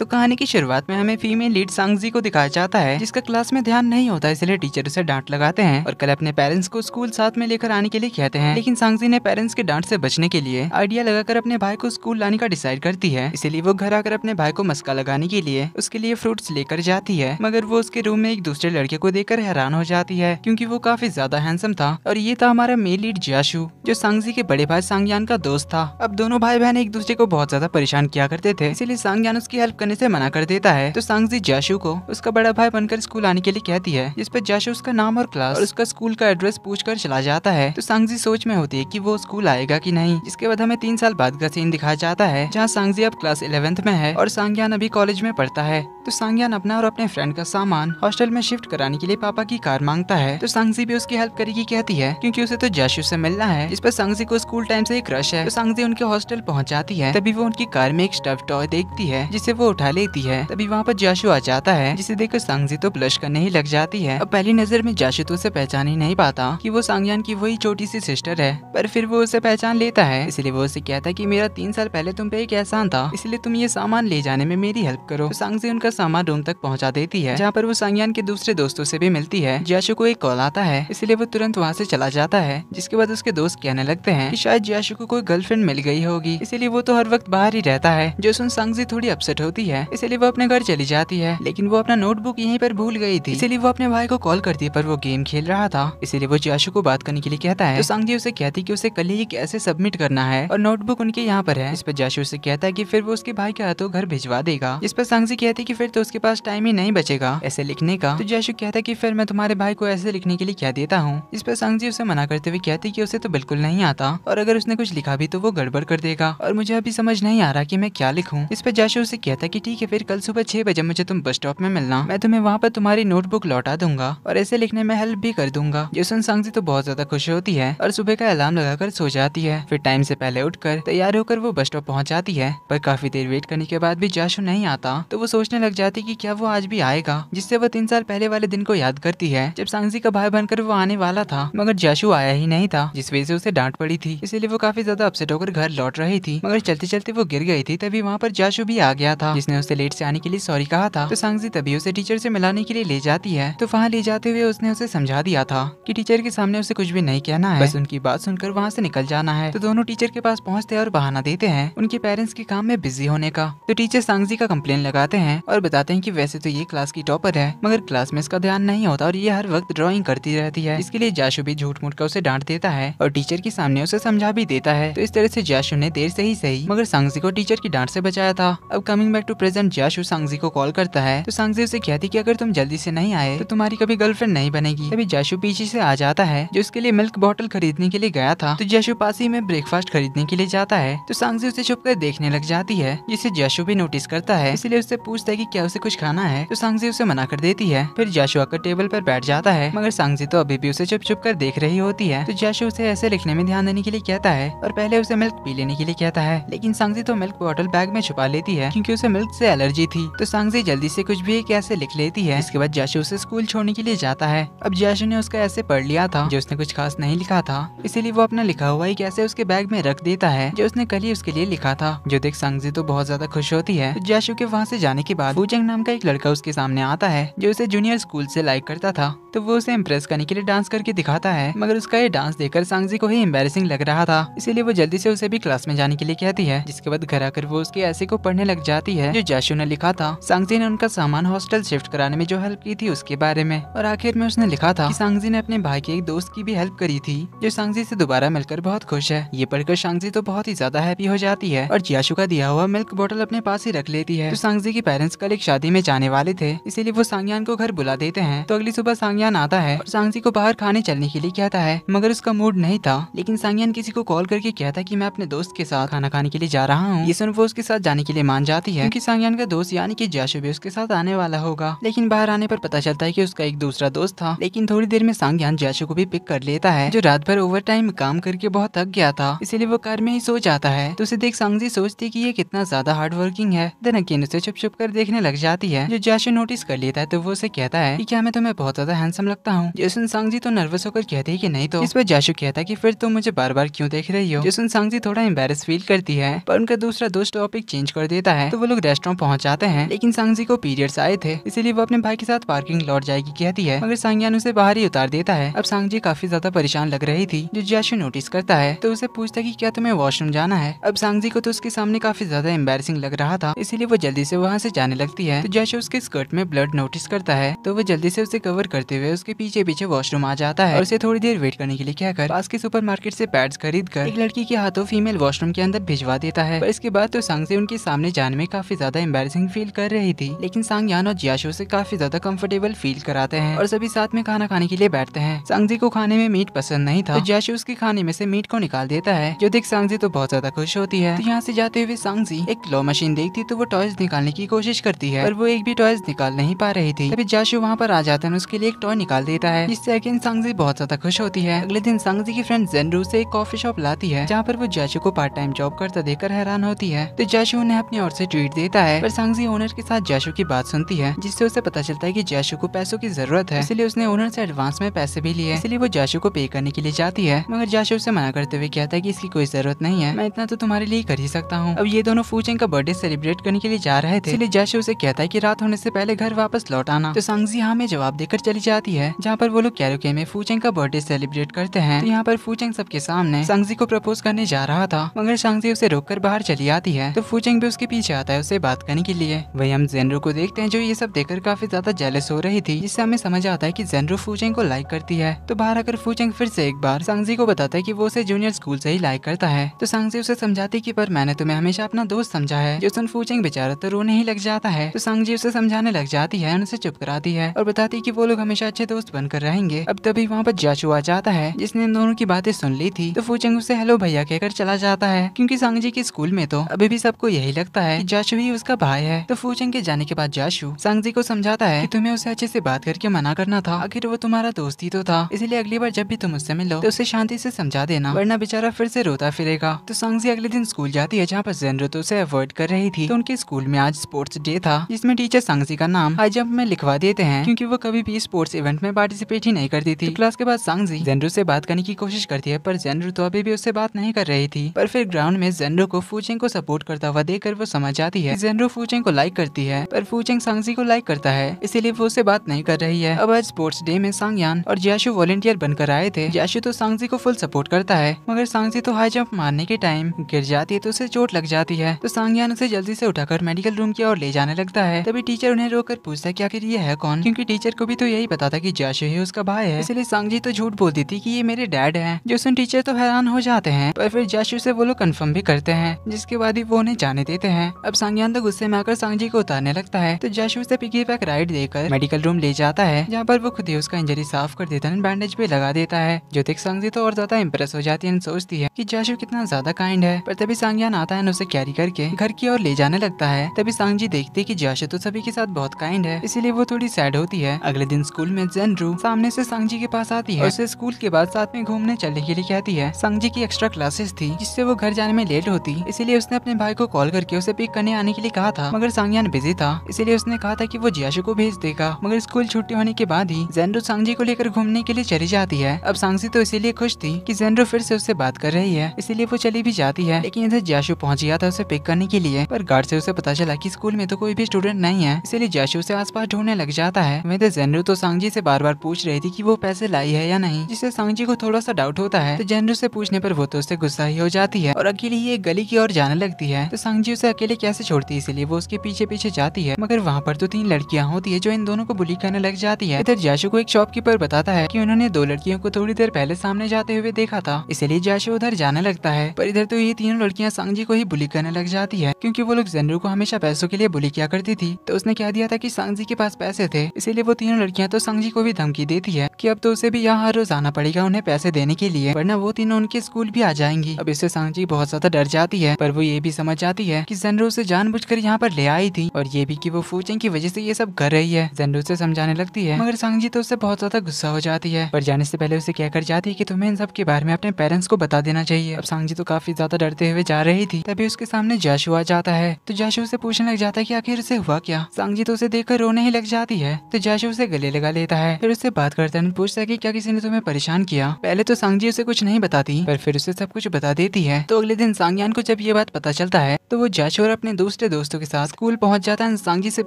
तो कहानी की शुरुआत में हमें फीमेल लीड सांगजी को दिखाया जाता है जिसका क्लास में ध्यान नहीं होता इसलिए टीचर उसे डांट लगाते हैं और कल अपने पेरेंट्स को स्कूल साथ में लेकर आने के लिए कहते हैं लेकिन सांगजी ने पेरेंट्स के डांट से बचने के लिए आइडिया लगाकर अपने भाई को स्कूल लाने का डिसाइड करती है इसीलिए वो घर आकर अपने भाई को मस्का लगाने के लिए उसके लिए फ्रूट्स लेकर जाती है मगर वो उसके रूम में एक दूसरे लड़के को देखकर हैरान हो जाती है क्यूँकी वो काफी ज्यादा हैंडसम था और ये था हमारा मेल लीड जाशु जो सांगजी के बड़े भाई सांगयान का दोस्त था अब दोनों भाई बहन एक दूसरे को बहुत ज्यादा परेशान किया करते थे इसीलिए सांगयान उसकी हेल्प करने जाने से मना कर देता है तो सांगजी जाशु को उसका बड़ा भाई बनकर स्कूल आने के लिए कहती है जिसपे जाशु उसका नाम और क्लास और उसका स्कूल का एड्रेस पूछ चला जाता है तो सांगजी सोच में होती है की वो स्कूल आएगा की नहीं जिसके बाद हमें तीन साल बाद का सीन दिखाया जाता है जहाँ सांगजी अब क्लास इलेवेंथ में है और सांगयान अभी कॉलेज में पढ़ता है तो सांगयान अपना और अपने फ्रेंड का सामान हॉस्टल में शिफ्ट कराने के लिए पापा की कार मांगता है तो सांगजी भी उसकी हेल्प करेगी कहती है क्योंकि उसे तो जाशु से मिलना है इस पर सांगजी को स्कूल टाइम से एक क्रश है तो सांगजी उनके हॉस्टल पहुंचाती है तभी वो उनकी कार में एक स्टफ टॉय देखती है जिसे वो उठा लेती है तभी वहाँ पर जाशु आ जाता है जिसे देखकर सांगजी तो ब्लश करने ही लग जाती है और पहली नजर में जाशु तो उसे पहचान ही नहीं पाता की वो सांगयान की वही छोटी सी सिस्टर है पर फिर वो उसे पहचान लेता है इसलिए वो उसे कहता है की मेरा तीन साल पहले तुम पे एक एहसान था इसलिए तुम ये सामान ले जाने में मेरी हेल्प करो तो सांगजी उनका सामान रूम तक पहुँचा देती है जहाँ पर वो सांगयान के दूसरे दोस्तों से भी मिलती है जाशु को एक कॉल आता है इसलिए वो तुरंत वहाँ से चला जाता है जिसके बाद उसके दोस्त कहने लगते हैं शायद जाशु को कोई गर्लफ्रेंड मिल गई होगी इसीलिए वो तो हर वक्त बाहर ही रहता है जो सुन सांगजी थोड़ी अपसेट होती लगती है इसलिए वो अपने घर चली जाती है लेकिन वो अपना नोटबुक यहीं पर भूल गई थी इसीलिए वो अपने भाई को कॉल करती है पर वो गेम खेल रहा था इसीलिए वो जाशू को बात करने के लिए कहता है तो सांगजी उसे कहती कि उसे कल ही कैसे सबमिट करना है और नोटबुक उनके यहाँ पर है इस पर जाशु उसे कहता है की फिर वो उसके भाई के हाथों घर भिजवा देगा इस पर सांगजी कहती की फिर तो उसके पास टाइम ही नहीं बचेगा ऐसे लिखने का तो जाशु कहता है की फिर मैं तुम्हारे भाई को ऐसे लिखने के लिए क्या देता हूँ इस पर सांगजी उसे मना करते हुए कहती की उसे तो बिल्कुल नहीं आता और अगर उसने कुछ लिखा भी तो वो गड़बड़ कर देगा और मुझे अभी समझ नहीं आ रहा की मैं क्या लिखूँ इस पर जाशु उसे कहता कि ठीक है फिर कल सुबह छह बजे मुझे तुम बस स्टॉप में मिलना मैं तुम्हें वहाँ पर तुम्हारी नोटबुक लौटा दूंगा और ऐसे लिखने में हेल्प भी कर दूंगा जसवंत सांगजी तो बहुत ज्यादा खुश होती है और सुबह का अलार्म लगाकर सो जाती है फिर टाइम से पहले उठकर तैयार होकर वो बस स्टॉप पहुँच जाती है पर काफी देर वेट करने के बाद भी जाशु नहीं आता तो वो सोचने लग जाती की क्या वो आज भी आएगा जिससे वो तीन साल पहले वाले दिन को याद करती है जब सांगजी का भाई बनकर वो आने वाला था मगर जाशु आया ही नहीं था जिस वजह से उसे डांट पड़ी थी इसीलिए वो काफी ज्यादा अपसेट होकर घर लौट रही थी मगर चलते चलते वो गिर गई थी तभी वहाँ पर जाशु भी आ गया था जिसने उसे लेट से आने के लिए सॉरी कहा था तो सांगजी तभी उसे टीचर से मिलाने के लिए ले जाती है तो वहाँ ले जाते हुए उसने उसे समझा दिया था कि टीचर के सामने उसे कुछ भी नहीं कहना है बस उनकी बात सुनकर वहाँ से निकल जाना है तो दोनों टीचर के पास पहुँचते और बहाना देते हैं उनके पेरेंट्स के काम में बिजी होने का तो टीचर सांगजी का कम्प्लेन लगाते हैं और बताते हैं की वैसे तो ये क्लास की टॉपर है मगर क्लास में इसका ध्यान नहीं होता और ये हर वक्त ड्रॉइंग करती रहती है इसके लिए जाशु भी झूठ मूठ कर उसे डांट देता है और टीचर के सामने उसे समझा भी देता है तो इस तरह से जाशु ने देर से ही सही मगर सांगजी को टीचर की डांट से बचाया था अब कमिंग बैक टू प्रेजेंट जाशु सांगजी को कॉल करता है तो सांगजी उसे कहती की अगर तुम जल्दी से नहीं आए तो तुम्हारी कभी गर्लफ्रेंड नहीं बनेगी तभी जाशु पीछे से आ जाता है जो उसके लिए मिल्क बॉटल खरीदने के लिए गया था तो जाशु पास ही में ब्रेकफास्ट खरीदने के लिए जाता है तो सांगजी उसे छुप देखने लग जाती है जिसे जाशु भी नोटिस करता है इसलिए उससे पूछता है की क्या उसे कुछ खाना है तो सांगजी उसे मना कर देती है फिर जाशु आकर टेबल पर बैठ जाता है मगर सांगजी तो अभी भी उसे चुप चुप कर देख रही होती है तो जाशु उसे ऐसे लिखने में ध्यान देने के लिए कहता है और पहले उसे मिल्क पी लेने के लिए कहता है लेकिन सांगजी तो मिल्क बॉटल बैग में छुपा लेती है क्योंकि उसे मिल्क से एलर्जी थी तो सांगजी जल्दी से कुछ भी एक ऐसे लिख लेती है इसके बाद जाशू उसे स्कूल छोड़ने के लिए जाता है अब जाशु ने उसका ऐसे पढ़ लिया था जो उसने कुछ खास नहीं लिखा था इसीलिए वो अपना लिखा हुआ एक ऐसे उसके बैग में रख देता है जो उसने कल ही उसके लिए लिखा था जो देख सांगजी तो बहुत ज्यादा खुश होती है तो जाशू के वहाँ से जाने के बाद फूचंग नाम का एक लड़का उसके सामने आता है जो उसे जूनियर स्कूल से लाइक करता था तो वो उसे इम्प्रेस करने के लिए डांस करके दिखाता है मगर उसका ये डांस देखकर सांगजी को ही एम्बेसिंग लग रहा था इसीलिए वो जल्दी से उसे भी क्लास में जाने के लिए कहती है जिसके बाद घर आकर वो उसके ऐसे को पढ़ने लग जाती है है जो जैशु ने लिखा था सांगजी ने उनका सामान हॉस्टल शिफ्ट कराने में जो हेल्प की थी उसके बारे में और आखिर में उसने लिखा था सांगजी ने अपने भाई के एक दोस्त की भी हेल्प करी थी जो सांगजी से दोबारा मिलकर बहुत खुश है ये पढ़कर सांगजी तो बहुत ही ज्यादा हैप्पी हो जाती है और जियाशु का दिया हुआ मिल्क बोटल अपने पास ही रख लेती है तो सांगजी के पेरेंट्स कल एक शादी में जाने वाले थे इसीलिए वो सांगयान को घर बुला देते हैं तो अगली सुबह सांगयान आता है और सांगजी को बाहर खाने चलने के लिए कहता है मगर उसका मूड नहीं था लेकिन सांगयान किसी को कॉल करके कहता की मैं अपने दोस्त के साथ खाना खाने के लिए जा रहा हूँ ये सुन वो उसके साथ जाने के लिए मान जाती है क्योंकि की संगयान का दोस्त यानी कि जाशु भी उसके साथ आने वाला होगा लेकिन बाहर आने पर पता चलता है कि उसका एक दूसरा दोस्त था लेकिन थोड़ी देर में संगयान जैशो को भी पिक कर लेता है जो रात भर ओवर टाइम काम करके बहुत थक गया था इसीलिए वो कार में ही सो जाता है तो उसे देख सांगजी सोचती है की ये कितना ज्यादा हार्ड वर्किंग है देन अकेन उसे छुप छुप कर देखने लग जाती है जो जैशो नोटिस कर लेता है तो वो उसे कहता है की क्या मैं तुम्हें बहुत ज्यादा हैंडसम लगता हूँ जैसन सांगजी तो नर्वस होकर कहती है की नहीं तो इस पर जैशो कहता है की फिर तुम मुझे बार बार क्यों देख रही हो जैसन संगजी थोड़ा एम्बेरस फील करती है पर उनका दूसरा दोस्त टॉपिक चेंज कर देता है तो वो लोग रेस्टोरेंट पहुंचाते हैं लेकिन सांगजी को पीरियड्स आए थे इसीलिए वो अपने भाई के साथ पार्किंग लौट जाएगी कहती है मगर सांगयान उसे बाहर ही उतार देता है अब सांगजी काफी ज्यादा परेशान लग रही थी जो जियाशु नोटिस करता है तो उसे पूछता की क्या तुम्हें वॉशरूम जाना है अब सांगजी को तो उसके सामने काफी ज्यादा एम्बेसिंग लग रहा था इसीलिए वो जल्दी ऐसी वहाँ ऐसी जाने लगती है तो उसके स्कर्ट में ब्लड नोटिस करता है तो वो जल्दी ऐसी उसे कवर करते हुए उसके पीछे पीछे वॉशरूम आ जाता है उसे थोड़ी देर वेट करने के लिए कहकर आज पास के सुपर मार्केट ऐसी पैड्स खरीद कर एक लड़की के हाथों फीमेल वॉशरूम के अंदर भिजवा देता है इसके बाद तो सांगजी उनके सामने जाने में काफी काफी ज्यादा एम्बेसिंग फील कर रही थी लेकिन सांगयान और जियाशो से काफी ज्यादा कंफर्टेबल फील कराते हैं और सभी साथ में खाना खाने के लिए बैठते हैं सांगजी को खाने में मीट पसंद नहीं था तो जियाशो उसके खाने में से मीट को निकाल देता है जो देख सांगजी तो बहुत ज्यादा खुश होती है तो यहाँ से जाते हुए सांगजी एक लॉ मशीन देखती तो वो टॉयज निकालने की कोशिश करती है और वो एक भी टॉयज निकाल नहीं पा रही थी तभी जाशु वहाँ पर आ जाता है उसके लिए एक टॉय निकाल देता है जिससे अगेन सांगजी बहुत ज्यादा खुश होती है अगले दिन सांगजी की फ्रेंड जेनरू से एक कॉफी शॉप लाती है जहाँ पर वो जाशु को पार्ट टाइम जॉब करता देखकर हैरान होती है तो जाशु ने अपनी और से ट्वीट देता है पर सांगजी ओनर के साथ जैशो की बात सुनती है जिससे उसे पता चलता है की जैशो को पैसों की जरूरत है इसलिए उसने ओनर से एडवांस में पैसे भी लिए इसलिए वो जैशो को पे करने के लिए जाती है मगर जैशो उसे मना करते हुए कहता है की इसकी कोई जरूरत नहीं है मैं इतना तो तुम्हारे लिए कर ही सकता हूँ अब ये दोनों फूचेंग का बर्थडे सेलिब्रेट करने के लिए जा रहे थे इसलिए जैशो उसे कहता है की रात होने से पहले घर वापस लौट आना तो सांगजी हाँ में जवाब देकर चली जाती है जहाँ पर वो लोग कैरोके में फूचेंग का बर्थडे सेलिब्रेट करते हैं तो यहाँ पर फूचेंग सबके सामने सांगजी को प्रपोज करने जा रहा था मगर सांगजी उसे रोककर बाहर चली आती है तो फूचेंग भी उसके पीछे आता है से बात करने के लिए वही हम जेनरो को देखते हैं जो ये सब देखकर काफी ज्यादा जेलस हो रही थी जिससे हमें समझ आता है की जेनरो फूचेंग को लाइक करती है तो बाहर आकर फूचेंग फिर से एक बार सांगजी को बताता है की वो उसे जूनियर स्कूल से ही लाइक करता है तो सांगजी उसे समझाती की पर मैंने तुम्हें हमेशा अपना दोस्त समझा है जो सुन फूचेंग बेचारा तो रोने ही लग जाता है तो सांगजी उसे समझाने लग जाती है उसे चुप कराती है और बताती की वो लोग हमेशा अच्छे दोस्त बनकर रहेंगे अब तभी वहाँ पर जाचू आ जाता है जिसने इन दोनों की बातें सुन ली थी तो फूचेंग उसे हेलो भैया कहकर चला जाता है क्योंकि सांगजी के स्कूल में तो अभी भी सबको यही लगता है जाचू भी उसका भाई है तो फूचेंग के जाने के बाद जाशु सांगजी को समझाता है कि तुम्हें उसे अच्छे से बात करके मना करना था आखिर वो तुम्हारा दोस्त ही तो था इसलिए अगली बार जब भी तुम उससे मिलो तो उसे शांति से समझा देना वरना बेचारा फिर से रोता फिरेगा तो सांगजी अगले दिन स्कूल जाती है जहाँ पर जेनरतो उसे अवॉइड कर रही थी तो उनके स्कूल में आज स्पोर्ट्स डे था जिसमे टीचर सांगजी का नाम हाई जम्प में लिखवा देते हैं क्यूँकी वो कभी भी स्पोर्ट्स इवेंट में पार्टिसिपेट ही नहीं करती थी क्लास तो के बाद सांगजी जेनरू से बात करने की कोशिश करती है पर जेनरू तो अभी भी उससे बात नहीं कर रही थी पर फिर ग्राउंड में जेनरू को फूचिंग को सपोर्ट करता हुआ कर वो समझ जाती है है जेनरो फूचेंग को लाइक करती है पर फूचेंग सांगजी को लाइक करता है इसीलिए वो उसे बात नहीं कर रही है अब आज स्पोर्ट्स डे में सांगयान और जियाशु वॉलेंटियर बनकर आए थे जियाशु तो सांगजी को फुल सपोर्ट करता है मगर सांगजी तो हाई जंप मारने के टाइम गिर जाती है तो उसे चोट लग जाती है तो सांगयान उसे जल्दी से उठाकर मेडिकल रूम की ओर ले जाने लगता है तभी टीचर उन्हें कर पूछता है की आखिर ये है कौन क्यूँकी टीचर को भी तो यही पता था की जयाशु ही उसका भाई है इसलिए सांगजी तो झूठ बोलती थी की ये मेरे डैड है जो सुन टीचर तो हैरान हो जाते हैं पर फिर जाशु से वो लोग कन्फर्म भी करते हैं जिसके बाद ही वो उन्हें जाने देते हैं अब सांग सुनयान तो गुस्से में आकर सांगजी को उतारने लगता है तो जाशू उसे पिकी बैक राइड देकर मेडिकल रूम ले जाता है जहाँ पर वो खुद ही उसका इंजरी साफ कर देता है बैंडेज भी लगा देता है जो देख सांगजी तो और ज्यादा इम्प्रेस हो जाती है सोचती है की जाशु कितना ज्यादा काइंड है पर तभी सांगयान आता है उसे कैरी करके घर की ओर ले जाने लगता है तभी सांगजी देखती है की जाशु तो सभी के साथ बहुत काइंड है इसीलिए वो थोड़ी सैड होती है अगले दिन स्कूल में जेनरू सामने से सांगजी के पास आती है उसे स्कूल के बाद साथ में घूमने चलने के लिए कहती है सांगजी की एक्स्ट्रा क्लासेस थी जिससे वो घर जाने में लेट होती इसीलिए उसने अपने भाई को कॉल करके उसे पिक करने आने करने के लिए कहा था मगर सांगयान बिजी था इसीलिए उसने कहा था की वो जियाशु को भेज देगा मगर स्कूल छुट्टी होने के बाद ही जेनरू सांगजी को लेकर घूमने के लिए चली जाती है अब सांगजी तो इसीलिए खुश थी की जेनरो फिर से उससे बात कर रही है इसीलिए वो चली भी जाती है लेकिन इधर जियाशु पहुंच गया था उसे पिक करने के लिए पर गार्ड से उसे पता चला की स्कूल में तो कोई भी स्टूडेंट नहीं है इसीलिए जियाशु उसे आसपास ढूंढने लग जाता है वहीं तो जेनरू तो सांगजी से बार बार पूछ रही थी की वो पैसे लाई है या नहीं जिससे सांगजी को थोड़ा सा डाउट होता है तो जेनरू से पूछने पर वो तो उससे गुस्सा ही हो जाती है और अकेले ही एक गली की ओर जाने लगती है तो सांगजी उसे अकेले कैसे छोड़ छोड़ती इसलिए वो उसके पीछे पीछे जाती है मगर वहाँ पर तो तीन लड़कियाँ होती है जो इन दोनों को बुली करने लग जाती है इधर जाशु को एक शॉपकीपर बताता है की उन्होंने दो लड़कियों को थोड़ी देर पहले सामने जाते हुए देखा था इसलिए जाशु उधर जाने लगता है पर इधर तो ये तीनों लड़कियाँ सांगजी को ही बुली करने लग जाती है क्यूँकी वो लोग जेनरू को हमेशा पैसों के लिए बुली किया करती थी तो उसने कह दिया था की सांगजी के पास पैसे थे इसीलिए वो तीनों लड़कियाँ तो सांगजी को भी धमकी देती है की अब तो उसे भी यहाँ हर रोज आना पड़ेगा उन्हें पैसे देने के लिए वरना वो तीनों उनके स्कूल भी आ जाएंगी अब इससे सांगजी बहुत ज्यादा डर जाती है पर वो ये भी समझ जाती है की जेनरू उसे जान जानबूझकर यहाँ पर ले आई थी और ये भी कि वो फूचेंग की वजह से ये सब कर रही है जेंडू से समझाने लगती है मगर सांगजी तो उससे बहुत ज्यादा गुस्सा हो जाती है पर जाने से पहले उसे कहकर जाती है की तुम्हें इन सब के बारे में अपने पेरेंट्स को बता देना चाहिए अब सांगजी तो काफी ज्यादा डरते हुए जा रही थी तभी उसके सामने जाशु आ जाता है तो जाशु उसे पूछने लग जाता है की आखिर उसे हुआ क्या सांगजी तो उसे देखकर रोने ही लग जाती है तो जाशु उसे गले लगा लेता है फिर उससे बात करता है पूछता है की क्या किसी ने तुम्हें परेशान किया पहले तो सांगजी उसे कुछ नहीं बताती पर फिर उसे सब कुछ बता देती है तो अगले दिन सांगयान को जब ये बात पता चलता है तो वो जाशु और अपने दोस्त दूसरे दोस्तों के साथ स्कूल पहुंच जाता है तो सांगजी से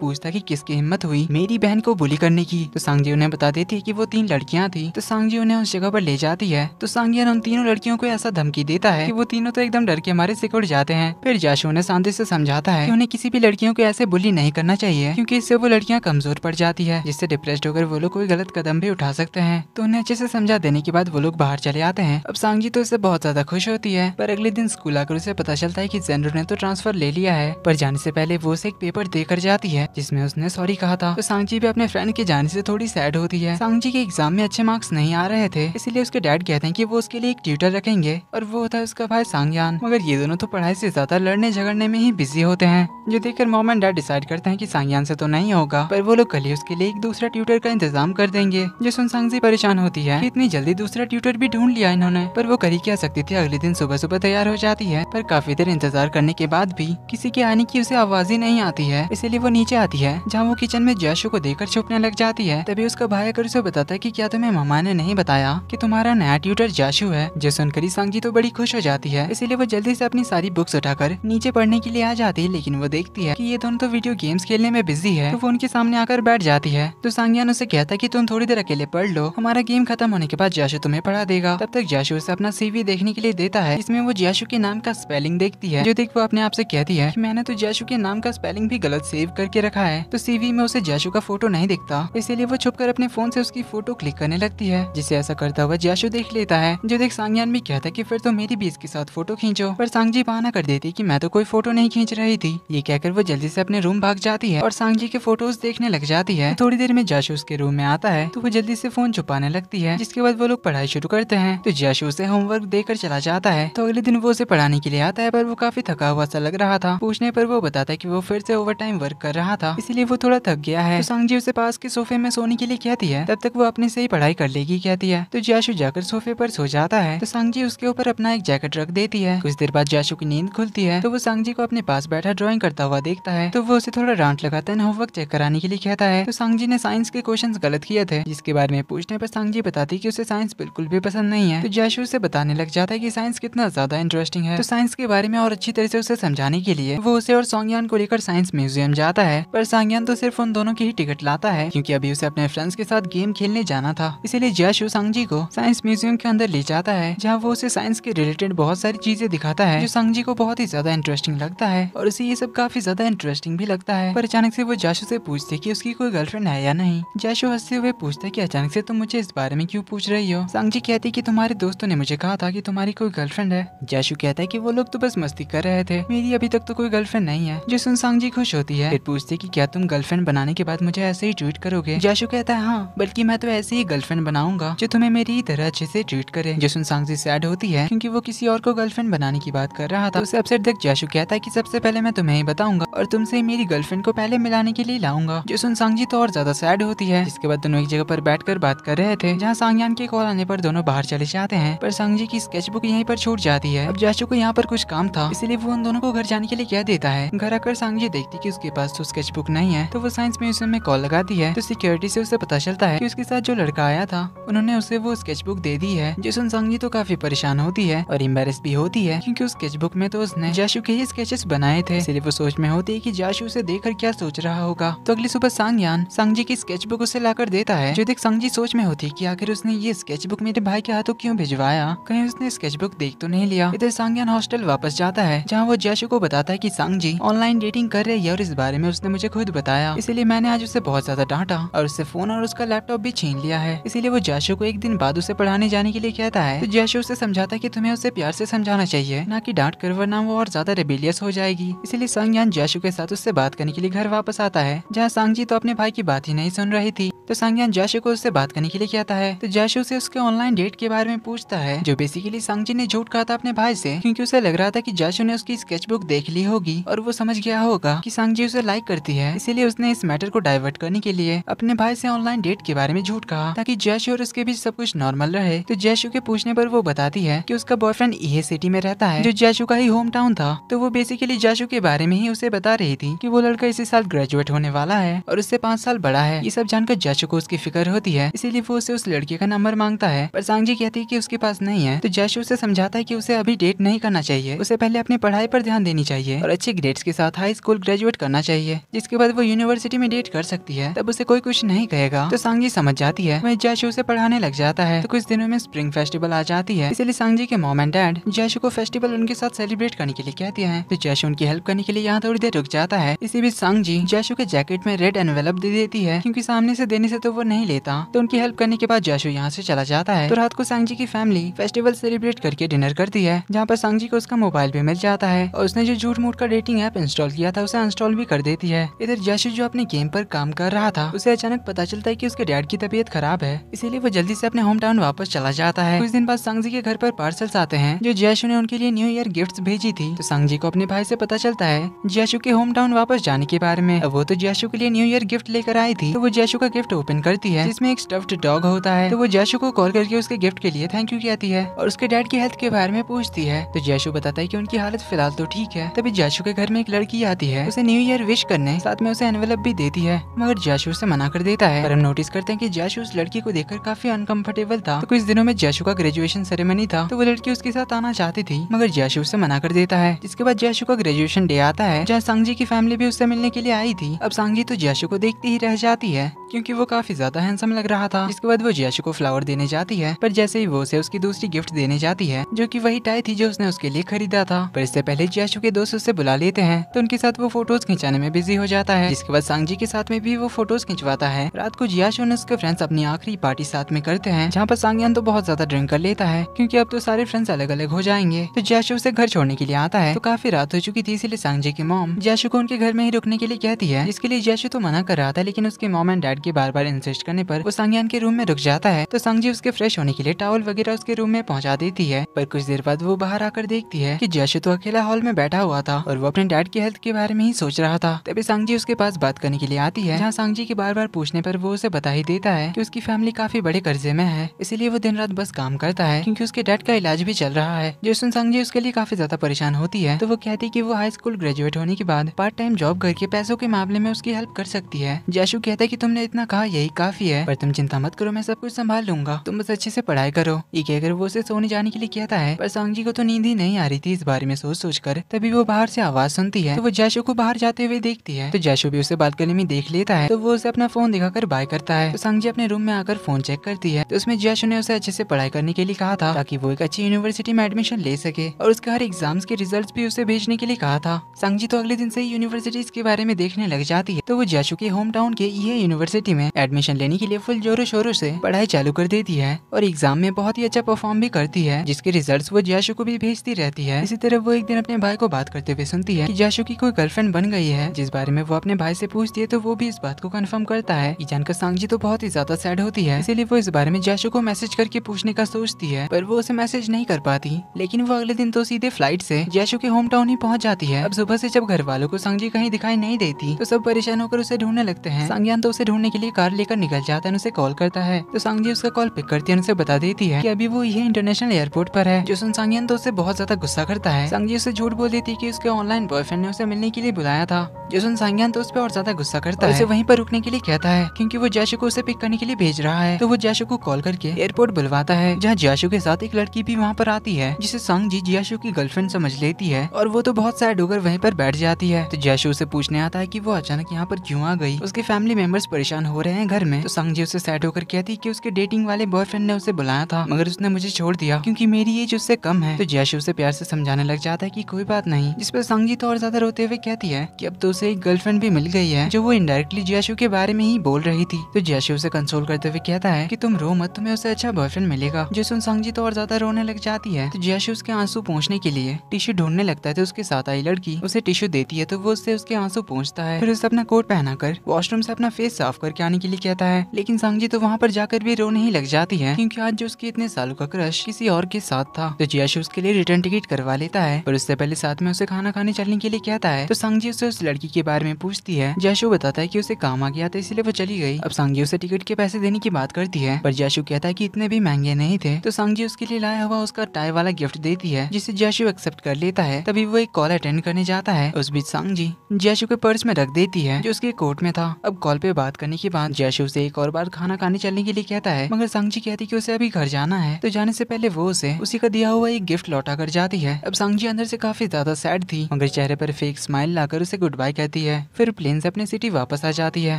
पूछता कि किसकी हिम्मत हुई मेरी बहन को बुली करने की तो सांगजी उन्हें बता देती है कि वो तीन लड़कियां थी तो सांगजी उन्हें उस जगह पर ले जाती है तो सांगियन उन तीनों लड़कियों को ऐसा धमकी देता है कि वो तीनों तो एकदम डर के मारे सिकुड़ जाते हैं फिर जाशु उन्हें शांति से समझाता है उन्हें किसी भी लड़कियों को ऐसे बुली नहीं करना चाहिए क्योंकि इससे वो लड़कियाँ कमजोर पड़ जाती है जिससे डिप्रेस्ड होकर वो लोग कोई गलत कदम भी उठा सकते हैं तो उन्हें अच्छे से समझा देने के बाद वो लोग बाहर चले आते हैं अब सांगजी तो इससे बहुत ज्यादा खुश होती है पर अगले दिन स्कूल आकर उसे पता चलता है की जेनरो ने तो ट्रांसफर ले लिया है पर जाने से पहले वो उसे एक पेपर देकर जाती है जिसमें उसने सॉरी कहा था तो सांगजी भी अपने फ्रेंड के जाने से थोड़ी सैड होती है सांगजी के एग्जाम में अच्छे मार्क्स नहीं आ रहे थे इसलिए उसके डैड कहते हैं की वो उसके लिए एक ट्यूटर रखेंगे और वो होता है उसका भाई सांगयान मगर ये दोनों तो पढ़ाई से ज्यादा लड़ने झगड़ने में ही बिजी होते हैं जो देखकर मॉम एंड डैड डिसाइड करते हैं की सांगयान से तो नहीं होगा पर वो लोग कल ही उसके लिए एक दूसरा ट्यूटर का इंतजाम कर देंगे जो सुन सांगजी परेशान होती है इतनी जल्दी दूसरा ट्यूटर भी ढूंढ लिया इन्होंने पर वो करी क्या सकती थी अगले दिन सुबह सुबह तैयार हो जाती है पर काफी देर इंतजार करने के बाद भी किसी के आने यानी कि उसे आवाज ही नहीं आती है इसीलिए वो नीचे आती है जहाँ वो किचन में जैशु को देखकर छुपने लग जाती है तभी उसका भाई अगर उसे बताता है की क्या तुम्हें मामा ने नहीं बताया की तुम्हारा नया ट्यूटर जैशु है जो सुनकर सांगजी तो बड़ी खुश हो जाती है इसीलिए वो जल्दी से अपनी सारी बुक्स उठाकर नीचे पढ़ने के लिए आ जाती है लेकिन वो देखती है की ये दोनों तो वीडियो गेम्स खेलने में बिजी है तो वो उनके सामने आकर बैठ जाती है तो सांगियान उसे कहता है की तुम थोड़ी देर अकेले पढ़ लो हमारा गेम खत्म होने के बाद जैशु तुम्हें पढ़ा देगा तब तक जैशु उसे अपना सीवी देखने के लिए देता है इसमें वो जैशु के नाम का स्पेलिंग देखती है जो देख वो अपने आप से कहती है मैंने तो तो जैशु के नाम का स्पेलिंग भी गलत सेव करके रखा है तो सीवी में उसे जैशु का फोटो नहीं दिखता इसीलिए वो छुपकर अपने फोन से उसकी फोटो क्लिक करने लगती है जिसे ऐसा करता हुआ जैशु देख लेता है जो देख सांगयान भी कहता की फिर तो मेरी भी इसके साथ फोटो खींचो पर सांगजी बहाना कर देती की मैं तो कोई फोटो नहीं खींच रही थी ये कहकर वो जल्दी से अपने रूम भाग जाती है और सांगजी के फोटोज देखने लग जाती है थोड़ी देर में जैशु उसके रूम में आता है तो वो जल्दी से फोन छुपाने लगती है जिसके बाद वो लोग पढ़ाई शुरू करते हैं तो जैशु उसे होमवर्क देकर चला जाता है तो अगले दिन वो उसे पढ़ाने के लिए आता है पर वो काफी थका हुआ सा लग रहा था पूछने पर पर वो बताता है कि वो फिर से ओवर टाइम वर्क कर रहा था इसलिए वो थोड़ा थक गया है तो सांगजी उसे पास के सोफे में सोने के लिए कहती है तब तक वो अपने से ही पढ़ाई कर लेगी कहती है तो जाशु जाकर सोफे पर सो जाता है तो सांगजी उसके ऊपर अपना एक जैकेट रख देती है कुछ देर बाद जाशु की नींद खुलती है तो वो सांगजी को अपने पास बैठा ड्रॉइंग करता हुआ देखता है तो वो उसे थोड़ा डांट लगाता है होमवर्क चेक कराने के लिए कहता है तो सांगजी ने साइंस के क्वेश्चन गलत किए थे जिसके बारे में पूछने पर सांगजी बताती की उसे साइंस बिल्कुल भी पसंद नहीं है तो जाशु उसे बताने लग जाता है की साइंस कितना ज्यादा इंटरेस्टिंग है तो साइंस के बारे में और अच्छी तरह से उसे समझाने के लिए वो उसे से और सोंगयान को लेकर साइंस म्यूजियम जाता है पर सांगयान तो सिर्फ उन दोनों की ही टिकट लाता है क्योंकि अभी उसे अपने फ्रेंड्स के साथ गेम खेलने जाना था इसीलिए जयशु सांगजी को साइंस म्यूजियम के अंदर ले जाता है जहाँ वो उसे साइंस के रिलेटेड बहुत सारी चीजें दिखाता है जो सांगजी को बहुत ही ज्यादा इंटरेस्टिंग लगता है और उसे ये सब काफी ज्यादा इंटरेस्टिंग भी लगता है पर अचानक से वो जयशु से पूछते की उसकी कोई गर्लफ्रेंड है या नहीं जयशु हंसते हुए पूछते की अचानक से तुम मुझे इस बारे में क्यूँ पूछ रही हो सांगजी कहती की तुम्हारे दोस्तों ने मुझे कहा था की तुम्हारी कोई गर्लफ्रेंड है जयशु कहता है की वो लोग तो बस मस्ती कर रहे थे मेरी अभी तक तो कोई गर्लफ्रेंड ऐसा नहीं है जो सुनसांग जी खुश होती है फिर पूछती कि क्या तुम गर्लफ्रेंड बनाने के बाद मुझे ऐसे ही ट्रीट करोगे जाशु कहता है हाँ बल्कि मैं तो ऐसे ही गर्लफ्रेंड बनाऊंगा जो तुम्हें मेरी ही तरह अच्छे से ट्रीट करे जो सुनसांग जी सैड होती है क्योंकि वो किसी और को गर्लफ्रेंड बनाने की बात कर रहा था तो उसे अपसेट देख जाशु कहता है की सबसे पहले मैं तुम्हें ही बताऊंगा और तुमसे मेरी गर्लफ्रेंड को पहले मिलाने के लिए लाऊंगा जो सुनसांग जी तो और ज्यादा सैड होती है इसके बाद दोनों एक जगह पर बैठ बात कर रहे थे जहाँ सांगयान के कॉल आने पर दोनों बाहर चले जाते हैं पर सांगजी की स्केच बुक यहीं पर छूट जाती है अब जाशु को यहाँ पर कुछ काम था इसलिए वो उन दोनों को घर जाने के लिए कह देता होता है घर आकर सांगजी देखती कि उसके पास तो स्केच बुक नहीं है तो वो साइंस म्यूजियम में कॉल लगाती है तो सिक्योरिटी से उसे पता चलता है कि उसके साथ जो लड़का आया था उन्होंने उसे वो स्केच बुक दे दी है जिसुन सांगी तो काफी परेशान होती है और इम्बेस भी होती है क्यूँकी उस स्केच बुक में तो उसने जाशु के ही स्केचेस बनाए थे सिर्फ वो सोच में होती है की जाशु उसे देख क्या सोच रहा होगा तो अगली सुबह यान सांगजी की स्केच बुक उसे लाकर देता है जो देख सांगजी सोच में होती की आखिर उसने ये स्केच बुक मेरे भाई के हाथों क्यों भिजवाया कहीं उसने स्केच बुक देख तो नहीं लिया इधर सांगयान हॉस्टल वापस जाता है जहाँ वो जैशु को बताता है की जी ऑनलाइन डेटिंग कर रही है और इस बारे में उसने मुझे खुद बताया इसीलिए मैंने आज उसे बहुत ज्यादा डांटा और उससे फोन और उसका लैपटॉप भी छीन लिया है इसीलिए वो जैशो को एक दिन बाद उसे पढ़ाने जाने के लिए कहता है तो जैशो उसे समझाता की तुम्हें उसे प्यार से समझाना चाहिए न की डांट कर वरना वो और ज्यादा रेबिलियस हो जाएगी इसीलिए यान जैशो के साथ उससे बात करने के लिए घर वापस आता है जहाँ सांगजी तो अपने भाई की बात ही नहीं सुन रही थी तो सांगयान जैशो को उससे बात करने के लिए कहता है तो जैशो उसे उसके ऑनलाइन डेट के बारे में पूछता है जो बेसिकली सांगजी ने झूठ कहा था अपने भाई से क्योंकि उसे लग रहा था कि जैशो ने उसकी स्केचबुक देख ली होगी और वो समझ गया होगा कि सांगजी उसे लाइक करती है इसीलिए उसने इस मैटर को डाइवर्ट करने के लिए अपने भाई से ऑनलाइन डेट के बारे में झूठ कहा ताकि जयशु और उसके बीच सब कुछ नॉर्मल रहे तो जयशु के पूछने पर वो बताती है कि उसका बॉयफ्रेंड ये सिटी में रहता है जो जयशु का ही होम टाउन था तो वो बेसिकली जयशु के बारे में ही उसे बता रही थी की वो लड़का इसी साल ग्रेजुएट होने वाला है और उससे पाँच साल बड़ा है ये सब जानकर जयशु को उसकी फिक्र होती है इसीलिए वो उसे उस लड़के का नंबर मांगता है पर सांगजी कहती है की उसके पास नहीं है तो जयशु उसे समझाता है की उसे अभी डेट नहीं करना चाहिए उसे पहले अपनी पढ़ाई पर ध्यान देनी चाहिए और अच्छी अच्छे ग्रेड्स के साथ हाई स्कूल ग्रेजुएट करना चाहिए जिसके बाद वो यूनिवर्सिटी में डेट कर सकती है तब उसे कोई कुछ नहीं कहेगा तो सांगी समझ जाती है वह जैशु उसे पढ़ाने लग जाता है तो कुछ दिनों में स्प्रिंग फेस्टिवल आ जाती है इसलिए सांगजी के मॉम एंड डैड जैशु को फेस्टिवल उनके साथ सेलिब्रेट करने के लिए कहती है तो जैशु उनकी हेल्प करने के लिए यहाँ थोड़ी देर रुक जाता है इसी बीच सांगजी जैशु के जैकेट में रेड एनवेलप दे देती है क्यूँकी सामने ऐसी देने ऐसी तो वो नहीं लेता तो उनकी हेल्प करने के बाद जैशु यहाँ ऐसी चला जाता है तो रात को सांगजी की फैमिली फेस्टिवल सेलिब्रेट करके डिनर करती है जहाँ पर सांगजी को उसका मोबाइल भी मिल जाता है और उसने जो झूठ मूठ का डेटिंग ऐप इंस्टॉल किया था उसे अनस्टॉल भी कर देती है इधर जश जो अपने गेम पर काम कर रहा था उसे अचानक पता चलता है कि उसके डैड की तबीयत खराब है इसीलिए वो जल्दी से अपने होम टाउन वापस चला जाता है कुछ दिन बाद संगजी के घर पर पार्सल्स आते हैं जो जैशु ने उनके लिए न्यू ईयर गिफ्ट भेजी थी तो संगजी को अपने भाई ऐसी पता चलता है जयशु के होम टाउन वापस जाने के बारे में वो तो जैशु के लिए न्यू ईयर गिफ्ट लेकर आई थी तो वो जैशु का गिफ्ट ओपन करती है जिसमें एक स्टफ्ड डॉग होता है तो वो जैशु को कॉल करके उसके गिफ्ट के लिए थैंक यू कहती है और उसके डैड की हेल्थ के बारे में पूछती है तो जैशु बताता है की उनकी हालत फिलहाल तो ठीक है तभी जैशु के घर में एक लड़की आती है उसे न्यू ईयर विश करने साथ में उसे एनवेलप भी देती है मगर जैशू उसे मना कर देता है पर हम नोटिस करते हैं कि जैशू उस लड़की को देखकर काफी अनकंफर्टेबल था तो कुछ दिनों में जैशू का ग्रेजुएशन सेरेमनी था तो वो लड़की उसके साथ आना चाहती थी मगर जैशू उसे मना कर देता है जिसके बाद जैशू का ग्रेजुएशन डे आता है जहाँ सांगजी की फैमिली भी उससे मिलने के लिए आई थी अब सांगजी तो जैशू को देखती ही रह जाती है क्योंकि वो काफी ज्यादा हैंडसम लग रहा था इसके बाद वो जैशू को फ्लावर देने जाती है पर जैसे ही वो उसे उसकी दूसरी गिफ्ट देने जाती है जो की वही टाई थी जो उसने उसके लिए खरीदा था पर इससे पहले जैशू के दोस्त उसे बुला लेते हैं तो उनके साथ वो फोटोज खिंचाने में बिजी हो जाता है जिसके बाद सांगजी के साथ में भी वो फोटोज खिंचवाता है रात को जियाश और उसके फ्रेंड्स अपनी आखिरी पार्टी साथ में करते हैं जहाँ पर सांगयान तो बहुत ज्यादा ड्रिंक कर लेता है क्योंकि अब तो सारे फ्रेंड्स अलग अलग हो जाएंगे तो जयाशु उसे घर छोड़ने के लिए आता है तो काफी रात हो चुकी थी इसीलिए सांगजी की मोम जयाशु को उनके घर में ही रुकने के लिए कहती है इसके लिए जयाशु तो मना कर रहा था लेकिन उसके मोम एंड डैड के बार बार इंसिस्ट करने पर वो सांगयान के रूम में रुक जाता है तो सांगजी उसके फ्रेश होने के लिए टावल वगैरह उसके रूम में पहुँचा देती है पर कुछ देर बाद वो बाहर आकर देखती है की जयशु तो अकेला हॉल में बैठा हुआ था और वो अपने डैड की हेल्थ के बारे में ही सोच रहा था तभी सांगजी उसके पास बात करने के लिए आती है जहाँ सांगजी के बार बार पूछने पर वो उसे बता ही देता है की उसकी फैमिली काफी बड़े कर्जे में है इसीलिए वो दिन रात बस काम करता है क्यूँकी उसके डैड का इलाज भी चल रहा है जो सुन सांगजी उसके लिए काफी ज्यादा परेशान होती है तो वो कहती है की वो हाई स्कूल ग्रेजुएट होने के बाद पार्ट टाइम जॉब करके पैसों के मामले में उसकी हेल्प कर सकती है जैशु कहता है की तुमने इतना कहा यही काफी है पर तुम चिंता मत करो मैं सब कुछ संभाल लूंगा तुम बस अच्छे से पढ़ाई करो ये कहकर वो उसे सोने जाने के लिए कहता है पर सांगजी को तो नींद ही नहीं आ रही थी इस बारे में सोच सोच कर तभी वो बाहर से आवाज आवाज सुनती है तो वो जैशो को बाहर जाते हुए देखती है तो जैशो भी उसे बालकनी में देख लेता है तो वो उसे अपना फोन दिखाकर बाय करता है तो संगजी अपने रूम में आकर फोन चेक करती है तो उसमें जैशो ने उसे अच्छे से पढ़ाई करने के लिए कहा था ताकि वो एक अच्छी यूनिवर्सिटी में एडमिशन ले सके और उसके हर एग्जाम के रिजल्ट भी उसे भेजने के लिए कहा था संगजी तो अगले दिन से ही यूनिवर्सिटी के बारे में देखने लग जाती है तो वो जैशो के होम टाउन के ये यूनिवर्सिटी में एडमिशन लेने के लिए फुल जोरों शोरों से पढ़ाई चालू कर देती है और एग्जाम में बहुत ही अच्छा परफॉर्म भी करती है जिसके रिजल्ट वो जैशो को भी भेजती रहती है इसी तरह वो एक दिन अपने भाई को बात करते हुए सुनती है कि जाशु की कोई गर्लफ्रेंड बन गई है जिस बारे में वो अपने भाई से पूछती है तो वो भी इस बात को कंफर्म करता है ये जानकर सांगजी तो बहुत ही ज्यादा सैड होती है इसीलिए वो इस बारे में जाशु को मैसेज करके पूछने का सोचती है पर वो उसे मैसेज नहीं कर पाती लेकिन वो अगले दिन तो सीधे फ्लाइट से जाशु के होम टाउन ही पहुंच जाती है अब सुबह से जब घर वालों को सांगजी कहीं दिखाई नहीं देती तो सब परेशान होकर उसे ढूंढने लगते हैं सांगयान तो उसे ढूंढने के लिए कार लेकर निकल जाता है उसे कॉल करता है तो सांगजी उसका कॉल पिक करती है उसे बता देती है की अभी वो ये इंटरनेशनल एयरपोर्ट पर है जो सुन सांगयान तो उसे बहुत ज्यादा गुस्सा करता है सांगजी उसे झूठ बोल देती है की उसके ऑनलाइन ऑनलाइन बॉयफ्रेंड ने उसे मिलने के लिए बुलाया था जोसन सांग्यान तो उस पर और ज्यादा गुस्सा करता है उसे वहीं पर रुकने के लिए कहता है क्योंकि वो जैशु को उसे पिक करने के लिए भेज रहा है तो वो जैशु को कॉल करके एयरपोर्ट बुलवाता है जहाँ जैशु के साथ एक लड़की भी वहाँ पर आती है जिसे संग जी जैशु की गर्लफ्रेंड समझ लेती है और वो तो बहुत सैड होकर वहीं पर बैठ जाती है तो जैशु उसे पूछने आता है की वो अचानक यहाँ पर क्यूँ आ गई उसके फैमिली मेंबर्स परेशान हो रहे हैं घर में तो संग जी उसे सैड होकर कहती की उसके डेटिंग वाले बॉयफ्रेंड ने उसे बुलाया था मगर उसने मुझे छोड़ दिया क्यूँकी मेरी एज उससे कम है तो जैशु उसे प्यार से समझाने लग जाता है की कोई बात नहीं जिसपे संग तो और ज्यादा रोते हुए कहती है कि अब तो उसे एक गर्लफ्रेंड भी मिल गई है जो वो इनडायरेक्टली जयाशु के बारे में ही बोल रही थी तो जयाशु उसे कंसोल करते हुए कहता है कि तुम रो मत तुम्हें उसे अच्छा बॉयफ्रेंड मिलेगा जिसुन संगजीत तो और ज्यादा रोने लग जाती है तो जयाशु उसके आंसू पहुँचने के लिए टिश्यू ढूंढने लगता है तो उसके साथ आई लड़की उसे टिश्यू देती है तो वो उससे उसके आंसू पहुँचता है फिर उसे अपना कोट पहनाकर वॉशरूम से अपना फेस साफ करके आने के लिए कहता है लेकिन संगजी तो वहाँ पर जाकर भी रोने ही लग जाती है क्यूँकी आज जो उसके इतने सालों का क्रश किसी और के साथ था तो जयाशु उसके लिए रिटर्न टिकट करवा लेता है पर उससे पहले साथ में उसे खाना खाने करने चलने के लिए कहता है तो सांगजी उसे उस लड़की के बारे में पूछती है जाशु बताता है की उसे काम आ गया था इसलिए वो चली गई अब सांगजी उसे टिकट के पैसे देने की बात करती है पर जाशु कहता है की इतने भी महंगे नहीं थे तो सांगजी उसके लिए लाया हुआ उसका टाई वाला गिफ्ट देती है जिसे जाशु एक्सेप्ट कर लेता है तभी वो एक कॉल अटेंड करने जाता है उस बीच सांगजी जयशु के पर्स में रख देती है जो उसके कोर्ट में था अब कॉल पे बात करने के बाद जयशु उसे एक और बार खाना खाने चलने के लिए कहता है मगर सांगजी कहती की उसे अभी घर जाना है तो जाने से पहले वो उसे उसी का दिया हुआ एक गिफ्ट लौटा कर जाती है अब सांगजी अंदर से काफी ज्यादा सैड थी गंभीर चेहरे पर फेक स्माइल लाकर उसे गुड बाय कहती है फिर प्लेन से अपने सिटी वापस आ जाती है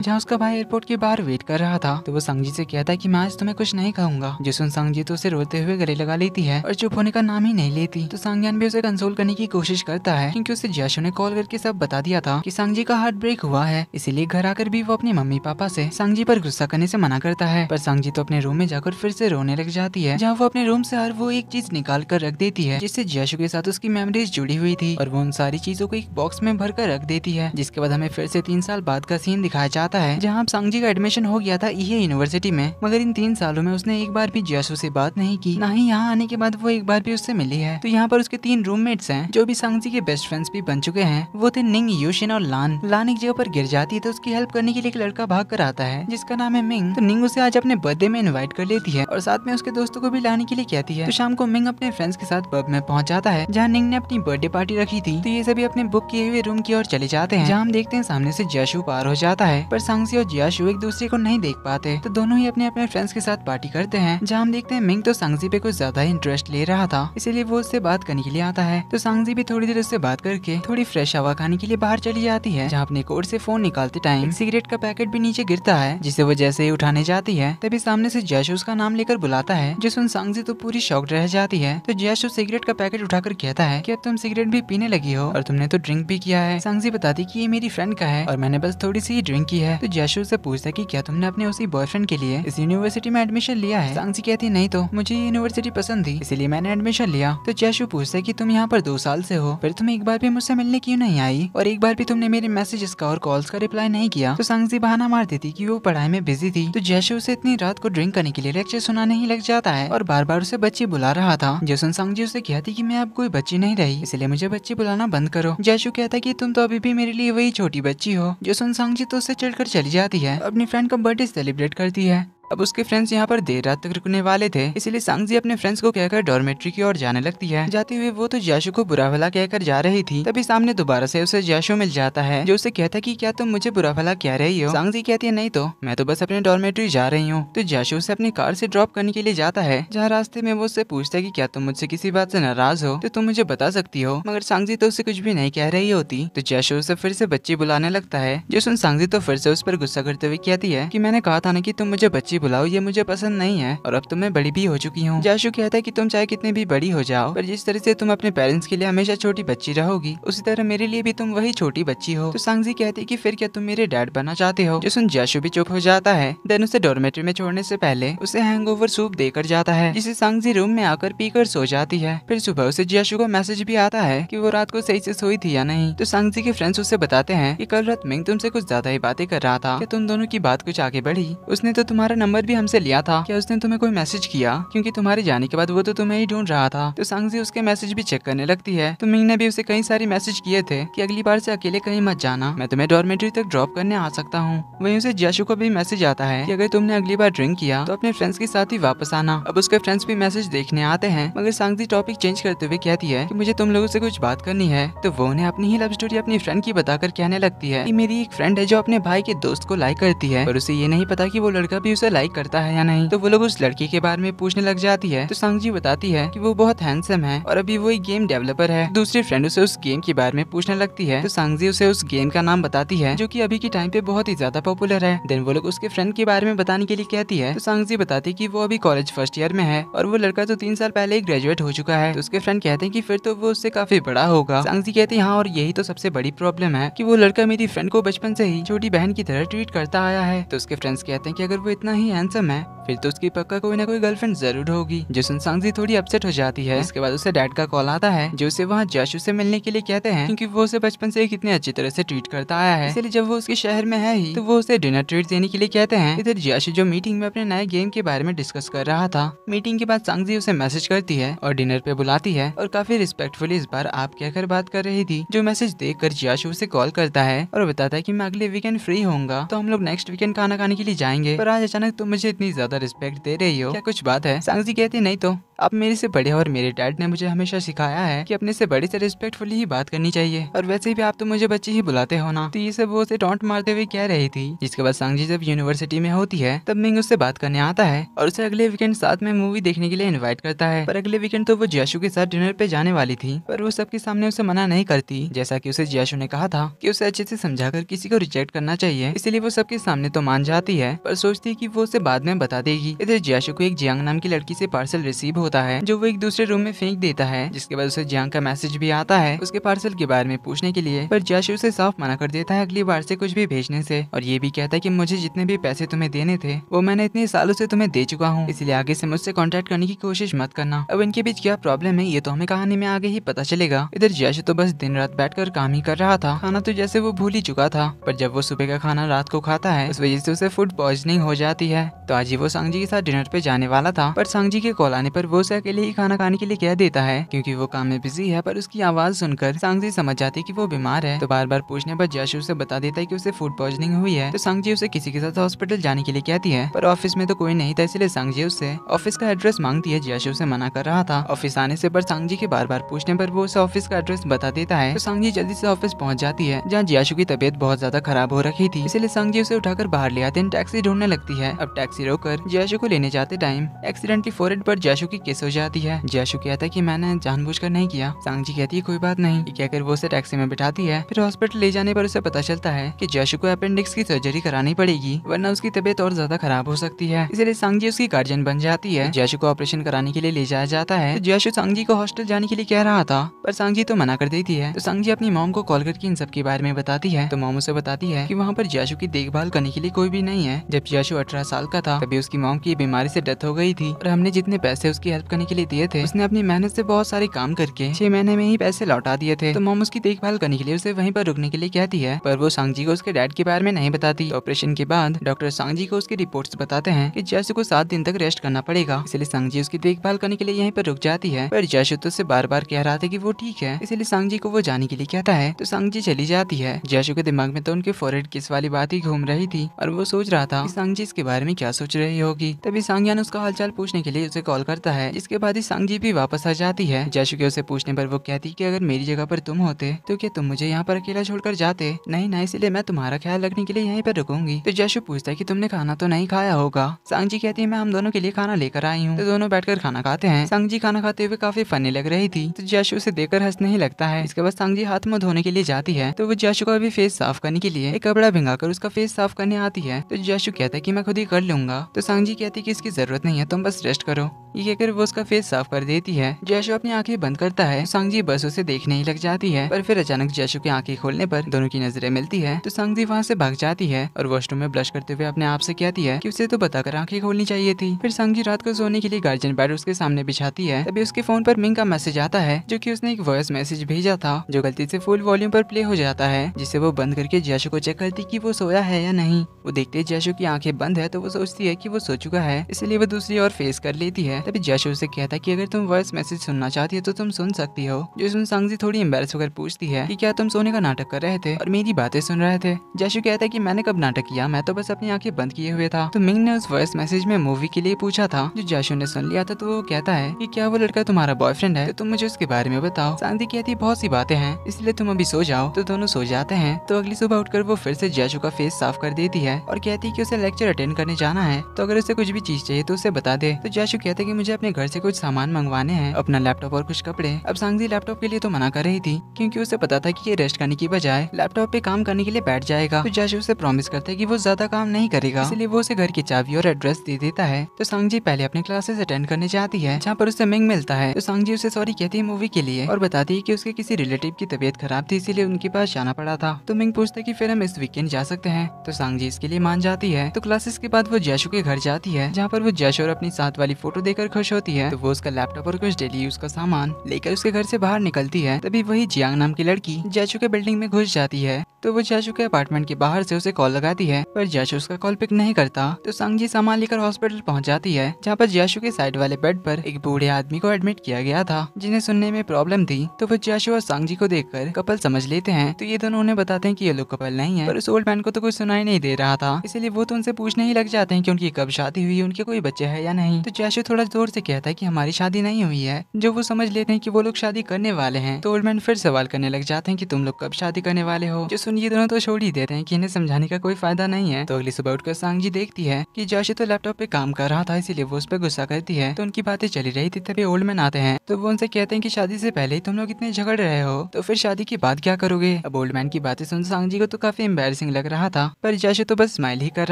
जहाँ उसका भाई एयरपोर्ट के बाहर वेट कर रहा था तो वो संगजी से कहता है की मैं आज तुम्हें कुछ नहीं कहूंगा जिसुन संगजी तो उसे रोते हुए गले लगा लेती है और चुप होने का नाम ही नहीं लेती तो संज्ञान भी उसे कंसोल करने की कोशिश करता है क्यूँकी उसे जैशो ने कॉल करके सब बता दिया था की संगजी का हार्ट ब्रेक हुआ है इसीलिए घर आकर भी वो अपने मम्मी पापा ऐसी संगजी पर गुस्सा करने ऐसी मना करता है पर संगजी तो अपने रूम में जाकर फिर से रोने लग जाती है जहाँ वो अपने रूम ऐसी हर वो एक चीज निकाल कर रख देती है जिससे जयशु के साथ उसकी मेमोरीज जुड़ी हुई थी और वो उन सारी सारी चीजों को एक बॉक्स में भर कर रख देती है जिसके बाद हमें फिर से तीन साल बाद का सीन दिखाया जाता है जहाँ सांगजी का एडमिशन हो गया था ये यूनिवर्सिटी में मगर इन तीन सालों में उसने एक बार भी जियासू से बात नहीं की ना ही यहाँ आने के बाद वो एक बार भी उससे मिली है तो यहाँ पर उसके तीन रूममेट्स हैं जो भी सांगजी के बेस्ट फ्रेंड्स भी बन चुके हैं वो थे निंग यूशिन और लान लान एक जगह पर गिर जाती है तो उसकी हेल्प करने के लिए एक लड़का भाग कर आता है जिसका नाम है मिंग तो निंग उसे आज अपने बर्थडे में इन्वाइट कर लेती है और साथ में उसके दोस्तों को भी लाने के लिए कहती है तो शाम को मिंग अपने फ्रेंड्स के साथ पब में पहुँचाता है जहाँ निंग ने अपनी बर्थडे पार्टी रखी थी तो ये ये सभी अपने बुक किए हुए रूम की ओर चले जाते हैं जहाँ हम देखते हैं सामने से जयशु पार हो जाता है पर सांगसी और जयाशु एक दूसरे को नहीं देख पाते तो दोनों ही अपने अपने फ्रेंड्स के साथ पार्टी करते हैं जहाँ हम देखते हैं मिंग तो सांगजी पे कुछ ज्यादा ही इंटरेस्ट ले रहा था इसीलिए वो उससे बात करने के लिए आता है तो सांगजी भी थोड़ी देर उससे बात करके थोड़ी फ्रेश हवा खाने के लिए बाहर चली जाती है जहाँ अपने कोर्ट से फोन निकालते टाइम सिगरेट का पैकेट भी नीचे गिरता है जिसे वो जैसे ही उठाने जाती है तभी सामने से जयशु उसका नाम लेकर बुलाता है जो सुन सांगजी तो पूरी शॉक रह जाती है तो जयाशु सिगरेट का पैकेट उठाकर कहता है की तुम सिगरेट भी पीने लगी हो और तुमने तो ड्रिंक भी किया है सांगजी बताती कि ये मेरी फ्रेंड का है और मैंने बस थोड़ी सी ड्रिंक की है तो जैशु से पूछता की क्या तुमने अपने उसी बॉयफ्रेंड के लिए इस यूनिवर्सिटी में एडमिशन लिया है सांगजी कहती नहीं तो मुझे यूनिवर्सिटी पसंद थी इसीलिए मैंने एडमिशन लिया तो जैशु पूछता की तुम यहाँ पर दो साल से हो फिर तुम एक बार भी मुझसे मिलने क्यों नहीं आई और एक बार भी तुमने मेरे मैसेजेस का और कॉल्स का रिप्लाई नहीं किया तो सांगजी बहाना मार देती की वो पढ़ाई में बिजी थी तो जैशु उसे इतनी रात को ड्रिंक करने के लिए लेक्चर सुनाने ही लग जाता है और बार बार उसे बच्ची बुला रहा था जैसन सांगजी उसे कहती की मैं अब कोई बच्ची नहीं रही इसलिए मुझे बच्ची बुलाना बंद बंद करो जाशु कहता है कि तुम तो अभी भी मेरे लिए वही छोटी बच्ची हो जो सुनसांग जी तो उससे चढ़कर चली जाती है अपनी फ्रेंड का बर्थडे सेलिब्रेट करती है अब उसके फ्रेंड्स यहाँ पर देर रात तक रुकने वाले थे इसलिए सांगजी अपने फ्रेंड्स को कहकर डॉर्मेट्री की ओर जाने लगती है जाते हुए वो तो जाशु को बुरा भला कहकर जा रही थी तभी सामने दोबारा से उसे जाशु मिल जाता है जो उसे कहता की क्या तुम मुझे बुरा भला कह रही हो सांगजी कहती है नहीं तो मैं तो बस अपने डॉर्मेट्री जा रही हूँ तो जाशु उसे अपनी कार ऐसी ड्रॉप करने के लिए जाता है जहाँ रास्ते में वो उससे पूछता है की क्या तुम मुझसे किसी बात से नाराज हो तो तुम मुझे बता सकती हो मगर सांगजी तो उसे कुछ भी नहीं कह रही होती तो जैशो उसे फिर से बच्ची बुलाने लगता है जो सुन सांगजी तो फिर से उस पर गुस्सा करते हुए कहती है की मैंने कहा था ना की तुम मुझे बच्ची बुलाओ ये मुझे पसंद नहीं है और अब तो मैं बड़ी भी हो चुकी हूँ जाशु कहता है की तुम चाहे कितनी भी बड़ी हो जाओ पर जिस तरह से तुम अपने पेरेंट्स के लिए हमेशा छोटी बच्ची रहोगी उसी तरह मेरे लिए भी तुम वही छोटी बच्ची हो तो सांगजी कहती की फिर क्या तुम मेरे डैड बनना चाहते हो जो सुन जाशु भी चुप हो जाता है देन उसे डोरमेट्री में छोड़ने ऐसी पहले उसे हैंग सूप देकर जाता है जिसे सांगजी रूम में आकर पीकर सो जाती है फिर सुबह उसे जियाशु को मैसेज भी आता है की वो रात को सही ऐसी सोई थी या नहीं तो सांगजी के फ्रेंड्स उसे बताते हैं की कल रात मिंग तुमसे कुछ ज्यादा ही बातें कर रहा था कि तुम दोनों की बात कुछ आगे बढ़ी उसने तो तुम्हारा नंबर नंबर भी हमसे लिया था क्या उसने तुम्हें कोई मैसेज किया क्योंकि तुम्हारे जाने के बाद वो तो तुम्हें ही ढूंढ रहा था तो सांगजी उसके मैसेज भी चेक करने लगती है तो मिंग ने भी उसे कई सारे मैसेज किए थे कि अगली बार से अकेले कहीं मत जाना मैं तुम्हें डॉर्मेटरी तक ड्रॉप करने आ सकता हूँ वही उसे जयाशु को भी मैसेज आता है की अगर तुमने अगली बार ड्रिंक किया तो अपने फ्रेंड्स के साथ ही वापस आना अब उसके फ्रेंड्स भी मैसेज देखने आते हैं मगर सांगजी टॉपिक चेंज करते हुए कहती है की मुझे तुम लोगों से कुछ बात करनी है तो वो उन्हें अपनी ही लव स्टोरी अपनी फ्रेंड की बताकर कहने लगती है की मेरी एक फ्रेंड है जो अपने भाई के दोस्त को लाइक करती है और उसे ये नहीं पता की वो लड़का भी उसे लाइक करता है या नहीं तो वो लोग उस लड़की के बारे में पूछने लग जाती है तो सांगजी बताती है की वो बहुत हैंडसम है और अभी वो एक गेम डेवलपर है दूसरी फ्रेंड उसे उस गेम के बारे में पूछने लगती है तो सांगजी उसे उस गेम का नाम बताती है जो की अभी के टाइम पे बहुत ही ज्यादा पॉपुलर है देन वो लोग उसके फ्रेंड के बारे में बताने के लिए कहती है तो सांगजी बताती की वो अभी कॉलेज फर्स्ट ईयर में है और वो लड़का तो तीन साल पहले ही ग्रेजुएट हो चुका है तो उसके फ्रेंड कहते हैं की फिर तो वो उससे काफी बड़ा होगा सांगजी कहती है हाँ और यही तो सबसे बड़ी प्रॉब्लम है की वो लड़का मेरी फ्रेंड को बचपन से ही छोटी बहन की तरह ट्रीट करता आया है तो उसके फ्रेंड्स कहते हैं की अगर वो इतना ही हैंडसम है फिर तो उसकी पक्का कोई ना कोई गर्लफ्रेंड जरूर होगी जो सुनसांग जी थोड़ी अपसेट हो जाती है इसके बाद उसे डैड का कॉल आता है जो उसे वहाँ जाशु से मिलने के लिए कहते हैं क्योंकि वो उसे बचपन से कितने अच्छी तरह से ट्रीट करता आया है इसलिए जब वो उसके शहर में है ही तो वो उसे डिनर ट्रीट देने के लिए कहते हैं इधर जश जो मीटिंग में अपने नए गेम के बारे में डिस्कस कर रहा था मीटिंग के बाद सांगजी उसे मैसेज करती है और डिनर पे बुलाती है और काफी रिस्पेक्टफुली इस बार आप कहकर बात कर रही थी जो मैसेज देख कर जियाशु उसे कॉल करता है और बताता है की मैं अगले वीकेंड फ्री होंगे तो हम लोग नेक्स्ट वीकेंड खाना खाने के लिए जाएंगे और आज अचानक तक तुम तो मुझे इतनी ज्यादा रिस्पेक्ट दे रही हो क्या कुछ बात है सांगजी कहती नहीं तो अब मेरे से बड़े और मेरे डैड ने मुझे हमेशा सिखाया है कि अपने से बड़े से रिस्पेक्टफुली ही बात करनी चाहिए और वैसे भी आप तो मुझे बच्ची ही बुलाते हो ना तो ये सब वो उसे टॉन्ट मारते हुए कह रही थी जिसके बाद सांगजी जब यूनिवर्सिटी में होती है तब मिंग उससे बात करने आता है और उसे अगले वीकेंड साथ में मूवी देखने के लिए इन्वाइट करता है पर अगले वीकेंड तो वो जयशु के साथ डिनर पे जाने वाली थी पर वो सबके सामने उसे मना नहीं करती जैसा की उसे जयशु ने कहा था की उसे अच्छे से समझा किसी को रिजेक्ट करना चाहिए इसलिए वो सबके सामने तो मान जाती है पर सोचती है की वो वो उसे बाद में बता देगी इधर जियाशु को एक जियांग नाम की लड़की से पार्सल रिसीव होता है जो वो एक दूसरे रूम में फेंक देता है जिसके बाद उसे जियांग का मैसेज भी आता है उसके पार्सल के बारे में पूछने के लिए पर जियाशु उसे साफ मना कर देता है अगली बार से कुछ भी भेजने से और ये भी कहता है की मुझे जितने भी पैसे तुम्हें देने थे वो मैंने इतने सालों से तुम्हें दे चुका हूँ इसलिए आगे से मुझसे कॉन्टेक्ट करने की कोशिश मत करना अब इनके बीच क्या प्रॉब्लम है ये तो हमें कहानी में आगे ही पता चलेगा इधर जियाशु तो बस दिन रात बैठ काम ही कर रहा था खाना तो जैसे वो भूल ही चुका था पर जब वो सुबह का खाना रात को खाता है उस वजह से उसे फूड पॉइजनिंग हो जाती है है तो आज ही वो सांगजी के साथ डिनर पे जाने वाला था पर सांगजी के कॉल आने पर वो उसे अकेले ही खाना खाने के लिए कह देता है क्योंकि वो काम में बिजी है पर उसकी आवाज सुनकर सांगजी समझ जाती कि वो बीमार है तो बार बार पूछने पर जयशु उसे बता देता है कि उसे फूड पॉइजनिंग हुई है तो सांगजी उसे किसी के साथ हॉस्पिटल जाने के लिए कहती है पर ऑफिस में तो कोई नहीं था इसलिए सांगजी उसे ऑफिस का एड्रेस मांगती है जयशु उसे मना कर रहा था ऑफिस आने से पर सांगजी के बार बार पूछने पर वो उसे ऑफिस का एड्रेस बता देता है तो सांगजी जल्दी से ऑफिस पहुंच जाती है जहाँ जयाशु की तबियत बहुत ज्यादा खराब हो रखी थी इसलिए सांगजी उसे उठाकर बाहर ले आते हैं टैक्सी ढूंढने लगती है अब टैक्सी रोककर जयशु को लेने जाते टाइम एक्सीडेंटली फोरेड पर जयशु की किस हो जाती है जयशु कहता है की मैंने जानबूझकर नहीं किया जी कहती है कोई बात नहीं कहकर वो उसे टैक्सी में बिठाती है फिर हॉस्पिटल ले जाने पर उसे पता चलता है की जयशु को अपेंडिक्स की सर्जरी करानी पड़ेगी वरना उसकी तबियत और ज्यादा खराब हो सकती है इसलिए सांगजी उसकी गार्जियन बन जाती है जयशु को ऑपरेशन कराने के लिए ले जाया जाता है तो जयशु सांगजी को हॉस्टल जाने के लिए कह रहा था पर सांगजी तो मना कर देती है तो सांगजी अपनी मोम को कॉल करके इन सब के बारे में बताती है तो मोम उसे बताती है की वहाँ पर जयशु की देखभाल करने के लिए कोई भी नहीं है जब जयशु अठारह साल का था तभी उसकी माओ की बीमारी से डेथ हो गई थी और हमने जितने पैसे उसकी हेल्प करने के लिए दिए थे उसने अपनी मेहनत से बहुत सारे काम करके छह महीने में ही पैसे लौटा दिए थे तो मोम उसकी देखभाल करने के लिए उसे वहीं पर रुकने के लिए कहती है पर वो सांगजी को उसके डैड के बारे में नहीं बताती ऑपरेशन के बाद डॉक्टर सांगजी को उसकी रिपोर्ट बताते हैं की जैसे को सात दिन तक रेस्ट करना पड़ेगा इसलिए सांगजी उसकी देखभाल करने के लिए यहीं पर रुक जाती है पर जैशु तो उसे बार बार कह रहा था की वो ठीक है इसलिए सांगजी को वो जाने के लिए कहता है तो सांगजी चली जाती है जैशु के दिमाग में तो उनके फोरेड किस वाली बात ही घूम रही थी और वो सोच रहा था सांगजी इसके बारे बारे में क्या सोच रही होगी तभी सांगयान उसका हालचाल पूछने के लिए उसे कॉल करता है इसके बाद ही सांगजी भी वापस आ जाती है जैशु के उसे पूछने पर वो कहती कि अगर मेरी जगह पर तुम होते तो क्या तुम मुझे यहाँ पर अकेला छोड़कर जाते नहीं ना इसलिए मैं तुम्हारा ख्याल रखने के लिए यहीं पर रुकूंगी तो जैसु पूछता है की तुमने खाना तो नहीं खाया होगा सांगजी कहती है मैं हम दोनों के लिए खाना लेकर आई हूँ तो दोनों बैठ खाना खाते हैं सांगजी खाना खाते हुए काफी फनी लग रही थी तो जैशु उसे देखकर हंसने ही लगता है इसके बाद सांगजी हाथ मुंह धोने के लिए जाती है तो वो जैशु का भी फेस साफ करने के लिए एक कपड़ा भिंगा उसका फेस साफ करने आती है तो जैशु कहता है की मैं खुद ही कर लूंगा तो सांगजी कहती है की इसकी जरूरत नहीं है तुम बस रेस्ट करो ये कहकर वो उसका फेस साफ कर देती है जैशो अपनी आंखें बंद करता है सांगजी बस उसे देखने ही लग जाती है पर फिर अचानक जैशो की आंखें खोलने पर दोनों की नजरें मिलती है तो सांगजी वहाँ से भाग जाती है और वॉशरूम में ब्लश करते हुए अपने आप से कहती है कि उसे तो बताकर आंखें खोलनी चाहिए थी फिर सांगजी रात को सोने के लिए गार्जियन बैड उसके सामने बिछाती है तभी उसके फोन पर मिंग का मैसेज आता है जो की उसने एक वॉइस मैसेज भेजा था जो गलती से फुल वॉल्यूम पर प्ले हो जाता है जिसे वो बंद करके जैशो को चेक करती की वो सोया है या नहीं वो देखते जैशो की आंखें बंद है तो वो सोचती है की वो सो चुका है इसलिए वो दूसरी और फेस कर लेती है तभी जश उसे कहता है की अगर तुम वॉइस मैसेज सुनना चाहती हो तो तुम सुन सकती हो जो सुन सांगजी थोड़ी एम्बेस होकर पूछती है की क्या तुम सोने का नाटक कर रहे थे और मेरी बातें सुन रहे थे जशु कहता है की मैंने कब नाटक किया मैं तो बस अपनी आंखें बंद किए हुए था तो मिंग ने उस वॉइस मैसेज में मूवी के लिए पूछा था जो जशु ने सुन लिया था तो वो कहता है की क्या वो लड़का तुम्हारा बॉयफ्रेंड है तो तुम मुझे उसके बारे में बताओ सांगजी कहती है बहुत सी बातें हैं इसलिए तुम अभी सो जाओ तो दोनों सो जाते हैं तो अगली सुबह उठकर वो फिर से जशु का फेस साफ कर देती है और कहती है की उसे लेक्चर अटेंड करने जाना है तो अगर उसे कुछ भी चीज चाहिए तो उसे बता दे तो जाशु कहते की मुझे अपने घर से कुछ सामान मंगवाने हैं अपना लैपटॉप और कुछ कपड़े अब सांगजी लैपटॉप के लिए तो मना कर रही थी क्योंकि उसे पता था की ये रेस्ट करने की बजाय लैपटॉप पे काम करने के लिए बैठ जाएगा तो जाशु उसे प्रॉमिस करते है की वो ज्यादा काम नहीं करेगा इसलिए वो उसे घर की चाबी और एड्रेस दे देता है तो सांगजी पहले अपने क्लासेस अटेंड करने जाती है जहाँ पर उसे मिंग मिलता है तो सांगजी उसे सॉरी कहती है मूवी के लिए और बताती है कि उसके किसी रिलेटिव की तबीयत खराब थी इसीलिए उनके पास जाना पड़ा था तो मिंग पूछते की कि फिर हम इस वीकेंड जा सकते हैं तो सांगजी इसके लिए मान जाती है तो क्लासेस के बाद वो जैशो के घर जाती है जहाँ पर वो जैशो और अपनी साथ वाली फोटो देकर खुश होती है तो वो उसका लैपटॉप और कुछ डेली यूज का सामान लेकर उसके घर से बाहर निकलती है तभी वही जियांग नाम की लड़की जैशो के बिल्डिंग में घुस जाती है तो वो जैशो के अपार्टमेंट के बाहर से उसे कॉल लगाती है पर जैशो उसका कॉल पिक नहीं करता तो संगजी सामान लेकर हॉस्पिटल पहुंच जाती है जहाँ पर जैशो के साइड वाले बेड पर एक बूढ़े आदमी को एडमिट किया गया था जिन्हें सुनने में प्रॉब्लम थी तो वो जैशो और सांगजी को देखकर कपल समझ लेते हैं तो ये दोनों उन्हें बताते हैं की ये लोग कपल नहीं है पर उस ओल्ड मैन को तो कुछ सुनाई नहीं दे रहा था इसलिए वो तो उनसे पूछने ही लग जाते हैं कि उनकी कब शादी हुई उनके कोई बच्चे है या नहीं तो जैशो थोड़ा जोर से कहता है कि हमारी शादी नहीं हुई है जब वो समझ लेते हैं कि वो लोग शादी करने वाले हैं तो ओल्ड मैन फिर सवाल करने लग जाते हैं कि तुम लोग कब शादी करने वाले हो जो सुनिए दोनों तो छोड़ ही देते हैं कि इन्हें समझाने का कोई फायदा नहीं है तो अगली सुबह उठकर सांगजी देखती है कि जोशी तो लैपटॉप पे काम कर रहा था इसीलिए वो उस पर गुस्सा करती है तो उनकी बातें चली रही थी तभी ओल्ड मैन आते हैं तो वो उनसे कहते हैं की शादी से पहले ही तुम लोग इतने झगड़ रहे हो तो फिर शादी के बाद क्या करोगे अब ओल्ड मैन की बातें सुन सांगजी को तो काफी एम्बेसिंग लग रहा था पर जोशी तो बस स्माइल ही कर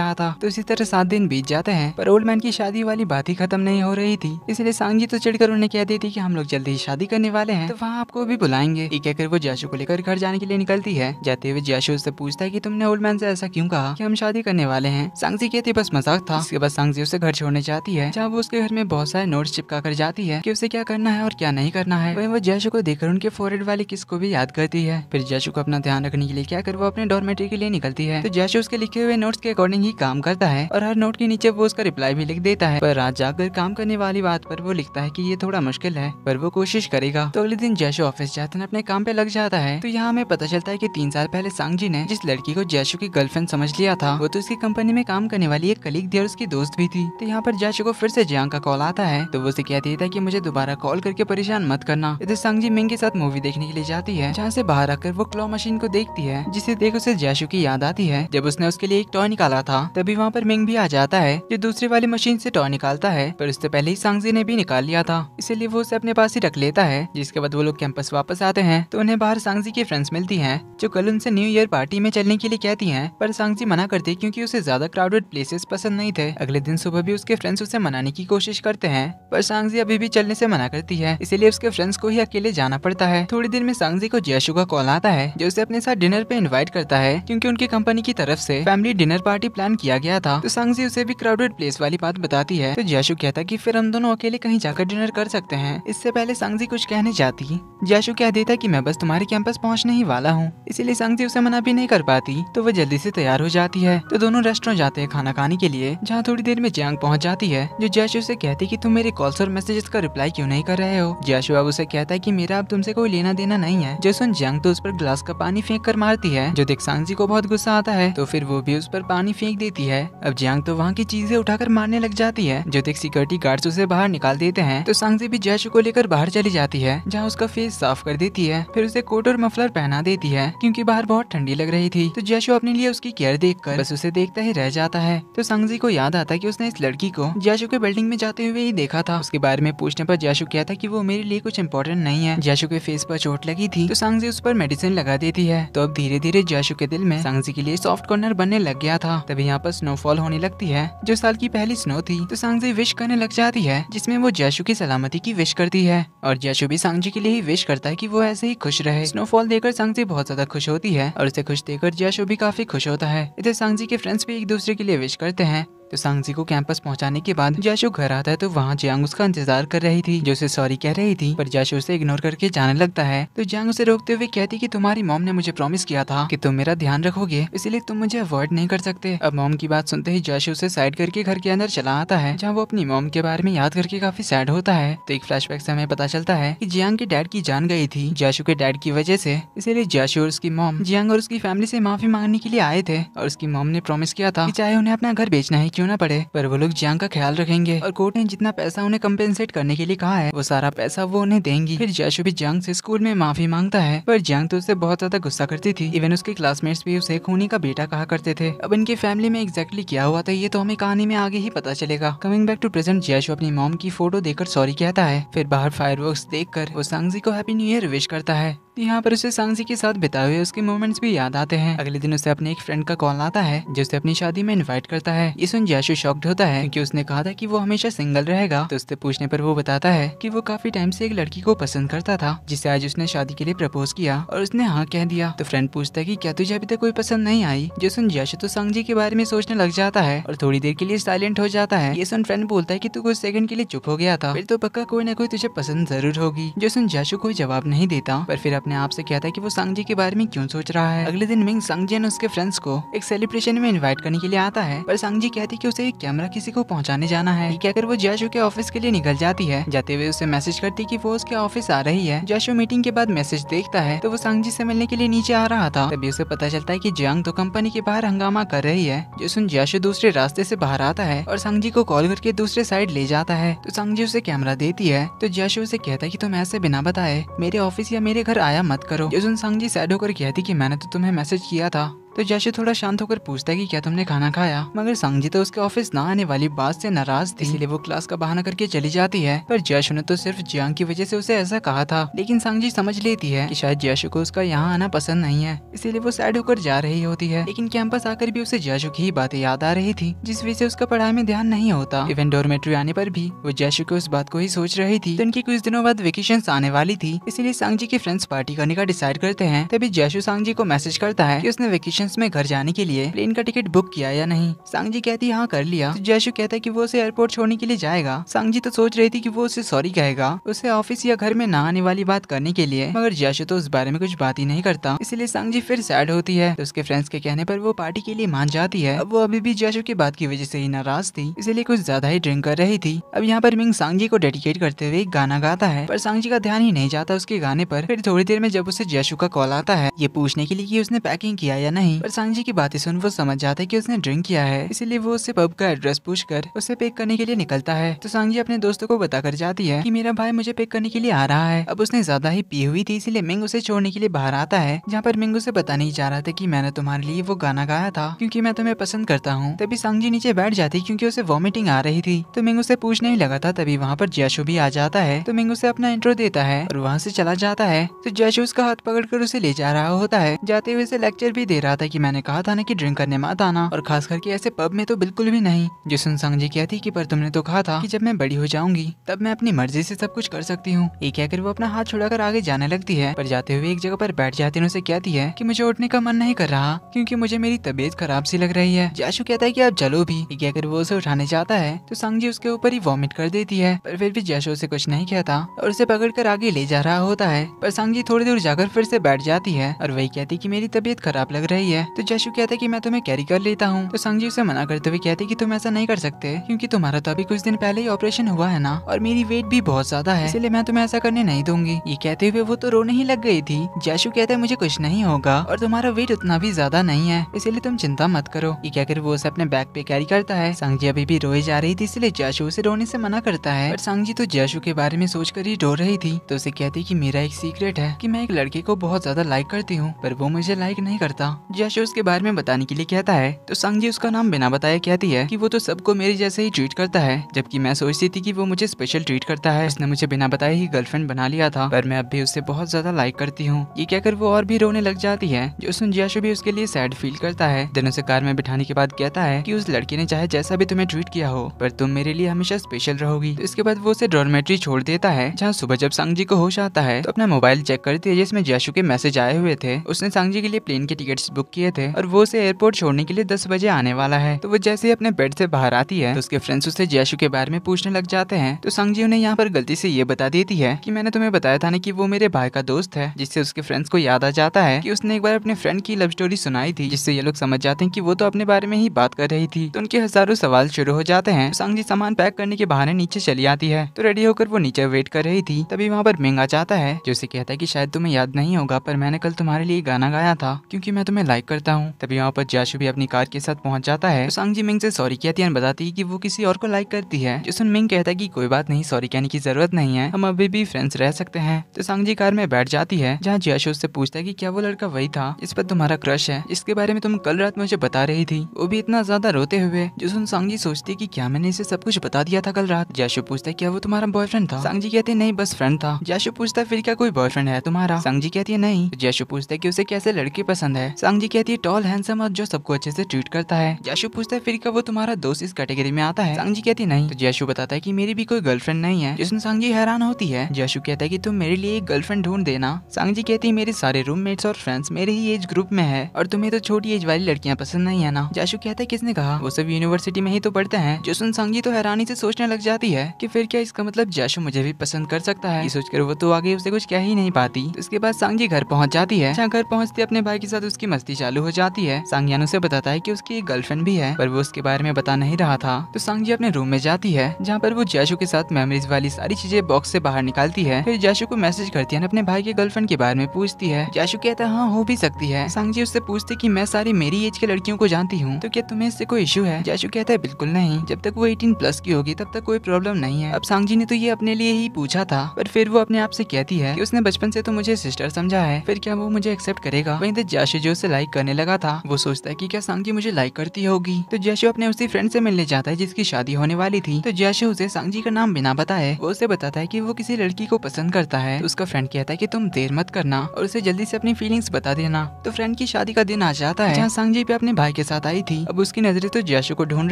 रहा था तो इसी तरह छह सात दिन बीत जाते हैं पर ओल्ड मैन की शादी वाली बात ही खत्म नहीं हो रही थी इसलिए सांगी तो चिड़कर उन्हें कह देती की हम लोग जल्दी ही शादी करने वाले हैं तो वहाँ आपको भी बुलाएंगे ये कहकर वो जाशु को लेकर घर जाने के लिए निकलती है जाते हुए जाशु उससे पूछता है की तुमने ओल्ड मैन से ऐसा क्यूँ कहा की हम शादी करने वाले हैं सांगजी कहती बस मजाक था उसके बाद सांगजी उसे घर छोड़ने जाती है जहाँ वो उसके घर में बहुत सारे नोट चिपका कर जाती है की उसे क्या करना है और क्या नहीं करना है वही वो जैशु को देखकर उनके फॉरवर्ड वाले किस को भी याद करती है फिर जैशु को अपना ध्यान रखने के लिए क्या कर वो अपने डॉर्मेटरी के लिए निकलती है तो जैशु उसके लिखे हुए नोट्स के अकॉर्डिंग ही काम करता है और हर नोट के नीचे वो उसका रिप्लाई भी लिख देता है पर रात जाकर काम करने वाली बात पर वो लिखता है कि ये थोड़ा मुश्किल है पर वो कोशिश करेगा तो अगले दिन जैशो ऑफिस जाते अपने काम पे लग जाता है तो यहाँ हमें पता चलता है की तीन साल पहले सांगजी ने जिस लड़की को जैशो की गर्लफ्रेंड समझ लिया था वो तो उसकी कंपनी में काम करने वाली एक कलीग थी और उसकी दोस्त भी थी तो यहाँ पर जैशो को फिर से जियांग का कॉल आता है तो वो उसे कहती है की मुझे दोबारा कॉल करके परेशान मत करना इधर सांगजी मिंग के साथ मूवी देखने के लिए जाती है जहाँ से बाहर आकर वो क्लॉ मशीन को देखती है जिसे देख उसे जैशो की याद आती है जब उसने उसके लिए एक टॉय निकाला था तभी वहाँ पर मिंग किंग भी आ जाता है जो दूसरी वाली मशीन से टॉय निकालता है पर उससे पहले ही सांगजी ने भी निकाल लिया था इसीलिए वो उसे अपने पास ही रख लेता है जिसके बाद वो लोग कैंपस वापस आते हैं तो उन्हें बाहर सांगजी की फ्रेंड्स मिलती है जो कल उनसे न्यू ईयर पार्टी में चलने के लिए कहती है पर सांगजी मना करती है क्यूँकी उसे ज्यादा क्राउडेड प्लेसेस पसंद नहीं थे अगले दिन सुबह भी उसके फ्रेंड्स उसे मनाने की कोशिश करते हैं पर सांगजी अभी भी चलने से मना करती है इसीलिए उसके फ्रेंड्स को ही अकेले जाना पड़ता है थोड़ी देर में सांगजी को जयशु का कॉल आता है जो उसे अपने साथ डिनर पे इनवाइट करता है क्योंकि उनकी कंपनी की तरफ से फैमिली डिनर पार्टी प्लान किया गया था तो सांगजी उसे भी क्राउडेड प्लेस वाली बात बताती है तो जयशु कहता है कि फिर हम दोनों अकेले कहीं जाकर डिनर कर सकते हैं इससे पहले सांगजी कुछ कहने जाती जाशु कह देता कि मैं बस तुम्हारे कैंपस पहुंचने ही वाला हूँ इसीलिए सांगजी उसे मना भी नहीं कर पाती तो वह जल्दी से तैयार हो जाती है तो दोनों रेस्टोरेंट जाते हैं खाना खाने के लिए जहाँ थोड़ी देर में जयांग पहुँच जाती है जो जयशु ऐसी कहती की तुम मेरे कॉल्स और मैसेजेस का रिप्लाई क्यों नहीं कर रहे हो जयशु अब उसे कहता है की मेरा अब तुमसे कोई लेना देना नहीं है जो सुन जयांग तो उस पर ग्लास का पानी फेंक कर मारती है जो देख सांगजी को बहुत गुस्सा आता है तो फिर वो भी उस पर पानी फेंक देती है अब जियांग तो वहाँ की चीजें उठाकर मारने लग जाती है जो देख सिक्योरिटी गार्ड उसे बाहर निकाल देते हैं तो सांगजी भी जयशु को लेकर बाहर चली जाती है जहाँ उसका फेस साफ कर देती है फिर उसे कोट और मफलर पहना देती है क्यूँकी बाहर बहुत ठंडी लग रही थी तो जैशु अपने लिए उसकी केयर कर बस उसे देखता ही रह जाता है तो सांगजी को याद आता की उसने इस लड़की को जैशु के बिल्डिंग में जाते हुए ही देखा था उसके बारे में पूछने पर जैशु कहता की वो मेरे लिए कुछ इम्पोर्टेंट नहीं है जैशु के फेस पर चोट लगी थी तो सांगजी उस पर मेडिसिन लगा देती है तो अब धीरे धीरे जयशु के दिल में सांगजी के लिए सॉफ्ट कॉर्नर बनने लग गया था तभी यहाँ पर स्नोफॉल फॉल होने लगती है जो साल की पहली स्नो थी तो सांगजी विश करने लग जाती है जिसमे वो जैशु की सलामती की विश करती है और जैशु भी सांगजी के लिए ही विश करता है की वो ऐसे ही खुश रहे स्नोफॉल देकर सांगजी बहुत ज्यादा खुश होती है और उसे खुश देकर जैशु भी काफी खुश होता है इधर सांगजी के फ्रेंड्स भी एक दूसरे के लिए विश करते हैं तो सांगजी को कैंपस पहुंचाने के बाद जाशो घर आता है तो वहाँ जियांग उसका इंतजार कर रही थी जो उसे सॉरी कह रही थी पर जाशो उसे इग्नोर करके जाने लगता है तो जियांग उसे रोकते हुए कहती कि तुम्हारी मॉम ने मुझे प्रॉमिस किया था कि तुम मेरा ध्यान रखोगे इसलिए तुम मुझे अवॉइड नहीं कर सकते अब मॉम की बात सुनते ही जाशो उसे साइड करके घर के अंदर चला आता है जहाँ वो अपनी मॉम के बारे में याद करके काफी सैड होता है तो एक फ्लैश से हमें पता चलता है की जियांग के डैड की जान गई थी जाशो के डैड की वजह से इसीलिए जाशो और उसकी मॉम जियांग और उसकी फैमिली से माफी मांगने के लिए आए थे और उसकी मॉम ने प्रॉमिस किया था चाहे उन्हें अपना घर बेचना है क्यों ना पड़े पर वो लोग जियांग का ख्याल रखेंगे और कोर्ट ने जितना पैसा उन्हें कम्पेंसेट करने के लिए कहा है वो सारा पैसा वो उन्हें देंगी फिर जैशु भी जंग से स्कूल में माफी मांगता है पर जियांग तो उससे बहुत ज्यादा गुस्सा करती थी इवन उसके क्लासमेट्स भी उसे खूनी का बेटा कहा करते थे अब इनकी फैमिली में एग्जैक्टली क्या हुआ था ये तो हमें कहानी में आगे ही पता चलेगा कमिंग बैक टू प्रेजेंट जैशु अपनी मॉम की फोटो देकर सॉरी कहता है फिर बाहर फायर देख कर वो सांगजी को हैप्पी न्यू ईयर विश करता है यहाँ पर उसे सांगजी के साथ बिताए हुए उसके मोमेंट्स भी याद आते हैं अगले दिन उसे अपने एक फ्रेंड का कॉल आता है जो उसे अपनी शादी में इन्वाइट करता है ये सुन जैशु शॉक्ड होता है क्योंकि उसने कहा था कि वो हमेशा सिंगल रहेगा तो उससे पूछने पर वो बताता है कि वो काफी टाइम से एक लड़की को पसंद करता था जिसे आज उसने शादी के लिए प्रपोज किया और उसने हाँ कह दिया तो फ्रेंड पूछता है की क्या तुझे अभी तक कोई पसंद नहीं आई जो सुन जैशु तो सांगजी के बारे में सोचने लग जाता है और थोड़ी देर के लिए साइलेंट हो जाता है ये सुन फ्रेंड बोलता है की तू कुछ सेकंड के लिए चुप हो गया था फिर तो पक्का कोई ना कोई तुझे पसंद जरूर होगी जो सुन जैशु कोई जवाब नहीं देता पर फिर अपने आप से कहता है कि वो संगजी के बारे में क्यों सोच रहा है अगले दिन मिंग संगजी ने उसके फ्रेंड्स को एक सेलिब्रेशन में इन्वाइट करने के लिए आता है पर संगजी कहती है कि उसे एक कैमरा किसी को पहुंचाने जाना है अगर वो जयशु के ऑफिस के लिए निकल जाती है जाते हुए उसे मैसेज करती है कि वो उसके ऑफिस आ रही है जैशो मीटिंग के बाद मैसेज देखता है तो वो संगजी से मिलने के लिए नीचे आ रहा था तभी उसे पता चलता है की जंग तो कंपनी के बाहर हंगामा कर रही है सुन जयशो दूसरे रास्ते से बाहर आता है और संगजी को कॉल करके दूसरे साइड ले जाता है तो संगजी उसे कैमरा देती है तो जयशो उसे कहता है की तुम ऐसे बिना बताए मेरे ऑफिस या मेरे घर आया मत करो योजुन सांग जी सैड होकर कहती कि मैंने तो तुम्हें मैसेज किया था तो जैशो थोड़ा शांत होकर पूछता है कि क्या तुमने खाना खाया मगर तो उसके ऑफिस ना आने वाली बात से नाराज थी इसलिए वो क्लास का बहाना करके चली जाती है पर जैशु ने तो सिर्फ जियांग की वजह से उसे ऐसा कहा था लेकिन सांगजी समझ लेती है कि शायद जैशु को उसका यहाँ आना पसंद नहीं है इसीलिए वो सैड होकर जा रही होती है लेकिन कैंपस आकर भी उसे जैशु की ही बातें याद आ रही थी जिस वजह से उसका पढ़ाई में ध्यान नहीं होता इवन डोरमेट्री आने पर भी वो जैशु की उस बात को ही सोच रही थी तो उनकी कुछ दिनों बाद वेकेशन आने वाली थी इसीलिए सांगजी की फ्रेंड्स पार्टी करने का डिसाइड करते हैं तभी जैशु सांगजी को मैसेज करता है की उसने वेकेशन एयरलाइंस में घर जाने के लिए प्लेन का टिकट बुक किया या नहीं सांगजी कहती हाँ कर लिया तो जयशु कहता है की वो उसे एयरपोर्ट छोड़ने के लिए जाएगा सांगजी तो सोच रही थी की वो उसे सॉरी कहेगा उसे ऑफिस या घर में न आने वाली बात करने के लिए मगर जयशु तो उस बारे में कुछ बात ही नहीं करता इसलिए सांगजी फिर सैड होती है तो उसके फ्रेंड्स के कहने पर वो पार्टी के लिए मान जाती है अब वो अभी भी जयशु की बात की वजह से ही नाराज थी इसलिए कुछ ज्यादा ही ड्रिंक कर रही थी अब यहाँ पर मिंग सांगजी को डेडिकेट करते हुए एक गाना गाता है पर सांगजी का ध्यान ही नहीं जाता उसके गाने पर फिर थोड़ी देर में जब उसे जयशु का कॉल आता है ये पूछने के लिए कि उसने पैकिंग किया या नहीं नहीं पर सांगजी की बातें सुन वो समझ जाता है की उसने ड्रिंक किया है इसीलिए वो उसे पब का एड्रेस पूछ कर उसे पिक करने के लिए निकलता है तो सांगजी अपने दोस्तों को बताकर जाती है की मेरा भाई मुझे पिक करने के लिए आ रहा है अब उसने ज्यादा ही पी हुई थी इसीलिए मिंग उसे छोड़ने के लिए बाहर आता है जहाँ पर मिंग उसे बता नहीं जा रहा था की मैंने तुम्हारे लिए वो गाना गाया था क्यूँकी मैं तुम्हें पसंद करता हूँ तभी सांगजी नीचे बैठ जाती क्यूँकी उसे वॉमिटिंग आ रही थी तो मिंग उसे पूछने ही लगा था तभी वहाँ पर जैशो भी आ जाता है तो मिंग उसे अपना इंट्रो देता है और वहाँ से चला जाता है तो जयाशु उसका हाथ कर उसे ले जा रहा होता है जाते हुए उसे लेक्चर भी दे रहा बात है कि मैंने कहा था ना कि ड्रिंक करने मत आना और खास करके ऐसे पब में तो बिल्कुल भी नहीं जो संग जी कहती की पर तुमने तो कहा था कि जब मैं बड़ी हो जाऊंगी तब मैं अपनी मर्जी से सब कुछ कर सकती हूँ ये कहकर वो अपना हाथ छुड़ाकर आगे जाने लगती है पर जाते हुए एक जगह पर बैठ जाती उसे कहती है कि मुझे उठने का मन नहीं कर रहा क्योंकि मुझे मेरी तबीयत खराब सी लग रही है जाशु कहता है कि आप चलो भी ये कहकर वो उसे उठाने जाता है तो संगजी उसके ऊपर ही वॉमिट कर देती है पर फिर भी जाशू उसे कुछ नहीं कहता और उसे कर आगे ले जा रहा होता है पर संगजी थोड़ी दूर जाकर फिर से बैठ जाती है और वही कहती की मेरी तबीयत खराब लग रही है रही है तो जैशु कहते हैं कि मैं तुम्हें कैरी कर लेता हूँ तो संगजी उसे मना करते हुए कहते की तुम ऐसा नहीं कर सकते क्यूँकी तुम्हारा तो अभी कुछ दिन पहले ही ऑपरेशन हुआ है ना और मेरी वेट भी बहुत ज्यादा है इसलिए मैं तुम्हें ऐसा करने नहीं दूंगी ये कहते हुए वो तो रोने ही लग गई थी जयशु कहते मुझे कुछ नहीं होगा और तुम्हारा वेट उतना भी ज्यादा नहीं है इसीलिए तुम चिंता मत करो ये कहकर वो उसे अपने बैग पे कैरी करता है संगजी अभी भी रोई जा रही थी इसलिए जैशु उसे रोने से मना करता है और संगजी तो जयशु के बारे में सोचकर ही रो रही थी तो उसे कहती की मेरा एक सीक्रेट है की मैं एक लड़के को बहुत ज्यादा लाइक करती हूँ पर वो मुझे लाइक नहीं करता जैसे उसके बारे में बताने के लिए कहता है तो संगजी उसका नाम बिना बताए कहती है कि वो तो सबको मेरे जैसे ही ट्रीट करता है जबकि मैं सोचती थी कि वो मुझे स्पेशल ट्रीट करता है उसने मुझे बिना बताए ही गर्लफ्रेंड बना लिया था पर मैं अब भी उससे बहुत ज्यादा लाइक करती हूँ ये कहकर वो और भी रोने लग जाती है जो सुन जियाशो भी उसके लिए सैड फील करता है दिन उसे कार में बिठाने के बाद कहता है की उस लड़की ने चाहे जैसा भी तुम्हें ट्रीट किया हो पर तुम मेरे लिए हमेशा स्पेशल रहोगी तो इसके बाद वो उसे डॉर्मेट्री छोड़ देता है जहाँ सुबह जब सांगजी को होश आता है तो अपना मोबाइल चेक करती है जिसमें जियाशु के मैसेज आए हुए थे उसने सांगजी के लिए प्लेन के टिकट बुक बुक किए थे और वो उसे एयरपोर्ट छोड़ने के लिए दस बजे आने वाला है तो वो जैसे ही अपने बेड से बाहर आती है तो उसके फ्रेंड्स उसे जयशु के बारे में पूछने लग जाते हैं तो संगजी उन्हें यहाँ पर गलती से ये बता देती है की मैंने तुम्हें बताया था ना की वो मेरे भाई का दोस्त है जिससे उसके फ्रेंड्स को याद आ जाता है की उसने एक बार अपने फ्रेंड की लव स्टोरी सुनाई थी जिससे ये लोग समझ जाते हैं की वो तो अपने बारे में ही बात कर रही थी तो उनके हजारों सवाल शुरू हो जाते हैं संगजी सामान पैक करने के बहाने नीचे चली आती है तो रेडी होकर वो नीचे वेट कर रही थी तभी वहाँ पर मेंगा जाता है जो उसे कहता है की शायद तुम्हें याद नहीं होगा पर मैंने कल तुम्हारे लिए गाना गाया था क्यूँकी मैं तुम्हें लाइव ड्राइव करता हूँ तभी वहाँ पर जाशु भी अपनी कार के साथ पहुँच जाता है तो सांग जी मिंग से सॉरी कहती है बताती है की वो किसी और को लाइक करती है जिसमें मिंग कहता है की कोई बात नहीं सॉरी कहने की जरूरत नहीं है हम अभी भी फ्रेंड्स रह सकते हैं तो सांग जी कार में बैठ जाती है जहाँ जयाशु उससे पूछता है की क्या वो लड़का वही था इस पर तुम्हारा क्रश है इसके बारे में तुम कल रात मुझे बता रही थी वो भी इतना ज्यादा रोते हुए जिसुन सांग जी सोचती की क्या मैंने इसे सब कुछ बता दिया था कल रात जाशु पूछता है क्या वो तुम्हारा बॉयफ्रेंड था सांग जी कहते नहीं बस फ्रेंड था जाशु पूछता है फिर क्या कोई बॉयफ्रेंड है तुम्हारा सांग जी कहती है नहीं तो जयशु पूछता है की उसे कैसे लड़की पसंद है सांग जी भी कहती है टॉल हैंडसम और जो सबको अच्छे से ट्रीट करता है जैशु पूछता है फिर कब वो तुम्हारा दोस्त इस कैटेगरी में आता है सांगजी कहती नहीं तो जैशु बताता है की मेरी भी कोई गर्लफ्रेंड नहीं है जिसमें सांगजी हैरान होती है जैशु कहता है की तुम मेरे लिए एक गर्लफ्रेंड ढूंढ देना सांगजी कहती है मेरे सारे रूममेट्स और फ्रेंड्स मेरे ही एज ग्रुप में है और तुम्हें तो छोटी एज वाली लड़कियाँ पसंद नहीं है ना जैशु कहता है किसने कहा वो सब यूनिवर्सिटी में ही तो पढ़ते हैं जोसुन सांगजी तो हैरानी से सोचने लग जाती है की फिर क्या इसका मतलब जैशु मुझे भी पसंद कर सकता है सोचकर वो तो आगे उसे कुछ कह ही नहीं पाती उसके बाद सांगजी घर पहुँच जाती है जहाँ घर पहुँचती अपने भाई के साथ उसकी मस्ती चालू हो जाती है सांगयान उसे बताता है की उसकी एक गर्लफ्रेंड भी है पर वो उसके बारे में बता नहीं रहा था तो सांगजी अपने रूम में जाती है जहाँ पर वो जैशु के साथ मेमोरीज वाली सारी चीजें बॉक्स से बाहर निकालती है फिर जैशु को मैसेज करती है अपने भाई के गर्लफ्रेंड के बारे में पूछती है जैशु कहता है हाँ हो भी सकती है सांगजी उससे पूछती की मैं सारी मेरी एज के लड़कियों को जानती हूँ तो क्या तुम्हें इससे कोई इशू है जैशु कहता है बिल्कुल नहीं जब तक वो एटीन प्लस की होगी तब तक कोई प्रॉब्लम नहीं है अब सांगजी ने तो ये अपने लिए ही पूछा था पर फिर वो अपने आप से कहती है कि उसने बचपन से तो मुझे सिस्टर समझा है फिर क्या वो मुझे एक्सेप्ट करेगा वहीं तक तो जो उसे लाइक करने लगा था वो सोचता है की क्या सांगजी मुझे लाइक करती होगी तो जयशो अपने उसी फ्रेंड से मिलने जाता है जिसकी शादी होने वाली थी तो जयशो उसे सांगजी का नाम बिना बताए वो उसे बताता है की वो किसी लड़की को पसंद करता है तो उसका फ्रेंड कहता है की तुम देर मत करना और उसे जल्दी से अपनी फीलिंग बता देना तो फ्रेंड की शादी का दिन आ जाता है जहाँ सांगजी पे अपने भाई के साथ आई थी अब उसकी नजरे तो जयशो को ढूंढ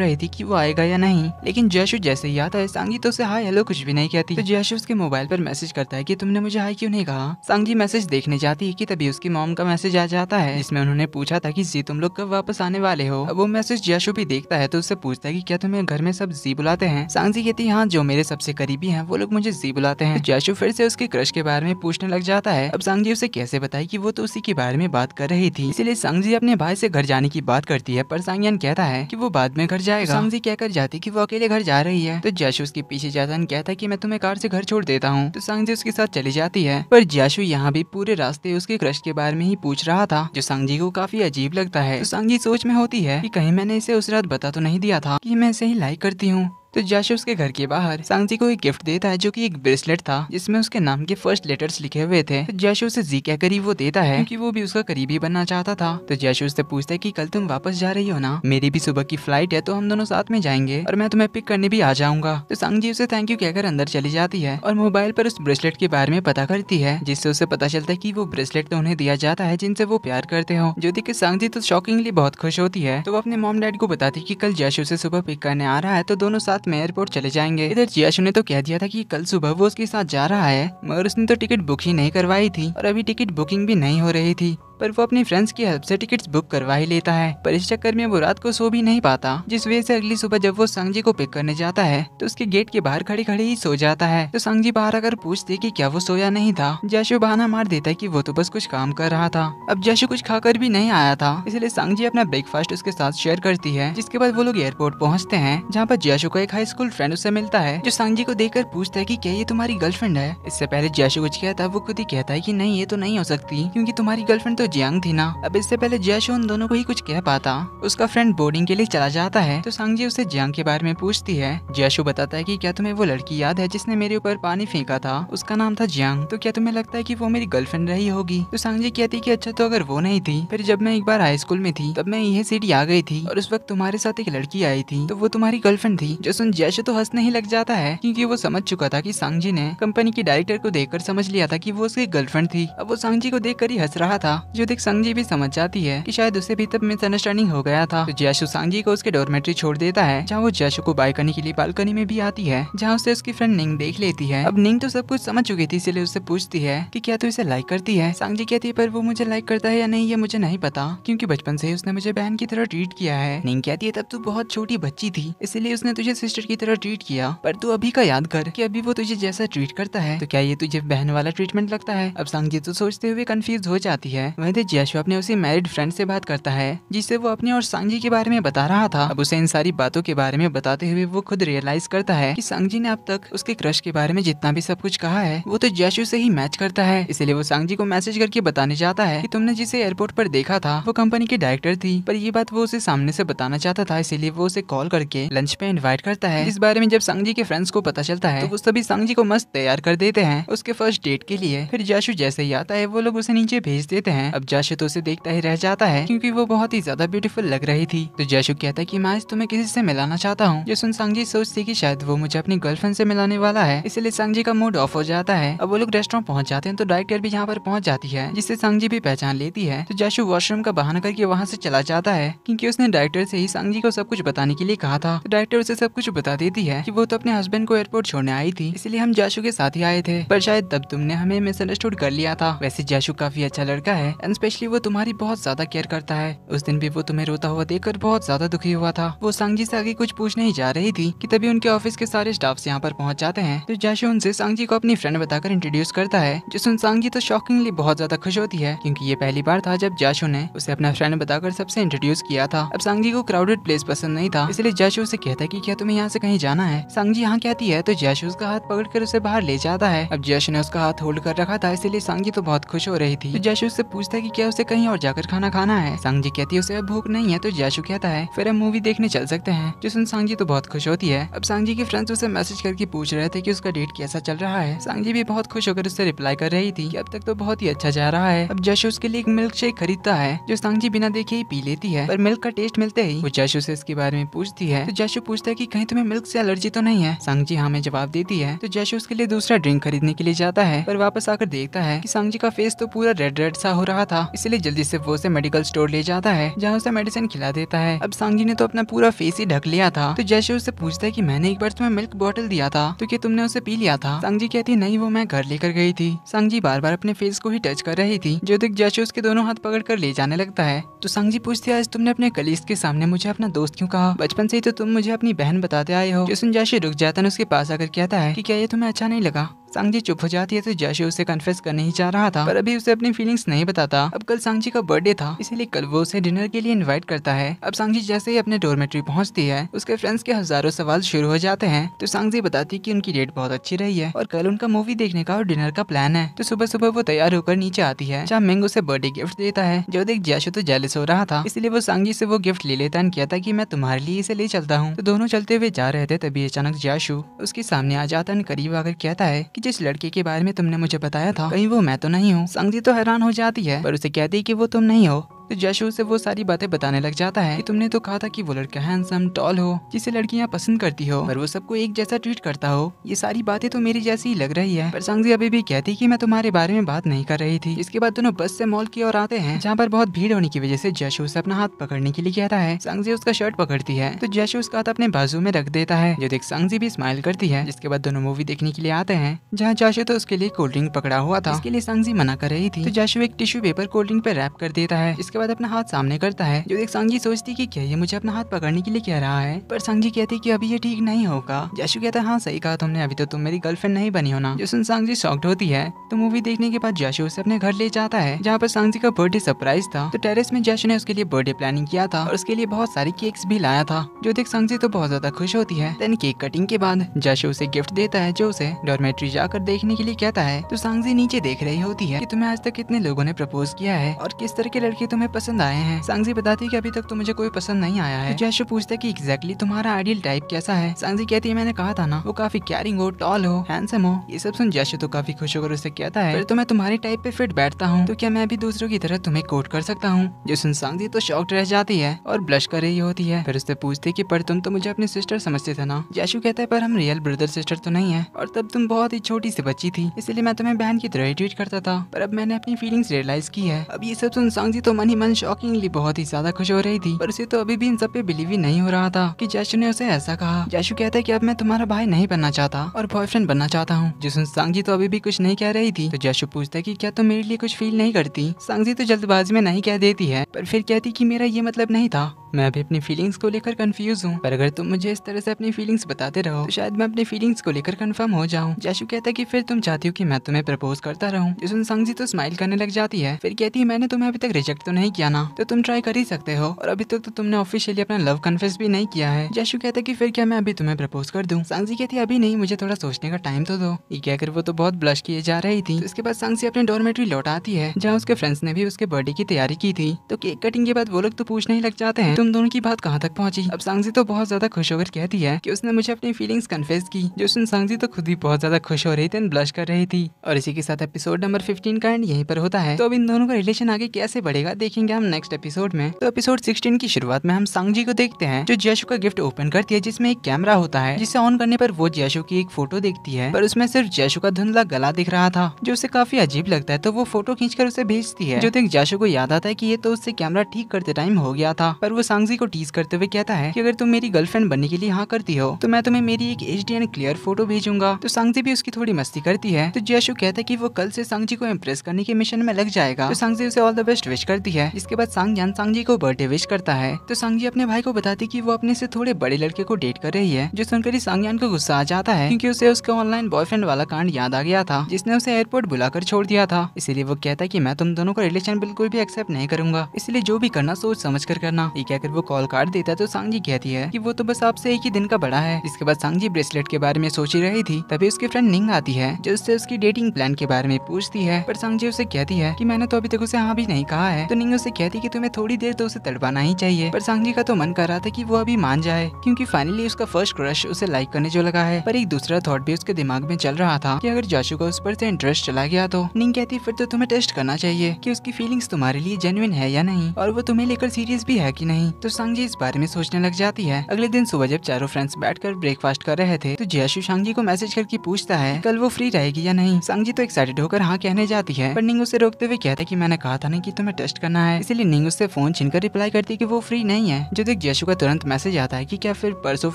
रही थी की वो आएगा या नहीं लेकिन जयशो जैसे ही आता है सांगी तो उसे हाय हेलो कुछ भी नहीं कहती तो जयशो उसके मोबाइल पर मैसेज करता है कि तुमने मुझे हाय क्यों नहीं कहा सांगी मैसेज देखने जाती है कि तभी उसकी मॉम का मैसेज आ जाता है जिसमें उन्होंने उन्होंने पूछा था कि जी तुम लोग कब वापस आने वाले हो वो मैसेज यशु भी देखता है तो उससे पूछता है कि क्या तुम्हें घर में सब जी बुलाते हैं सांगजी कहती हाँ जो मेरे सबसे करीबी हैं वो लोग मुझे जी बुलाते हैं तो यशु फिर से उसके क्रश के बारे में पूछने लग जाता है अब सांगजी उसे कैसे बताए की वो तो उसी के बारे में बात कर रही थी इसीलिए सांगजी अपने भाई से घर जाने की बात करती है पर सांगयन कहता है की वो बाद में घर जाएगा तो सांगजी कहकर जाती की वो अकेले घर जा रही है तो जयशु उसके पीछे जाता है कहता है की मैं तुम्हें कार से घर छोड़ देता हूँ तो सांगजी उसके साथ चली जाती है पर जयशु यहाँ भी पूरे रास्ते उसके क्रश के बारे में ही पूछ रहा था जो सांगजी को वो काफी अजीब लगता है तो संगीत सोच में होती है कि कहीं मैंने इसे उस रात बता तो नहीं दिया था कि मैं इसे ही लाइक करती हूँ तो जाशु उसके घर के बाहर सांगजी को एक गिफ्ट देता है जो की एक ब्रेसलेट था जिसमें उसके नाम के फर्स्ट लेटर्स लिखे हुए थे तो जाशु उसे जी क्या करीब वो देता है क्योंकि वो भी उसका करीबी बनना चाहता था तो जाशु उससे पूछता है की कल तुम वापस जा रही हो ना मेरी भी सुबह की फ्लाइट है तो हम दोनों साथ में जाएंगे और मैं तुम्हें पिक करने भी आ जाऊंगा तो सांगजी उसे थैंक यू कहकर अंदर चली जाती है और मोबाइल पर उस ब्रेसलेट के बारे में पता करती है जिससे उसे पता चलता है की वो ब्रेसलेट तो उन्हें दिया जाता है जिनसे वो प्यार करते हो जो कि सांगजी तो शॉकिंगली बहुत खुश होती है तो वो अपने मॉम डैड को बताती की कल जैशु से सुबह पिक करने आ रहा है तो दोनों साथ साथ में एयरपोर्ट चले जाएंगे इधर जियाशु ने तो कह दिया था कि कल सुबह वो उसके साथ जा रहा है मगर उसने तो टिकट बुक ही नहीं करवाई थी और अभी टिकट बुकिंग भी नहीं हो रही थी पर वो अपने फ्रेंड्स की हेल्प से टिकट्स बुक करवा ही लेता है पर इस चक्कर में वो रात को सो भी नहीं पाता जिस वजह से अगली सुबह जब वो संगजी को पिक करने जाता है तो उसके गेट के बाहर खड़े खड़े ही सो जाता है तो संगजी बाहर आकर पूछते की क्या वो सोया नहीं था जैशु बहाना मार देता है की वो तो बस कुछ काम कर रहा था अब जैशु कुछ खाकर भी नहीं आया था इसलिए संगजी अपना ब्रेकफास्ट उसके साथ शेयर करती है जिसके बाद वो लोग एयरपोर्ट पहुँचते हैं जहाँ पर जैशु का एक हाई स्कूल फ्रेंड उससे मिलता है जो संगजी को कर पूछता है की क्या ये तुम्हारी गर्लफ्रेंड है इससे पहले जैशु कुछ कहता वो खुद ही कहता है की नहीं ये तो नहीं हो सकती क्यूँकी तुम्हारी गर्लफ्रेंड तो जियांग थी ना अब इससे पहले जयशो उन दोनों को ही कुछ कह पाता उसका फ्रेंड बोर्डिंग के लिए चला जाता है तो सांगजी उसे जियांग के बारे में पूछती है जयशो बताता है कि क्या तुम्हें वो लड़की याद है जिसने मेरे ऊपर पानी फेंका था उसका नाम था जियांग तो क्या तुम्हें लगता है की वो मेरी गर्लफ्रेंड रही होगी तो सांगजी कहती की अच्छा तो अगर वो नहीं थी फिर जब मैं एक बार हाई स्कूल में थी तब मैं यह सिटी आ गई थी और उस वक्त तुम्हारे साथ एक लड़की आई थी तो वो तुम्हारी गर्लफ्रेंड थी जो सुन जयशो तो हंसने ही लग जाता है क्योंकि वो समझ चुका था कि सांगजी ने कंपनी की डायरेक्टर को देखकर समझ लिया था कि वो उसकी गर्लफ्रेंड थी अब वो सांगजी को देखकर ही हंस रहा था ज्योतिक संगजी भी समझ जाती है कि शायद उसे भी तब मिसअंडरस्टैंडिंग हो गया था तो जयशु सांगजी को उसके डोरमेट्री छोड़ देता है जहाँ वो जयशु को बाय करने के लिए बालकनी में भी आती है जहाँ उसे उसकी फ्रेंड निंग देख लेती है अब निंग तो सब कुछ समझ चुकी थी इसलिए उससे पूछती है की क्या तू इसे लाइक करती है सांगजी कहती है पर वो मुझे लाइक करता है या नहीं ये मुझे नहीं पता क्यूँकी बचपन से उसने मुझे बहन की तरह ट्रीट किया है निंग कहती है तब तू बहुत छोटी बच्ची थी इसलिए उसने तुझे सिस्टर की तरह ट्रीट किया पर तू अभी का याद कर कि अभी वो तुझे जैसा ट्रीट करता है तो क्या ये तुझे बहन वाला ट्रीटमेंट लगता है अब सांगजी तो सोचते हुए कंफ्यूज हो जाती है थे जयशो अपने उसी मैरिड फ्रेंड से बात करता है जिसे वो अपने और सांगजी के बारे में बता रहा था अब उसे इन सारी बातों के बारे में बताते हुए वो खुद रियलाइज करता है कि सांगजी ने अब तक उसके क्रश के बारे में जितना भी सब कुछ कहा है वो तो जयशो से ही मैच करता है इसलिए वो सांगजी को मैसेज करके बताने जाता है की तुमने जिसे एयरपोर्ट पर देखा था वो कंपनी की डायरेक्टर थी पर ये बात वो उसे सामने से बताना चाहता था इसीलिए वो उसे कॉल करके लंच पे इन्वाइट करता है इस बारे में जब संगजी के फ्रेंड्स को पता चलता है तो वो सभी सांगजी को मस्त तैयार कर देते हैं उसके फर्स्ट डेट के लिए फिर जाशु जैसे ही आता है वो लोग उसे नीचे भेज देते हैं अब जाशु तो उसे देखता ही रह जाता है क्योंकि वो बहुत ही ज्यादा ब्यूटीफुल लग रही थी तो जाशु कहता है कि मैं आज तुम्हें किसी से मिलाना चाहता हूँ जो सुन सांगजी सोचती कि शायद वो मुझे अपनी गर्लफ्रेंड से मिलाने वाला है इसलिए सांगजी का मूड ऑफ हो जाता है अब वो लोग रेस्टोरेंट पहुँच जाते हैं तो डायरेक्टर भी यहाँ पर पहुँच जाती है जिससे सांगजी भी पहचान लेती है तो जाशु वॉशरूम का बहाना करके वहाँ से चला जाता है क्योंकि उसने डायरेक्टर से ही सांगजी को सब कुछ बताने के लिए कहा था डायरेक्टर तो उसे सब कुछ बता देती है कि वो तो अपने हस्बैंड को एयरपोर्ट छोड़ने आई थी इसलिए हम जाशु के साथ ही आए थे पर शायद तब तुमने हमें मिसअंडरस्टूड कर लिया था वैसे जाशु काफी अच्छा लड़का है एंड स्पेशली वो तुम्हारी बहुत ज्यादा केयर करता है उस दिन भी वो तुम्हें रोता हुआ देखकर बहुत ज्यादा दुखी हुआ था वो सांगजी से आगे कुछ पूछने ही जा रही थी कि तभी उनके ऑफिस के सारे स्टाफ यहाँ पर पहुँच जाते हैं तो जैशो उनसे सांगजी को अपनी फ्रेंड बताकर इंट्रोड्यूस करता है जो सुन सांगजी तो शॉकिंगली बहुत ज्यादा खुश होती है क्योंकि ये पहली बार था जब जाशो ने उसे अपना फ्रेंड बताकर सबसे इंट्रोड्यूस किया था अब सांगजी को क्राउडेड प्लेस पसंद नहीं था इसलिए जैशो उसे कहता है की क्या तुम्हें यहाँ से कहीं जाना है सांगजी यहाँ कहती है तो जाशो उसका हाथ पकड़ कर उसे बाहर ले जाता है अब जैशो ने उसका हाथ होल्ड कर रखा था इसीलिए सांगजी तो बहुत खुश हो रही थी तो जैशो उससे पूछता पूछता है कि क्या उसे कहीं और जाकर खाना खाना है सांगजी कहती है उसे अब भूख नहीं है तो जाशु कहता है फिर हम मूवी देखने चल सकते हैं जो सुन सांगजी तो बहुत खुश होती है अब सांगजी की फ्रेंड्स उसे मैसेज करके पूछ रहे थे की उसका डेट कैसा चल रहा है सांगजी भी बहुत खुश होकर उससे रिप्लाई कर रही थी अब तक तो बहुत ही अच्छा जा रहा है अब जाशु उसके लिए एक मिल्क शेक खरीदता है जो सांगजी बिना देखे ही पी लेती है पर मिल्क का टेस्ट मिलते ही वो जाशु से इसके बारे में पूछती है तो जाशु पूछता है की कहीं तुम्हें मिल्क से एलर्जी तो नहीं है सांगजी हमें हाँ जवाब देती है तो जाशु उसके लिए दूसरा ड्रिंक खरीदने के लिए जाता है पर वापस आकर देखता है की सांगजी का फेस तो पूरा रेड रेड सा हो रहा रहा था इसलिए जल्दी से वो उसे मेडिकल स्टोर ले जाता है जहाँ उसे मेडिसिन खिला देता है अब सांगी ने तो अपना पूरा फेस ही ढक लिया था तो जैसे उससे पूछता है की मैंने एक बार तुम्हें मिल्क बॉटल दिया था तो क्या तुमने उसे पी लिया था सांगजी कहती नहीं वो मैं घर लेकर गई थी सांगजी बार बार अपने फेस को ही टच कर रही थी जो दिख जैसे उसके दोनों हाथ पकड़ कर ले जाने लगता है तो सांगजी पूछती आज तुमने अपने कलीस के सामने मुझे अपना दोस्त क्यों कहा बचपन से ही तो तुम मुझे अपनी बहन बताते आए हो जैसे रुक जाता है उसके पास आकर कहता है की क्या ये तुम्हें अच्छा नहीं लगा सांगजी चुप हो जाती है तो जैसे उसे कन्फेस करने ही चाह रहा था पर अभी उसे अपनी फीलिंग्स नहीं बताता अब कल सांगजी का बर्थडे था इसीलिए कल वो उसे डिनर के लिए इनवाइट करता है अब सांगजी जैसे ही अपने डोरमेट्री पहुँचती है उसके फ्रेंड्स के हजारों सवाल शुरू हो जाते हैं तो सांगजी बताती की उनकी डेट बहुत अच्छी रही है और कल उनका मूवी देखने का और डिनर का प्लान है तो सुबह सुबह वो तैयार होकर नीचे आती है जहाँ मैंग उसे बर्थडे गिफ्ट देता है जो देख जैसे तो जेलिस हो रहा था इसलिए वो सांगजी से वो गिफ्ट ले लेता है कहता की मैं तुम्हारे लिए इसे ले चलता हूँ तो दोनों चलते हुए जा रहे थे तभी अचानक जैशू उसके सामने आ जाता है करीब आकर कहता है कि जिस लड़के के बारे में तुमने मुझे बताया था हाँ। कहीं वो मैं तो नहीं हूँ संगजी तो हैरान हो जाती है पर उसे कहती है की वो तुम नहीं हो तो जैशो उसे वो सारी बातें बताने लग जाता है कि तुमने तो कहा था कि वो लड़का हैंडसम टॉल हो जिसे लड़कियां पसंद करती हो पर वो सबको एक जैसा ट्रीट करता हो ये सारी बातें तो मेरी जैसी ही लग रही है पर सांगजी अभी भी कहती कि मैं तुम्हारे बारे में बात नहीं कर रही थी इसके बाद दोनों बस से मॉल की ओर आते हैं जहाँ पर बहुत भीड़ होने की वजह से जैशो उसे अपना हाथ पकड़ने के लिए कहता है सांगजी उसका शर्ट पकड़ती है तो जैशो उसका हाथ अपने बाजू में रख देता है जो देख सांगजी भी स्माइल करती है जिसके बाद दोनों मूवी देखने के लिए आते हैं जहाँ जैशो तो उसके लिए कोल्ड ड्रिंक पकड़ा हुआ था इसके लिए सांगजी मना कर रही थी तो जैशो एक टिश्यू पेपर कोल्ड ड्रिंक पर रैप कर देता है इसके उसके बाद अपना हाथ सामने करता है जो देख संगी सोचती की क्या ये मुझे अपना हाथ पकड़ने के लिए कह रहा है पर संगी कहती की अभी ये ठीक नहीं होगा जैशु कहता है हाँ सही कहा तुमने अभी तो तुम मेरी गर्लफ्रेंड नहीं बनी होना जो सुन सांगजी शॉक्ड होती है तो मूवी देखने के बाद जैशु उसे अपने घर ले जाता है जहाँ पर सांगजी का बर्थडे सरप्राइज था तो टेरिस में जैशु ने उसके लिए बर्थडे प्लानिंग किया था और उसके लिए बहुत सारी केक्स भी लाया था जो देख सांगजी तो बहुत ज्यादा खुश होती है देन केक कटिंग के बाद जैशु उसे गिफ्ट देता है जो उसे डॉर्मेट्री जाकर देखने के लिए कहता है तो सांगजी नीचे देख रही होती है की तुम्हें आज तक कितने लोगों ने प्रपोज किया है और किस तरह के लड़के तुम्हें तुम्हें पसंद आए हैं सांगजी बताती है अभी तक तो मुझे कोई पसंद नहीं आया है तो पूछते की एग्जैक्टली तुम्हारा आइडियल टाइप कैसा है सांगजी कहती है मैंने कहा था ना वो काफी कैरिंग हो टॉल हो हैंडसम हो ये सब सुन जैशो तो काफी खुश होकर उससे कहता है तो मैं तुम्हारे टाइप पे फिट बैठता हूँ तो क्या मैं भी दूसरों की तरह तुम्हें कोट कर सकता हूँ जो सुन सांगजी तो शॉक्ड रह जाती है और ब्लश कर रही होती है फिर उससे पूछती की पर तुम तो मुझे अपनी सिस्टर समझते थे ना जैशो कहते है पर हम रियल ब्रदर सिस्टर तो नहीं है और तब तुम बहुत ही छोटी सी बच्ची थी इसलिए मैं तुम्हें बहन की तरह ही ट्रीट करता था पर अब मैंने अपनी फीलिंग्स रियलाइज की है अब ये सब सुन सांगजी तो मन ईमन शॉकिंगली बहुत ही ज्यादा खुश हो रही थी पर उसे तो अभी भी इन सब पे बिलीव ही नहीं हो रहा था कि जैशु ने उसे ऐसा कहा जैशु कहता है कि अब मैं तुम्हारा भाई नहीं बनना चाहता और बॉयफ्रेंड बनना चाहता हूँ जिसमें सांगजी तो अभी भी कुछ नहीं कह रही थी तो जैशु पूछता है की क्या तुम मेरे लिए कुछ फील नहीं करती सांगजी तो जल्दबाजी में नहीं कह देती है पर फिर कहती की मेरा ये मतलब नहीं था मैं अभी अपनी फीलिंग्स को लेकर कंफ्यूज हूँ पर अगर तुम मुझे इस तरह से अपनी फीलिंग्स बताते रहो तो शायद मैं अपनी फीलिंग्स को लेकर कंफर्म हो जाऊँ जैशु कहता है कि फिर तुम चाहती हो कि मैं तुम्हें प्रपोज करता रहूँ जिसुन संगजी तो स्माइल करने लग जाती है फिर कहती है मैंने तुम्हें अभी तक रिजेक्ट तो नहीं किया ना तो तुम ट्राई कर ही सकते हो और अभी तक तो तुमने ऑफिशियली अपना लव कन्फेस भी नहीं किया है जैशु कहता है की फिर क्या मैं अभी तुम्हें प्रपोज कर दूँ संगजी कहती है अभी नहीं मुझे थोड़ा सोचने का टाइम तो दो ये कहकर वो तो बहुत ब्लश किए जा रही थी तो उसके बाद संगजी अपने डॉर्मेट्री लौट आती है जहाँ उसके फ्रेंड्स ने भी उसके बर्थडे की तैयारी की थी तो केक कटिंग के बाद वो लोग तो पूछने ही लग जाते हैं तुम दोनों की बात कहाँ तक पहुँची अब सांगजी तो बहुत ज्यादा खुश होकर कहती है की उसने मुझे अपनी फीलिंग कन्फेस की जो सुन सांगजी तो खुद ही बहुत ज्यादा खुश हो रही थी ब्लश कर रही थी और इसी के साथ एपिसोड नंबर फिफ्टीन का एंड यहीं पर होता है तो अब इन दोनों का रिलेशन आगे कैसे बढ़ेगा देखेंगे हम नेक्स्ट एपिसोड में तो एपिसोड सिक्सटीन की शुरुआत में हम सांगजी को देखते हैं जो जयशु का गिफ्ट ओपन करती है जिसमें एक कैमरा होता है जिसे ऑन करने पर वो जयशु की एक फोटो देखती है पर उसमें सिर्फ जयशु का धुंधला गला दिख रहा था जो उसे काफी अजीब लगता है तो वो फोटो खींचकर उसे भेजती है जो देख जयशु को याद आता है की ये तो उससे कैमरा ठीक करते टाइम हो गया था पर वो सांगजी को टीज करते हुए कहता है कि अगर तुम मेरी गर्लफ्रेंड बनने के लिए हाँ करती हो तो मैं तुम्हें मेरी एक एच क्लियर फोटो भेजूंगा तो सांगजी भी उसकी थोड़ी मस्ती करती है तो जयशु कहता है की वो कल से सांगजी को इम्प्रेस करने के मिशन में लग जाएगा तो सांगजी उसे ऑल द बेस्ट विश करती है इसके बाद ज्ञान सांगजी को बर्थडे विश करता है तो सांगजी अपने भाई को बताती की वो अपने से थोड़े बड़े लड़के को डेट कर रही है जो सुनकर ही सांग को गुस्सा आ जाता है क्यूँकी उसे उसके ऑनलाइन बॉयफ्रेंड वाला कांड याद आ गया था जिसने उसे एयरपोर्ट बुलाकर छोड़ दिया था इसीलिए वो कहता है की मैं तुम दोनों का रिलेशन बिल्कुल भी एक्सेप्ट नहीं करूंगा इसलिए जो भी करना सोच समझ कर करना ये अगर वो कॉल काट देता तो सांगजी कहती है की वो तो बस आपसे एक ही दिन का बड़ा है इसके बाद सांगजी ब्रेसलेट के बारे में सोच ही रही थी तभी उसकी फ्रेंड निंग आती है जो उससे उसकी डेटिंग प्लान के बारे में पूछती है पर सांगजी उसे कहती है की मैंने तो अभी तक उसे हाँ भी नहीं कहा है तो निंग उसे कहती की तुम्हें थोड़ी देर तो उसे तड़पाना ही चाहिए पर सांगजी का तो मन कर रहा था की वो अभी मान जाए क्यूँकी फाइनली उसका फर्स्ट क्रश उसे लाइक करने जो लगा है पर एक दूसरा थॉट भी उसके दिमाग में चल रहा था की अगर जाशू का उस पर इंटरेस्ट चला गया तो निंग कहती फिर तो तुम्हें टेस्ट करना चाहिए कि उसकी फीलिंग्स तुम्हारे लिए जेनुइन है या नहीं और वो तुम्हें लेकर सीरियस भी है कि नहीं नहीं तो सांगजी इस बारे में सोचने लग जाती है अगले दिन सुबह जब चारों फ्रेंड्स बैठकर ब्रेकफास्ट कर रहे थे तो जयाशु सांगजी को मैसेज करके पूछता है कल वो फ्री रहेगी या नहीं सांगजी तो एक्साइटेड होकर हाँ कहने जाती है पर निंग उसे रोकते हुए कहता है की मैंने कहा था ना की तुम्हें टेस्ट करना है इसलिए निंग उससे फोन छीन रिप्लाई करती है की वो फ्री नहीं है जो देख जयशु का तुरंत मैसेज आता है की क्या फिर परसों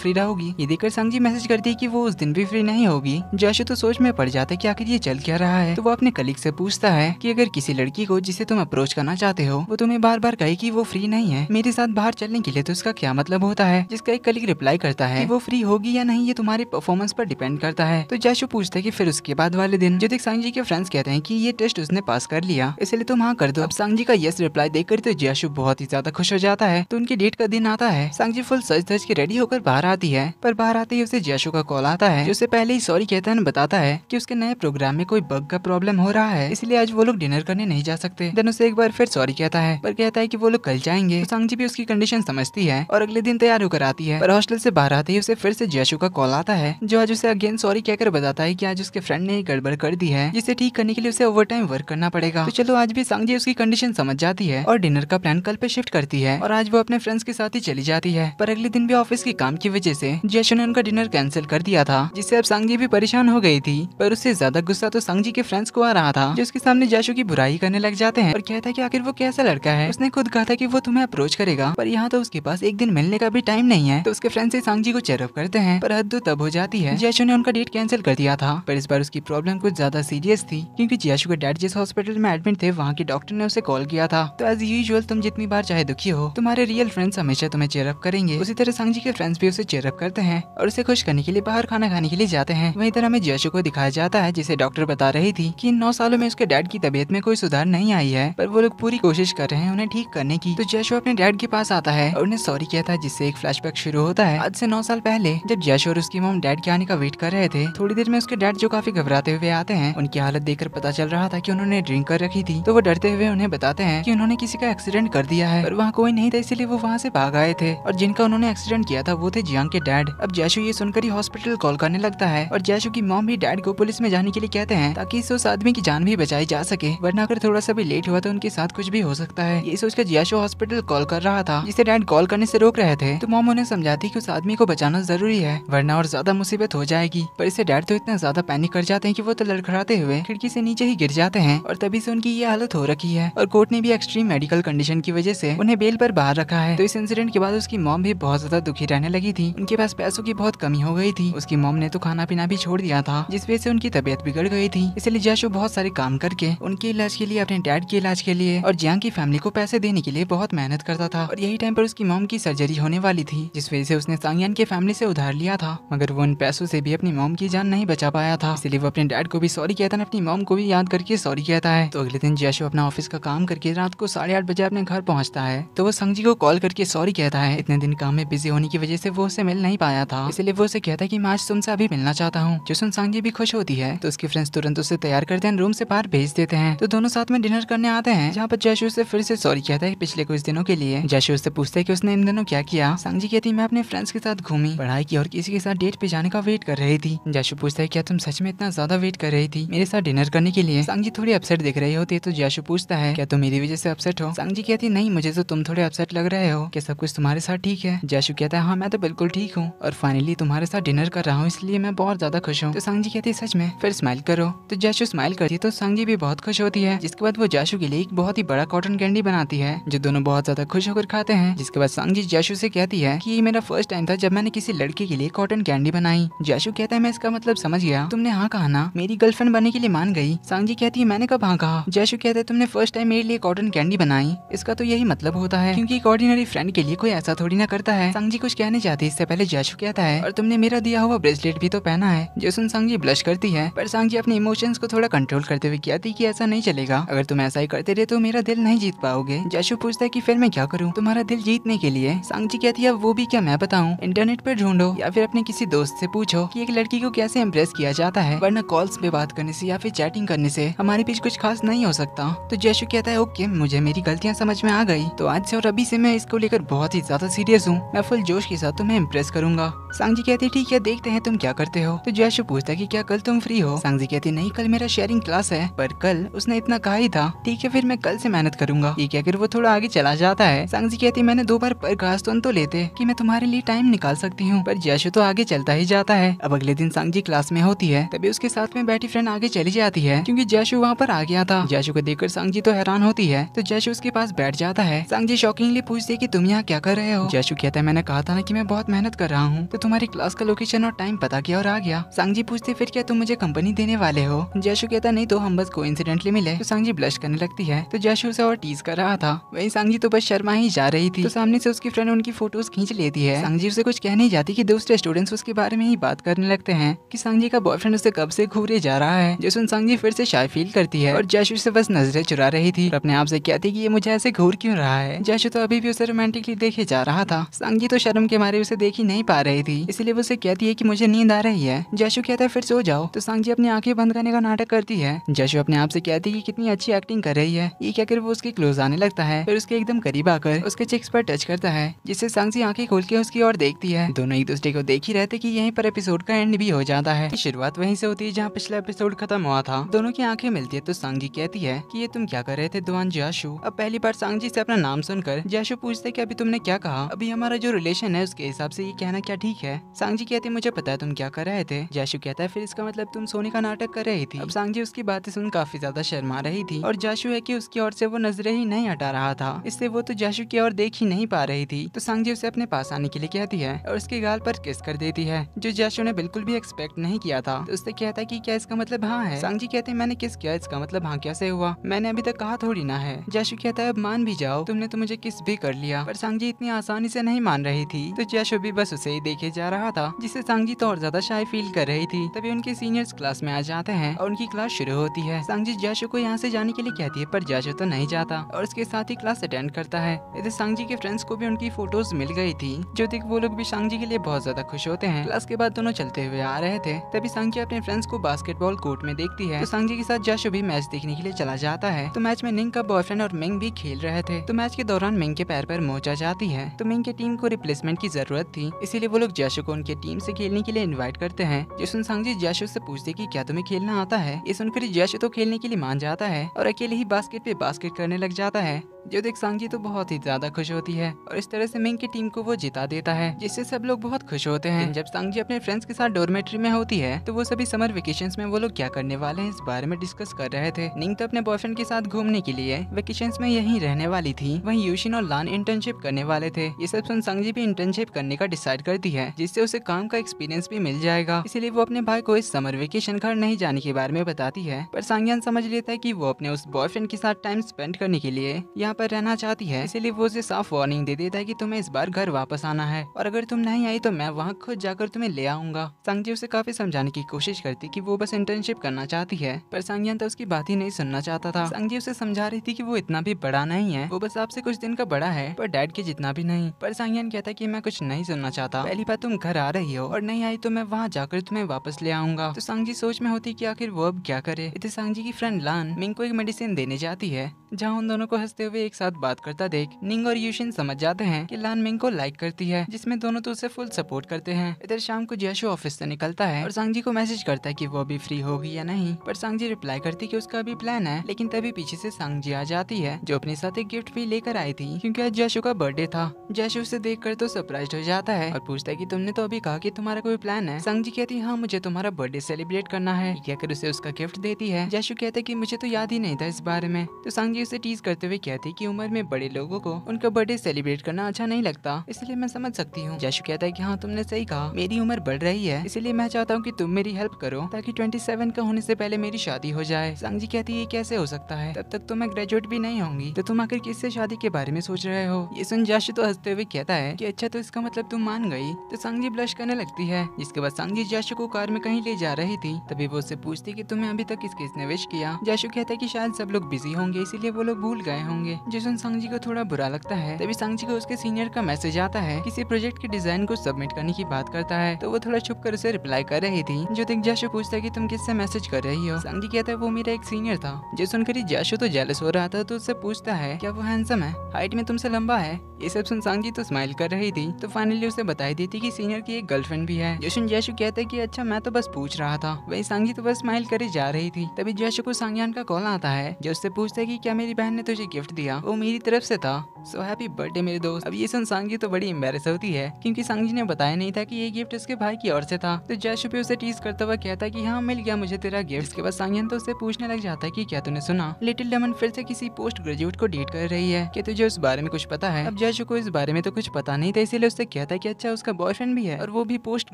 फ्री रहोगी ये देखकर सांगजी मैसेज करती है की वो उस दिन भी फ्री नहीं होगी जयशु तो सोच में पड़ जाता है की आखिर ये चल क्या रहा है तो वो अपने कलीग से पूछता है की अगर किसी लड़की को जिसे तुम अप्रोच करना चाहते हो वो तुम्हें बार बार कहे की वो फ्री नहीं है मेरे साथ बाहर चलने के लिए तो उसका क्या मतलब होता है जिसका एक कलीग रिप्लाई करता है वो फ्री होगी या नहीं ये तुम्हारे परफॉर्मेंस पर डिपेंड करता है तो जैशु पूछता है की फिर उसके बाद वाले दिन देख सांगजी के फ्रेंड्स कहते हैं की ये टेस्ट उसने पास कर लिया इसलिए तुम हाँ कर दो अब सांगजी का यस रिप्लाई देख तो जैशु बहुत ही ज्यादा खुश हो जाता है तो उनकी डेट का दिन आता है सांगजी फुल सच धज के रेडी होकर बाहर आती है पर बाहर आते ही उसे जैशु का कॉल आता है उसे पहले ही सॉरी कहता है बताता है की उसके नए प्रोग्राम में कोई बग का प्रॉब्लम हो रहा है इसलिए आज वो लोग डिनर करने नहीं जा सकते देन उसे एक बार फिर सॉरी कहता है पर कहता है की वो लोग कल जाएंगे तो सांगजी भी उसकी कंडीशन समझती है और अगले दिन तैयार होकर आती है पर हॉस्टल से बाहर आते ही उसे फिर से जयशु का कॉल आता है जो आज उसे अगेन सॉरी कहकर बताता है की आज उसके फ्रेंड ने गड़बड़ कर दी है जिसे ठीक करने के लिए उसे ओवर टाइम वर्क करना पड़ेगा तो चलो आज भी सांगजी उसकी कंडीशन समझ जाती है और डिनर का प्लान कल पे शिफ्ट करती है और आज वो अपने फ्रेंड्स के साथ ही चली जाती है पर अगले दिन भी ऑफिस के काम की वजह से जयशु ने उनका डिनर कैंसिल कर दिया था जिससे अब सांगजी भी परेशान हो गई थी पर उससे ज्यादा गुस्सा तो सांगजी के फ्रेंड्स को आ रहा था जो उसके सामने जयशु की बुराई करने लग जाते हैं और कहता है की आखिर वो कैसा लड़का है उसने खुद कहा था की वो तुम्हें अप्रोच करेगा पर यहाँ तो उसके पास एक दिन मिलने का भी टाइम नहीं है तो उसके फ्रेंड से सांगजी को चेयरअप करते हैं पर हद तो तब हो जाती है जियाशु ने उनका डेट कैंसिल कर दिया था पर इस बार उसकी प्रॉब्लम कुछ ज्यादा सीरियस थी क्योंकि जियाशु के डैड जिस हॉस्पिटल में एडमिट थे वहाँ के डॉक्टर ने उसे कॉल किया था तो एज यूजल तुम जितनी बार चाहे दुखी हो तुम्हारे रियल फ्रेंड्स हमेशा तुम्हें चेयरअप करेंगे उसी तरह सांगजी के फ्रेंड्स भी उसे चेयरअप करते हैं और उसे खुश करने के लिए बाहर खाना खाने के लिए जाते हैं वही तरह हमें जियाशु को दिखाया जाता है जिसे डॉक्टर बता रही थी की इन नौ सालों में उसके डैड की तबियत में कोई सुधार नहीं आई है पर वो लोग पूरी कोशिश कर रहे हैं उन्हें ठीक करने की तो जियाशु अपने डैड के पास पास आता है और उन्हें सॉरी कहता है जिससे एक फ्लैशबैक शुरू होता है आज से नौ साल पहले जब जश और उसकी मोम डैड के आने का वेट कर रहे थे थोड़ी देर में उसके डैड जो काफी घबराते हुए आते हैं उनकी हालत देखकर पता चल रहा था की उन्होंने ड्रिंक कर रखी थी तो वो डरते हुए उन्हें बताते हैं की उन्होंने किसी का एक्सीडेंट कर दिया है और वहाँ कोई नहीं था इसीलिए वो वहाँ से भाग आए थे और जिनका उन्होंने एक्सीडेंट किया था वो थे जियांग के डैड अब जैशु ये सुनकर ही हॉस्पिटल कॉल करने लगता है और जैशु की मोम भी डैड को पुलिस में जाने के लिए कहते हैं ताकि उस आदमी की जान भी बचाई जा सके वरना अगर थोड़ा सा भी लेट हुआ तो उनके साथ कुछ भी हो सकता है ये सोचकर जैशु हॉस्पिटल कॉल कर रहा था था जिसे डैड कॉल करने से रोक रहे थे तो मोम उन्हें समझाती कि उस आदमी को बचाना जरूरी है वरना और ज्यादा मुसीबत हो जाएगी पर इसे डैड तो इतना ज्यादा पैनिक कर जाते हैं कि वो तो लड़खड़ाते हुए खिड़की से नीचे ही गिर जाते हैं और तभी से उनकी ये हालत हो रखी है और कोर्ट ने भी एक्सट्रीम मेडिकल कंडीशन की वजह से उन्हें बेल पर बाहर रखा है तो इस इंसिडेंट के बाद उसकी मॉम भी बहुत ज्यादा दुखी रहने लगी थी उनके पास पैसों की बहुत कमी हो गई थी उसकी मॉम ने तो खाना पीना भी छोड़ दिया था जिस वजह से उनकी तबीयत बिगड़ गई थी इसलिए जैशो बहुत सारे काम करके उनके इलाज के लिए अपने डैड के इलाज के लिए और जियांग की फैमिली को पैसे देने के लिए बहुत मेहनत करता था और यही टाइम पर उसकी मोम की सर्जरी होने वाली थी जिस वजह से उसने सांगयान की फैमिली से उधार लिया था मगर वो उन पैसों से भी अपनी मोम की जान नहीं बचा पाया था इसलिए वो अपने डैड को भी सॉरी कहता है अपनी मोम को भी याद करके सॉरी कहता है तो अगले दिन जयशो अपना ऑफिस का काम करके रात को साढ़े आठ बजे अपने घर पहुँचता है तो वो संगजी को कॉल करके सॉरी कहता है इतने दिन काम में बिजी होने की वजह से वो उसे मिल नहीं पाया था इसलिए वो उसे कहता है की मैं आज तुमसे अभी मिलना चाहता हूँ जो सुन सांगजी भी खुश होती है तो उसके फ्रेंड्स तुरंत उसे तैयार करते हैं रूम से बाहर भेज देते हैं तो दोनों साथ में डिनर करने आते हैं जहाँ पर जैशो उसे फिर से सॉरी कहता है पिछले कुछ दिनों के लिए जयशो शिव उससे पूछते है कि उसने इन दिनों क्या किया सांगजी कहती मैं अपने फ्रेंड्स के साथ घूमी पढ़ाई की और किसी के साथ डेट पे जाने का वेट कर रही थी जाशु पूछता है क्या तुम सच में इतना ज्यादा वेट कर रही थी मेरे साथ डिनर करने के लिए सांगजी थोड़ी अपसेट दिख रही होती है तो जैशु पूछता है क्या तुम मेरी वजह से अपसेट हो सांगजी कहती नहीं मुझे तो तुम थोड़े अपसेट लग रहे हो क्या सब कुछ तुम्हारे साथ ठीक है जैशु कहता है हाँ मैं तो बिल्कुल ठीक हूँ और फाइनली तुम्हारे साथ डिनर कर रहा हूँ इसलिए मैं बहुत ज्यादा खुश हूँ तो सांगजी कहती है सच में फिर स्माइल करो तो जैशु स्माइल करती है तो सांगजी भी बहुत खुश होती है जिसके बाद वो जैशु के लिए एक बहुत ही बड़ा कॉटन कैंडी बनाती है जो दोनों बहुत ज्यादा खुश होकर खा कराते हैं जिसके बाद सांगजी जैशु से कहती है की मेरा फर्स्ट टाइम था जब मैंने किसी लड़की के लिए कॉटन कैंडी बनाई जैशु कहता है मैं इसका मतलब समझ गया तुमने हाँ कहा ना मेरी गर्लफ्रेंड बनने के लिए मान गई सांगजी कहती है मैंने कब हाँ कहा जैशु कहते तुमने फर्स्ट टाइम मेरे लिए कॉटन कैंडी बनाई इसका तो यही मतलब होता है क्यूँकी एक ऑर्डिनरी फ्रेंड के लिए कोई ऐसा थोड़ी ना करता है सांगजी कुछ कहने जाती है इससे पहले जैशु कहता है और तुमने मेरा दिया हुआ ब्रेसलेट भी तो पहना है जैसुन सांगजी ब्लश करती है पर सांगजी अपने इमोशंस को थोड़ा कंट्रोल करते हुए कहती की ऐसा नहीं चलेगा अगर तुम ऐसा ही करते रहे तो मेरा दिल नहीं जीत पाओगे जैशु पूछता है की फिर मैं क्या करूँ तुम तुम्हारा दिल जीतने के लिए सांगजी कहती है वो भी क्या मैं बताऊँ इंटरनेट पर ढूंढो या फिर अपने किसी दोस्त से पूछो कि एक लड़की को कैसे इम्प्रेस किया जाता है वरना कॉल्स पे बात करने से या फिर चैटिंग करने से हमारे बीच कुछ खास नहीं हो सकता तो जैशु कहता है ओके मुझे मेरी गलतियाँ समझ में आ गई तो आज से और अभी से मैं इसको लेकर बहुत ही ज्यादा सीरियस हूँ मैं फुल जोश के साथ तुम्हें इम्प्रेस करूंगा सांगजी कहती है ठीक है देखते हैं तुम क्या करते हो तो जैशु पूछता है की क्या कल तुम फ्री हो सांगजी कहती नहीं कल मेरा शेयरिंग क्लास है पर कल उसने इतना कहा ही था ठीक है फिर मैं कल से मेहनत करूंगा ठीक है अगर वो थोड़ा आगे चला जाता है कहती मैंने दो बार बर्खास्तों तो लेते कि मैं तुम्हारे लिए टाइम निकाल सकती हूँ पर यशु तो आगे चलता ही जाता है अब अगले दिन सांगजी क्लास में होती है तभी उसके साथ में बैठी फ्रेंड आगे चली जाती है क्यूँकी जयशु वहाँ पर आ गया था जयशु को देखकर सांगजी तो हैरान होती है तो जयशु उसके पास बैठ जाता है सांगजी शॉकिंगली पूछती है की तुम यहाँ क्या कर रहे हो जैशो कहता है मैंने कहा था ना की मैं बहुत मेहनत कर रहा हूँ तो तुम्हारी क्लास का लोकेशन और टाइम पता किया और आ गया सांगजी पूछते फिर क्या तुम मुझे कंपनी देने वाले हो जयशु कहता नहीं तो हम बस को मिले तो सांगजी ब्लश करने लगती है तो जैशु उसे और टीज कर रहा था वही सांगजी तो बस शर्मा ही जा रही थी तो सामने से उसकी फ्रेंड उनकी फोटोज खींच लेती है सांगजी उसे कुछ कह नहीं जाती कि दूसरे स्टूडेंट्स उसके बारे में ही बात करने लगते हैं कि सांगजी का बॉयफ्रेंड उसे कब से घूरे जा रहा है जो सुन सांगजी फिर से शाय फील करती है और जैशु से बस नजरें चुरा रही थी और अपने आप से कहती कि ये मुझे ऐसे घूर क्यों रहा है जैशु तो अभी भी उसे रोमांटिकली देखे जा रहा था सांगजी तो शर्म के मारे उसे देख ही नहीं पा रही थी इसलिए वो उसे कहती है की मुझे नींद आ रही है जैशु कहता है फिर सो जाओ तो सांगजी अपनी आंखें बंद करने का नाटक करती है जैशु अपने आप से कहती है कितनी अच्छी एक्टिंग कर रही है ये कहकर वो उसके क्लोज आने लगता है फिर उसके एकदम करीब आकर उसके उसके चिक्स पर टच करता है जिससे सांगसी आंखें खोल के उसकी ओर देखती है दोनों एक दूसरे को देख ही रहते कि यहीं पर एपिसोड का एंड भी हो जाता है शुरुआत वहीं से होती है जहाँ पिछला एपिसोड खत्म हुआ था दोनों की आंखें मिलती है तो सांगजी कहती है की ये तुम क्या कर रहे थे दुआन जाशु अब पहली बार सांगजी से अपना नाम सुनकर जाशु पूछते की अभी तुमने क्या कहा अभी हमारा जो रिलेशन है उसके हिसाब से ये कहना क्या ठीक है सांगजी कहती है मुझे पता है तुम क्या कर रहे थे जाशु कहता है फिर इसका मतलब तुम सोने का नाटक कर रही थी अब सांगजी उसकी बातें सुन काफी ज्यादा शर्मा रही थी और जाशु है की उसकी और से वो नजरें ही नहीं हटा रहा था इससे वो तो जाशु की ओर देख ही नहीं पा रही थी तो सांगजी उसे अपने पास आने के लिए कहती है और उसके गाल पर किस कर देती है जो जैशो ने बिल्कुल भी एक्सपेक्ट नहीं किया था तो उससे कहता है की क्या इसका मतलब हाँ है सांगजी कहते मैंने किस किया इसका मतलब हाँ कैसे हुआ मैंने अभी तक कहा थोड़ी ना है जैशो कहता है अब मान भी जाओ तुमने तो मुझे किस भी कर लिया पर सांगजी इतनी आसानी से नहीं मान रही थी तो जैशो भी बस उसे ही देखे जा रहा था जिससे सांगजी तो और ज्यादा शायद फील कर रही थी तभी उनके सीनियर्स क्लास में आ जाते हैं और उनकी क्लास शुरू होती है सांगजी जैशो को यहाँ से जाने के लिए कहती है पर जैशो तो नहीं जाता और उसके साथ ही क्लास अटेंड करता है साथ सांग जी के फ्रेंड्स को भी उनकी फोटोज मिल गई थी जो देख वो लोग भी सांग जी के लिए बहुत ज्यादा खुश होते हैं क्लास के बाद दोनों चलते हुए आ रहे थे तभी सांग जी अपने फ्रेंड्स को बास्केटबॉल कोर्ट में देखती है तो सांग जी के साथ जशो भी मैच देखने के लिए चला जाता है तो मैच में निंग का बॉयफ्रेंड और मिंग भी खेल रहे थे तो मैच के दौरान मिंग के पैर पर मोचा जाती है तो मिंग के टीम को रिप्लेसमेंट की जरूरत थी इसीलिए वो लोग जशो को उनके टीम से खेलने के लिए इन्वाइट करते हैं जिसुन सांग जी जशो से पूछते की क्या तुम्हें खेलना आता है ये सुनकर जशो तो खेलने के लिए मान जाता है और अकेले ही बास्केट पे बास्केट करने लग जाता है जो देख सांगी तो बहुत ही ज्यादा खुश होती है और इस तरह से मिंग की टीम को वो जिता देता है जिससे सब लोग बहुत खुश होते हैं जब सांगजी अपने फ्रेंड्स के साथ डोरमेट्री में होती है तो वो सभी समर वेकेशन में वो लोग क्या करने वाले हैं इस बारे में डिस्कस कर रहे थे निंग तो अपने बॉयफ्रेंड के साथ घूमने के लिए वेकेशन में यही रहने वाली थी वही यूशिन और लान इंटर्नशिप करने वाले थे ये सब सुन सांगजी भी इंटर्नशिप करने का डिसाइड करती है जिससे उसे काम का एक्सपीरियंस भी मिल जाएगा इसीलिए वो अपने भाई को इस समर वेकेशन घर नहीं जाने के बारे में बताती है पर सांगयान समझ लेता है की वो अपने उस बॉयफ्रेंड के साथ टाइम स्पेंड करने के लिए यहाँ यहाँ पर रहना चाहती है इसलिए वो उसे साफ वार्निंग दे देता है की तुम्हें इस बार घर वापस आना है और अगर तुम नहीं आई तो मैं वहाँ खुद जाकर तुम्हें ले आऊंगा संगजी उसे काफी समझाने की कोशिश करती की वो बस इंटर्नशिप करना चाहती है पर सांगयन तो उसकी बात ही नहीं सुनना चाहता था संगजी उसे समझा रही थी की वो इतना भी बड़ा नहीं है वो बस आपसे कुछ दिन का बड़ा है पर डैड के जितना भी नहीं पर सांगयन कहता की मैं कुछ नहीं सुनना चाहता पहली बार तुम घर आ रही हो और नहीं आई तो मैं वहाँ जाकर तुम्हें वापस ले आऊंगा तो संगजी सोच में होती की आखिर वो अब क्या करे इधर संगजी की फ्रेंड लान मिंग को एक मेडिसिन देने जाती है जहाँ उन दोनों को हंसते हुए हुए एक साथ बात करता देख निंग और यूशिन समझ जाते हैं कि मिंग को लाइक करती है जिसमें दोनों तो उसे फुल सपोर्ट करते हैं इधर शाम को जयशो ऑफिस से निकलता है और सांगजी को मैसेज करता है कि वो भी फ्री होगी या नहीं पर सांगजी रिप्लाई करती कि उसका भी प्लान है लेकिन तभी पीछे से सांगजी आ जाती है जो अपने साथ एक गिफ्ट भी लेकर आई थी क्योंकि आज जयशो का बर्थडे था जयशो उसे देख कर तो सरप्राइज हो जाता है और पूछता है की तुमने तो अभी कहा की तुम्हारा कोई प्लान है सांगजी कहती है हाँ मुझे तुम्हारा बर्थडे सेलिब्रेट करना है कहकर उसे उसका गिफ्ट देती है जयशो कहते है की मुझे तो याद ही नहीं था इस बारे में तो सांगजी उसे टीज करते हुए कहती शादी की उम्र में बड़े लोगो को उनका बर्थडे सेलिब्रेट करना अच्छा नहीं लगता इसलिए मैं समझ सकती हूँ जैशु कहता है की हाँ तुमने सही कहा मेरी उम्र बढ़ रही है इसलिए मैं चाहता हूँ की तुम मेरी हेल्प करो ताकि ट्वेंटी का होने ऐसी पहले मेरी शादी हो जाए संगजी कहती है कैसे हो सकता है तब तक तो मैं ग्रेजुएट भी नहीं होंगी तो तुम आखिर किससे शादी के बारे में सोच रहे हो ये सुन यशु तो हंसते हुए कहता है की अच्छा तो इसका मतलब तुम मान गई तो संगजी ब्लश करने लगती है जिसके बाद संगजी यशु को कार में कहीं ले जा रही थी तभी वो उससे पूछती कि तुम्हें अभी तक किस किसने विश किया यशु कहता है कि शायद सब लोग बिजी होंगे इसीलिए वो लोग भूल गए होंगे जो सुन जी को थोड़ा बुरा लगता है तभी संग जी को उसके सीनियर का मैसेज आता है किसी प्रोजेक्ट के डिजाइन को सबमिट करने की बात करता है तो वो थोड़ा छुप कर उसे रिप्लाई कर रही थी जो दिख जाशु पूछता है की तुम किससे मैसेज कर रही हो संग जी कहता है वो मेरा एक सीनियर था जो सुनकर जाशु तो जेलस हो रहा था तो उससे पूछता है क्या वो हैंडसम है हाइट में तुमसे लंबा है ये सब सुन सांग जी तो स्माइल कर रही थी तो फाइनली उसे बताई देती की सीनियर की एक गर्लफ्रेंड भी है जोशुन जैशु कहते है की अच्छा मैं तो बस पूछ रहा था वही सांगी तो बस स्माइल करे जा रही थी तभी जैशु को सांगयान का कॉल आता है जो उससे पूछता है की क्या मेरी बहन ने तुझे गिफ्ट दिया दिया वो मेरी तरफ से था सो हैप्पी बर्थडे मेरे दोस्त अब ये सुन सांगी तो बड़ी एम्बेस होती है क्योंकि सांगी ने बताया नहीं था कि ये गिफ्ट उसके भाई की ओर से था तो जैशुपी उसे टीज करता हुआ कहता कि हाँ मिल गया मुझे तेरा गिफ्ट इसके बाद सांगियन तो उसे पूछने लग जाता है कि क्या तूने सुना लिटिल लेमन फिर से किसी पोस्ट ग्रेजुएट को डेट कर रही है की तुझे उस बारे में कुछ पता है अब जैशु को इस बारे में तो कुछ पता नहीं था इसीलिए उससे कहता की अच्छा उसका बॉयफ्रेंड भी है और वो भी पोस्ट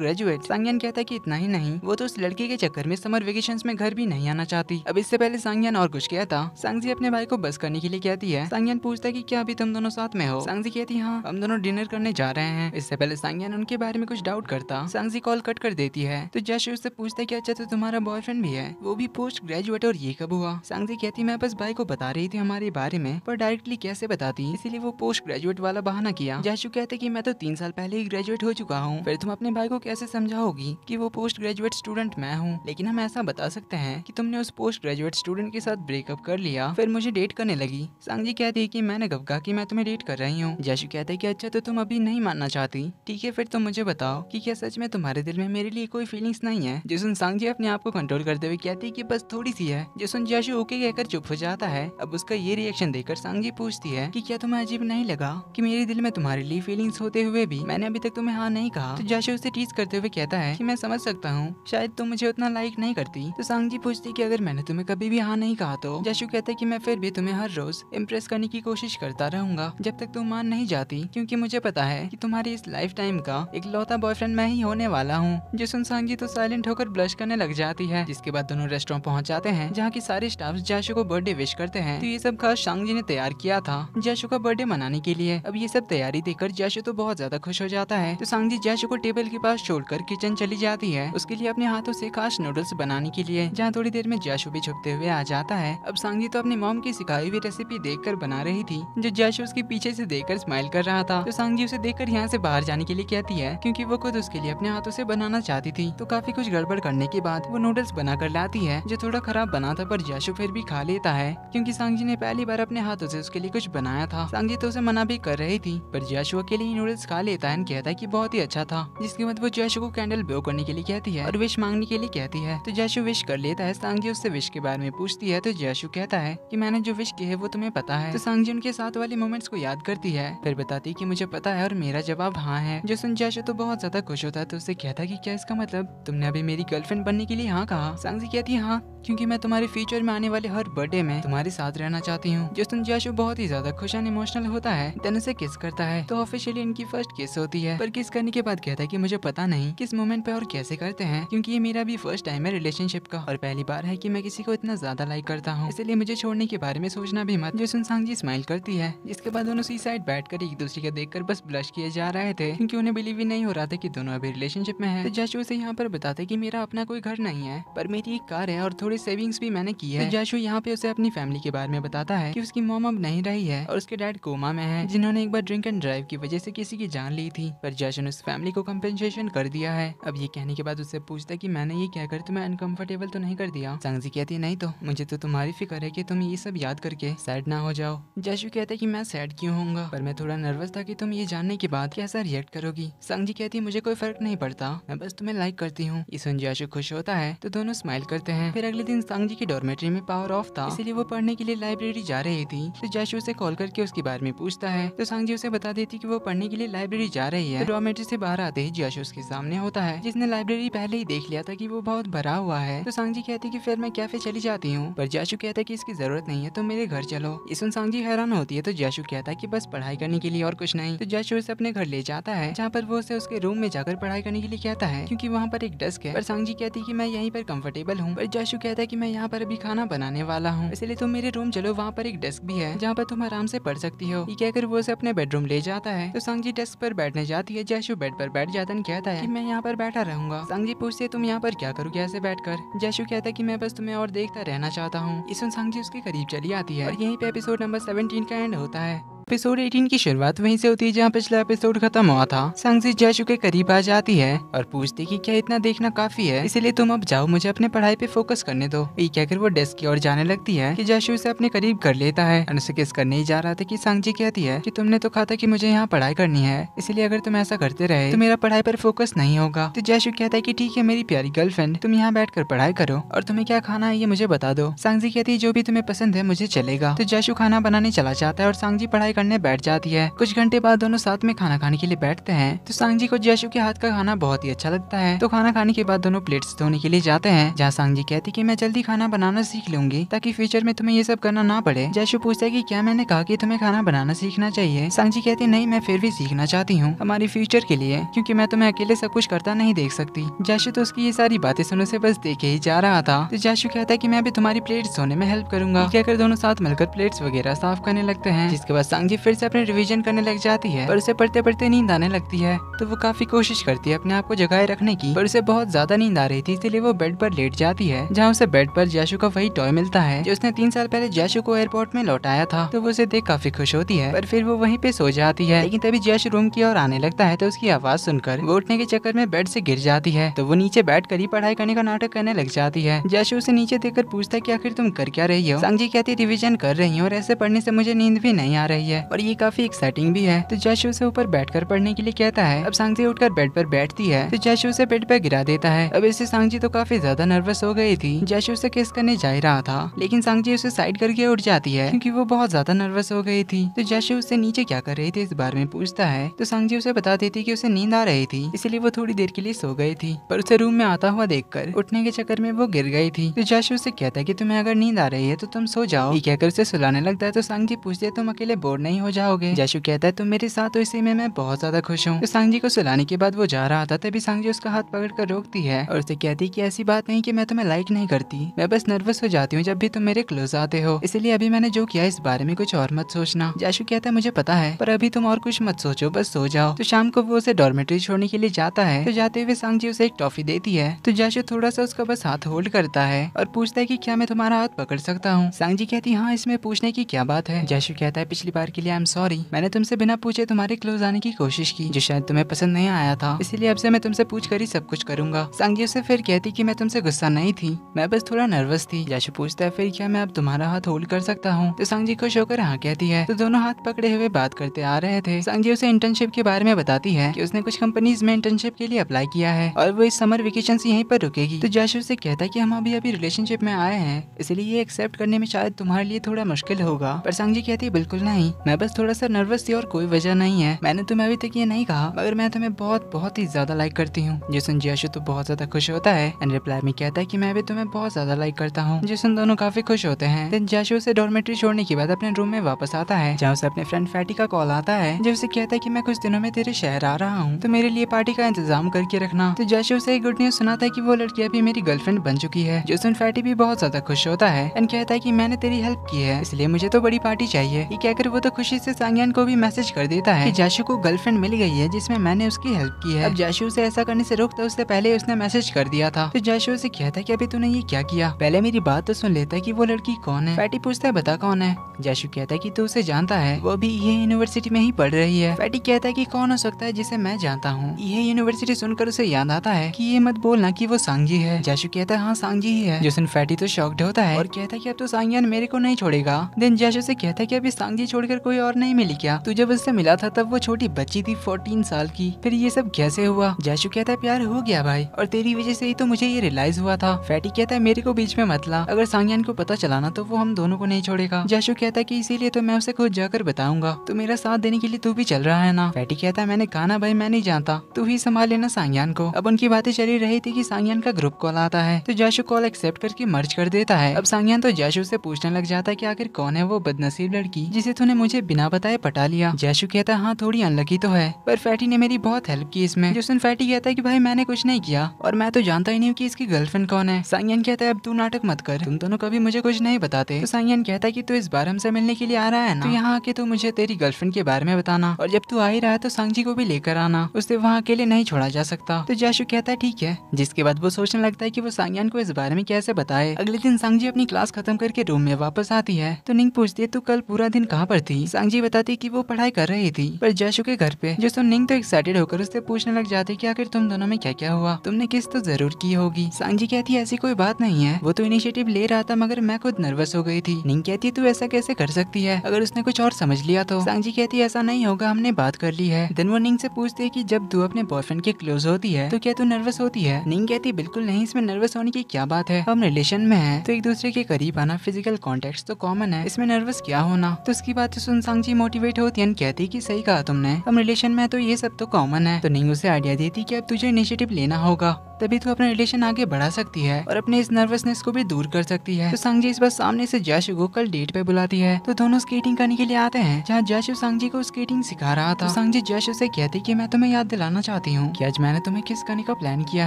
ग्रेजुएट सांगियन कहता है की इतना ही नहीं वो तो उस लड़की के चक्कर में समर वेकेशन में घर भी नहीं आना चाहती अब इससे पहले सांगियन और कुछ कहता सांगजी अपने भाई को बस करने के लिए कहती है है सांगयान पूछता है कि क्या अभी तुम दोनों साथ में हो सांगजी कहती हाँ हम दोनों डिनर करने जा रहे हैं इससे पहले सांगयान उनके बारे में कुछ डाउट करता सांगजी कॉल कट कर देती है तो जश उससे पूछता है की अच्छा तो तुम्हारा बॉयफ्रेंड भी है वो भी पोस्ट ग्रेजुएट और ये कब हुआ सांगजी कहती मैं बस भाई को बता रही थी हमारे बारे में पर डायरेक्टली कैसे बताती इसीलिए वो पोस्ट ग्रेजुएट वाला बहाना किया जैशु कहते की मैं तो तीन साल पहले ही ग्रेजुएट हो चुका हूँ फिर तुम अपने भाई को कैसे समझाओगी की वो पोस्ट ग्रेजुएट स्टूडेंट मैं हूँ लेकिन हम ऐसा बता सकते हैं की तुमने उस पोस्ट ग्रेजुएट स्टूडेंट के साथ ब्रेकअप कर लिया फिर मुझे डेट करने लगी सांगजी कहती है कि मैंने कब कहा कि मैं तुम्हें डेट कर रही हूँ जैशु कहता है कि अच्छा तो तुम अभी नहीं मानना चाहती ठीक है फिर तुम मुझे बताओ कि क्या सच में तुम्हारे दिल में मेरे लिए कोई फीलिंग्स नहीं है सांग जी अपने आप को कंट्रोल करते हुए कहती है की बस थोड़ी सी है जिसुन जैशु ओके कहकर चुप हो जाता है अब उसका ये रिएक्शन देखकर सांगजी पूछती है की क्या तुम्हें अजीब नहीं लगा की मेरे दिल में तुम्हारे लिए फीलिंग्स होते हुए भी मैंने अभी तक तुम्हें हाँ नहीं कहा तो जैशु उसे टीज करते हुए कहता है की मैं समझ सकता हूँ शायद तुम मुझे उतना लाइक नहीं करती तो सांगजी पूछती की अगर मैंने तुम्हें कभी भी हाँ नहीं कहा तो जैशु कहता है की मैं फिर भी तुम्हें हर रोज इम्प्रेस वापस करने की कोशिश करता रहूंगा जब तक तुम मान नहीं जाती क्योंकि मुझे पता है कि तुम्हारी इस लाइफ टाइम का एक लौता बॉयफ्रेंड मैं ही होने वाला हूँ जो सुन सांगी तो साइलेंट होकर ब्लश करने लग जाती है जिसके बाद दोनों रेस्टोरेंट पहुँच जाते हैं जहाँ की सारे स्टाफ जाशु को बर्थडे विश करते हैं तो ये सब खास शांग जी ने तैयार किया था जाशु का बर्थडे मनाने के लिए अब ये सब तैयारी देखकर जाशु तो बहुत ज्यादा खुश हो जाता है तो सांगजी जाशु को टेबल के पास छोड़कर किचन चली जाती है उसके लिए अपने हाथों से खास नूडल्स बनाने के लिए जहाँ थोड़ी देर में जाशु भी छुपते हुए आ जाता है अब सांगजी तो अपनी मॉम की सिखाई हुई रेसिपी देख देखकर बना रही थी जो जश उसके पीछे से देखकर स्माइल कर रहा था तो सांगजी उसे देखकर यहाँ से बाहर जाने के लिए कहती है क्योंकि वो खुद उसके लिए अपने हाथों से बनाना चाहती थी तो काफी कुछ गड़बड़ करने के बाद वो नूडल्स बना कर लाती है जो थोड़ा खराब बना था पर जशु फिर भी खा लेता है क्योंकि सांगजी ने पहली बार अपने हाथों से उसके लिए कुछ बनाया था सांगजी तो उसे मना भी कर रही थी पर जशु अकेले ही नूडल्स खा लेता है कहता है की बहुत ही अच्छा था जिसके बाद वो जशु को कैंडल ब्लो करने के लिए कहती है और विश मांगने के लिए कहती है तो जशु विश कर लेता है सांगजी उससे विश के बारे में पूछती है तो जशु कहता है की मैंने जो विश की है वो तुम्हें पता होता है तो सांगजी उनके साथ वाले मोमेंट्स को याद करती है फिर बताती की मुझे पता है और मेरा जवाब हाँ है जो सुन जाशो तो बहुत ज्यादा खुश होता है तो उसे कहता कि क्या इसका मतलब तुमने अभी मेरी गर्लफ्रेंड बनने के लिए हाँ कहा सांगजी कहती है हाँ क्योंकि मैं तुम्हारे फ्यूचर में आने वाले हर बर्थडे में तुम्हारे साथ रहना चाहती हूँ जो सुन जाशो बहुत ही ज्यादा खुश एंड इमोशनल होता है देन उसे किस करता है तो ऑफिशियली इनकी फर्स्ट किस होती है पर किस करने के बाद कहता है की मुझे पता नहीं किस मोमेंट पे और कैसे करते हैं क्यूँकी ये मेरा भी फर्स्ट टाइम है रिलेशनशिप का और पहली बार है की मैं किसी को इतना ज्यादा लाइक करता हूँ इसलिए मुझे छोड़ने के बारे में सोचना भी मत जो सुन सांग जी स्माइल करती है जिसके बाद दोनों साइड बैठ कर एक दूसरे को देखकर बस ब्लश किए जा रहे थे क्योंकि उन्हें बिलीव ही नहीं हो रहा था कि दोनों अभी रिलेशनशिप में है तो जाशु उसे यहाँ पर बताते कि मेरा अपना कोई घर नहीं है पर मेरी एक कार है और थोड़ी सेविंग्स भी मैंने की है तो जाशु यहाँ पे उसे अपनी फैमिली के बारे में बताता है की उसकी मोम अब नहीं रही है और उसके डैड कोमा में है जिन्होंने एक बार ड्रिंक एंड ड्राइव की वजह से किसी की जान ली थी पर जाशु ने उस फैमिली को कम्पेंसेशन कर दिया है अब ये कहने के बाद उससे पूछता की मैंने ये क्या कर तुम्हें अनकम्फर्टेबल तो नहीं कर दिया सांगजी कहती नहीं तो मुझे तो तुम्हारी फिक्र है की तुम ये सब याद करके सैड ना हो जाओ जशु कहते कि मैं सैड क्यों होऊंगा पर मैं थोड़ा नर्वस था कि तुम ये जानने के बाद कैसा रिएक्ट करोगी संगजी कहती मुझे कोई फर्क नहीं पड़ता मैं बस तुम्हें लाइक करती हूँ ये सुन जशु खुश होता है तो दोनों स्माइल करते हैं फिर अगले दिन संगजी की डॉर्मेटरी में पावर ऑफ था इसलिए वो पढ़ने के लिए लाइब्रेरी जा रही थी तो जशु उसे कॉल करके उसके बारे में पूछता है तो संगजी उसे बता देती की वो पढ़ने के लिए लाइब्रेरी जा रही है डॉर्मेटरी तो ऐसी बाहर आते ही जशु उसके सामने होता है जिसने लाइब्रेरी पहले ही देख लिया था की वो बहुत भरा हुआ है तो संगजी कहती की फिर मैं कैफे चली जाती हूँ पर जशु कहता की इसकी जरूरत नहीं है तुम तो मेरे घर चलो इस सुनसांग जी हैरान होती है तो जैशु कहता है की बस पढ़ाई करने के लिए और कुछ नहीं तो जैशु उसे अपने घर ले जाता है जहाँ पर वो उसे उसके रूम में जाकर पढ़ाई करने के लिए कहता है क्यूँकी वहाँ पर एक डेस्क है पर सांग जी कहती है की मैं यहीं पर कम्फर्टेबल हूँ पर जैशु कहता है की मैं यहाँ पर अभी खाना बनाने वाला हूँ इसलिए तुम मेरे रूम चलो वहाँ पर एक डेस्क भी है जहाँ पर तुम आराम से पढ़ सकती हो ये कहकर वो उसे अपने बेडरूम ले जाता है तो सांगजी डेस्क पर बैठने जाती है जैशु बेड पर बैठ जाता है कहता है की मैं यहाँ पर बैठा रहूंगा सांगजी पूछती है तुम यहाँ पर क्या करोगे ऐसे कर जैशु कहता है की मैं बस तुम्हें और देखता रहना चाहता हूँ इसुन सांगजी उसके करीब चली आती है और यहीं पे एपिसोड एपिसोड नंबर 17 का एंड होता है एपिसोड 18 की शुरुआत वहीं से होती है जहाँ पिछला एपिसोड खत्म हुआ था सांगजी जयशू के करीब आ जाती है और पूछती कि क्या इतना देखना काफी है इसीलिए तुम अब जाओ मुझे अपने पढ़ाई पे फोकस करने दो ये कहकर वो डेस्क की ओर जाने लगती है की जयशू उसे अपने करीब कर लेता है और उसे किस करने ही जा रहा था की सांगजी कहती है की तुमने तो कहा था की मुझे यहाँ पढ़ाई करनी है इसलिए अगर तुम ऐसा करते रहे तो मेरा पढ़ाई पर फोकस नहीं होगा तो जैशु कहता है की ठीक है मेरी प्यारी गर्लफ्रेंड तुम यहाँ बैठ पढ़ाई करो और तुम्हें क्या खाना है ये मुझे बता दो सांगजी कहती है जो भी तुम्हें पसंद है मुझे चलेगा तो जयशू खाना बनाने चला जाता है और सांगजी पढ़ाई करने बैठ जाती है कुछ घंटे बाद दोनों साथ में खाना खाने के लिए बैठते हैं तो सांगजी को जयशु के हाथ का खाना बहुत ही अच्छा लगता है तो खाना खाने के बाद दोनों प्लेट्स धोने के लिए जाते हैं जहाँ सांगजी कहती की मैं जल्दी खाना बनाना सीख लूंगी ताकि फ्यूचर में तुम्हें ये सब करना ना पड़े जयशु पूछता है की क्या मैंने कहा की तुम्हें खाना बनाना सीखना चाहिए सांगजी कहती नहीं मैं फिर भी सीखना चाहती हूँ हमारी फ्यूचर के लिए क्यूँकी मैं तुम्हें अकेले सब कुछ करता नहीं देख सकती जयशु तो उसकी ये सारी बातें सुनो ऐसी बस देखे ही जा रहा था तो जयशु कहता है की मैं भी तुम्हारी प्लेट्स धोने में हेल्प करूंगा कहकर दोनों साथ मिलकर प्लेट्स वगैरह साफ करने लगते हैं जिसके बाद अंजी फिर से अपने रिविजन करने लग जाती है पर उसे पढ़ते पढ़ते नींद आने लगती है तो वो काफी कोशिश करती है अपने आप को जगाए रखने की पर उसे बहुत ज्यादा नींद आ रही थी इसलिए वो बेड पर लेट जाती है जहाँ उसे बेड पर जैशु का वही टॉय मिलता है जो उसने तीन साल पहले जैशु को एयरपोर्ट में लौटाया था तो वो उसे देख काफी खुश होती है पर फिर वो वहीं पे सो जाती है लेकिन तभी जैशु रूम की ओर आने लगता है तो उसकी आवाज सुनकर वो उठने के चक्कर में बेड से गिर जाती है तो वो नीचे बैठ कर ही पढ़ाई करने का नाटक करने लग जाती है जैशु उसे नीचे देखकर पूछता है की आखिर तुम कर क्या रही हो संजी कहती रिविजन कर रही हूँ और ऐसे पढ़ने से मुझे नींद भी नहीं आ रही है है और ये काफी एक्साइटिंग भी है तो जैशू उसे ऊपर बैठकर पढ़ने के लिए कहता है अब सांगजी उठकर बेड पर बैठती है तो जैशू उसे बेड पर गिरा देता है अब इससे सांगजी तो काफी ज्यादा नर्वस हो गई थी जैशू उसे किस करने जा ही रहा था लेकिन सांगजी उसे साइड करके उठ जाती है क्योंकि वो बहुत ज्यादा नर्वस हो गई थी तो जैशू उसे नीचे क्या कर रही थी इस बारे में पूछता है तो सांगजी उसे बता देती की उसे नींद आ रही थी इसलिए वो थोड़ी देर के लिए सो गई थी पर उसे रूम में आता हुआ देखकर उठने के चक्कर में वो गिर गई थी तो जैश उसे कहता है की तुम्हें अगर नींद आ रही है तो तुम सो जाओ कहकर उसे सुलाने लगता है तो सांगजी पूछते तुम अकेले बोर्ड नहीं हो जाओगे जैशु कहता है तुम मेरे साथ हो इसी में मैं बहुत ज्यादा खुश हूँ तो सांगजी को सुलाने के बाद वो जा रहा था तभी सांगजी उसका हाथ पकड़ कर रोकती है और उसे कहती की ऐसी बात नहीं की मैं तुम्हें लाइक नहीं करती मैं बस नर्वस हो जाती हूँ जब भी तुम मेरे क्लोज आते हो इसलिए अभी मैंने जो किया इस बारे में कुछ और मत सोचना जाशु कहता है मुझे पता है पर अभी तुम और कुछ मत सोचो बस सो जाओ तो शाम को वो उसे डॉर्मेटरी छोड़ने के लिए जाता है तो जाते हुए सांगजी उसे एक टॉफी देती है तो जाशु थोड़ा सा उसका बस हाथ होल्ड करता है और पूछता है की क्या मैं तुम्हारा हाथ पकड़ सकता हूँ सांगजी कहती हाँ इसमें पूछने की क्या बात है जाशु कहता है पिछली बार बार के लिए आई एम सॉरी मैंने तुमसे बिना पूछे तुम्हारे क्लोज आने की कोशिश की जो शायद तुम्हें पसंद नहीं आया था इसीलिए अब से मैं तुमसे पूछ कर ही सब कुछ करूंगा संगी उसे फिर कहती कि मैं तुमसे गुस्सा नहीं थी मैं बस थोड़ा नर्वस थी जैसे पूछता है फिर क्या मैं अब तुम्हारा हाथ होल्ड कर सकता हूँ तो संगजी खुश होकर हाँ कहती है तो दोनों हाथ पकड़े हुए बात करते आ रहे थे संगजी उसे इंटर्नशिप के बारे में बताती है की उसने कुछ कंपनीज में इंटर्नशिप के लिए अप्लाई किया है और वो इस समर वेकेशन यहीं पर रुकेगी तो जैसे उसे कहता की हम अभी अभी रिलेशनशिप में आए हैं इसलिए ये एक्सेप्ट करने में शायद तुम्हारे लिए थोड़ा मुश्किल होगा पर संगजी कहती बिल्कुल नहीं मैं बस थोड़ा सा नर्वस थी और कोई वजह नहीं है मैंने तुम्हें अभी तक ये नहीं कहा मगर मैं तुम्हें बहुत बहुत ही ज्यादा लाइक करती हूँ जिसन जियाशु तो बहुत ज्यादा खुश होता है एंड रिप्लाई में कहता है की मैं भी तुम्हें बहुत ज्यादा लाइक करता हूँ जिसन दोनों काफी खुश होते हैं देन जियाशु उसे डॉर्मेट्री छोड़ने के बाद अपने रूम में वापस आता है जहाँ उसे अपने फ्रेंड फैटी का कॉल आता है जो उसे कहता है की मैं कुछ दिनों में तेरे शहर आ रहा हूँ तो मेरे लिए पार्टी का इंतजाम करके रखना तो जैशो उसे गुड न्यूज सुनाता है की वो लड़की अभी मेरी गर्लफ्रेंड बन चुकी है जोसन फैटी भी बहुत ज्यादा खुश होता है एंड कहता है की मैंने तेरी हेल्प की है इसलिए मुझे तो बड़ी पार्टी चाहिए ये कहकर वो तो खुशी से सांगयान को भी मैसेज कर देता है कि जाशु को गर्लफ्रेंड मिल गई है जिसमें मैंने उसकी हेल्प की है अब जाशु उसे ऐसा करने से रोकता उससे पहले उसने मैसेज कर दिया था तो जाशु उसे कहता है कि अभी तूने ये क्या किया पहले मेरी बात तो सुन लेता है कि वो लड़की कौन है फैटी पूछता है बता कौन है जाशु कहता है कि तू उसे जानता है वो भी ये यूनिवर्सिटी में ही पढ़ रही है फैटी कहता है कि कौन हो सकता है जिसे मैं जानता हूँ ये यूनिवर्सिटी सुनकर उसे याद आता है कि ये मत बोलना कि वो सांगी है जाशु कहता है हाँ सांगी ही है जिसन फैटी तो शॉक्ड होता है और कहता है कि अब तो सांगियान मेरे को नहीं छोड़ेगा देन जाशु से कहता है कि अभी सांगी छोड़कर फिर कोई और नहीं मिली क्या तू तो जब उससे मिला था तब वो छोटी बच्ची थी फोर्टीन साल की फिर ये सब कैसे हुआ जैशु कहता है प्यार हो गया भाई और तेरी वजह से ही तो मुझे ये रियलाइज हुआ था फैटी कहता है मेरे को बीच में मतला अगर सांगयान को पता चलाना तो वो हम दोनों को नहीं छोड़ेगा जैशु कहता है की इसीलिए तो मैं उसे खुद जाकर बताऊंगा तो मेरा साथ देने के लिए तू भी चल रहा है ना फैटी कहता है मैंने कहा ना भाई मैं नहीं जानता तू ही संभाल लेना सांगयान को अब उनकी बातें चली रही थी की सांगयान का ग्रुप कॉल आता है तो जैशु कॉल एक्सेप्ट करके मर्ज कर देता है अब सांगयान तो जैशु से पूछने लग जाता है की आखिर कौन है वो बदनसीब लड़की जिसे तूने मुझे बिना बताए पटा लिया जैशु कहता हाँ थोड़ी अनलकी तो है पर फैटी ने मेरी बहुत हेल्प की इसमें जैसन फैटी कहता है कि भाई मैंने कुछ नहीं किया और मैं तो जानता ही नहीं कि इसकी गर्लफ्रेंड कौन है सांगयन कहता है अब तू नाटक मत कर तुम दोनों कभी मुझे कुछ नहीं बताते तो सांगयन कहता है की तू इस बार हमसे मिलने के लिए आ रहा है ना तो यहाँ आके तू मुझे तेरी गर्लफ्रेंड के बारे में बताना और जब तू आ ही रहा है तो सांगजी को भी लेकर आना उसे वहाँ अकेले नहीं छोड़ा जा सकता तो जैशु कहता है ठीक है जिसके बाद वो सोचने लगता है की वो सांगयन को इस बारे में कैसे बताए अगले दिन सांगजी अपनी क्लास खत्म करके रूम में वापस आती है तो निंग पूछती है तू कल पूरा दिन कहाँ पर थी थी सांगजी बताती कि वो पढ़ाई कर रही थी पर जैशु के घर पे जैसो निंग तो एक्साइटेड होकर उससे पूछने लग जाते कि आखिर तुम दोनों में क्या क्या हुआ तुमने किस तो जरूर की होगी सांगजी कहती ऐसी कोई बात नहीं है वो तो इनिशिएटिव ले रहा था मगर मैं खुद नर्वस हो गई थी निंग कहती तू ऐसा कैसे कर सकती है अगर उसने कुछ और समझ लिया तो सांगजी कहती ऐसा नहीं होगा हमने बात कर ली है देन वो निंग से पूछती है की जब तू अपने बॉयफ्रेंड के क्लोज होती है तो क्या तू नर्वस होती है निंग कहती बिल्कुल नहीं इसमें नर्वस होने की क्या बात है हम रिलेशन में है तो एक दूसरे के करीब आना फिजिकल कॉन्टेक्ट तो कॉमन है इसमें नर्वस क्या होना तो उसकी बात सुनसांग जी मोटिवेट होती है कहती कि सही कहा तुमने हम रिलेशन में तो ये सब तो कॉमन है तो नहीं उसे आइडिया देती कि अब तुझे इनिशिएटिव लेना होगा तभी तो अपना रिलेशन आगे बढ़ा सकती है और अपने इस नर्वसनेस को भी दूर कर सकती है तो संगजी इस बार सामने से जयशिव को कल डेट पे बुलाती है तो दोनों स्केटिंग करने के लिए आते हैं जहाँ जयशिव संगजी को स्केटिंग सिखा रहा था तो संगजी जयशिव से कहती की मैं तुम्हें याद दिलाना चाहती हूँ की आज मैंने तुम्हें किस करने का प्लान किया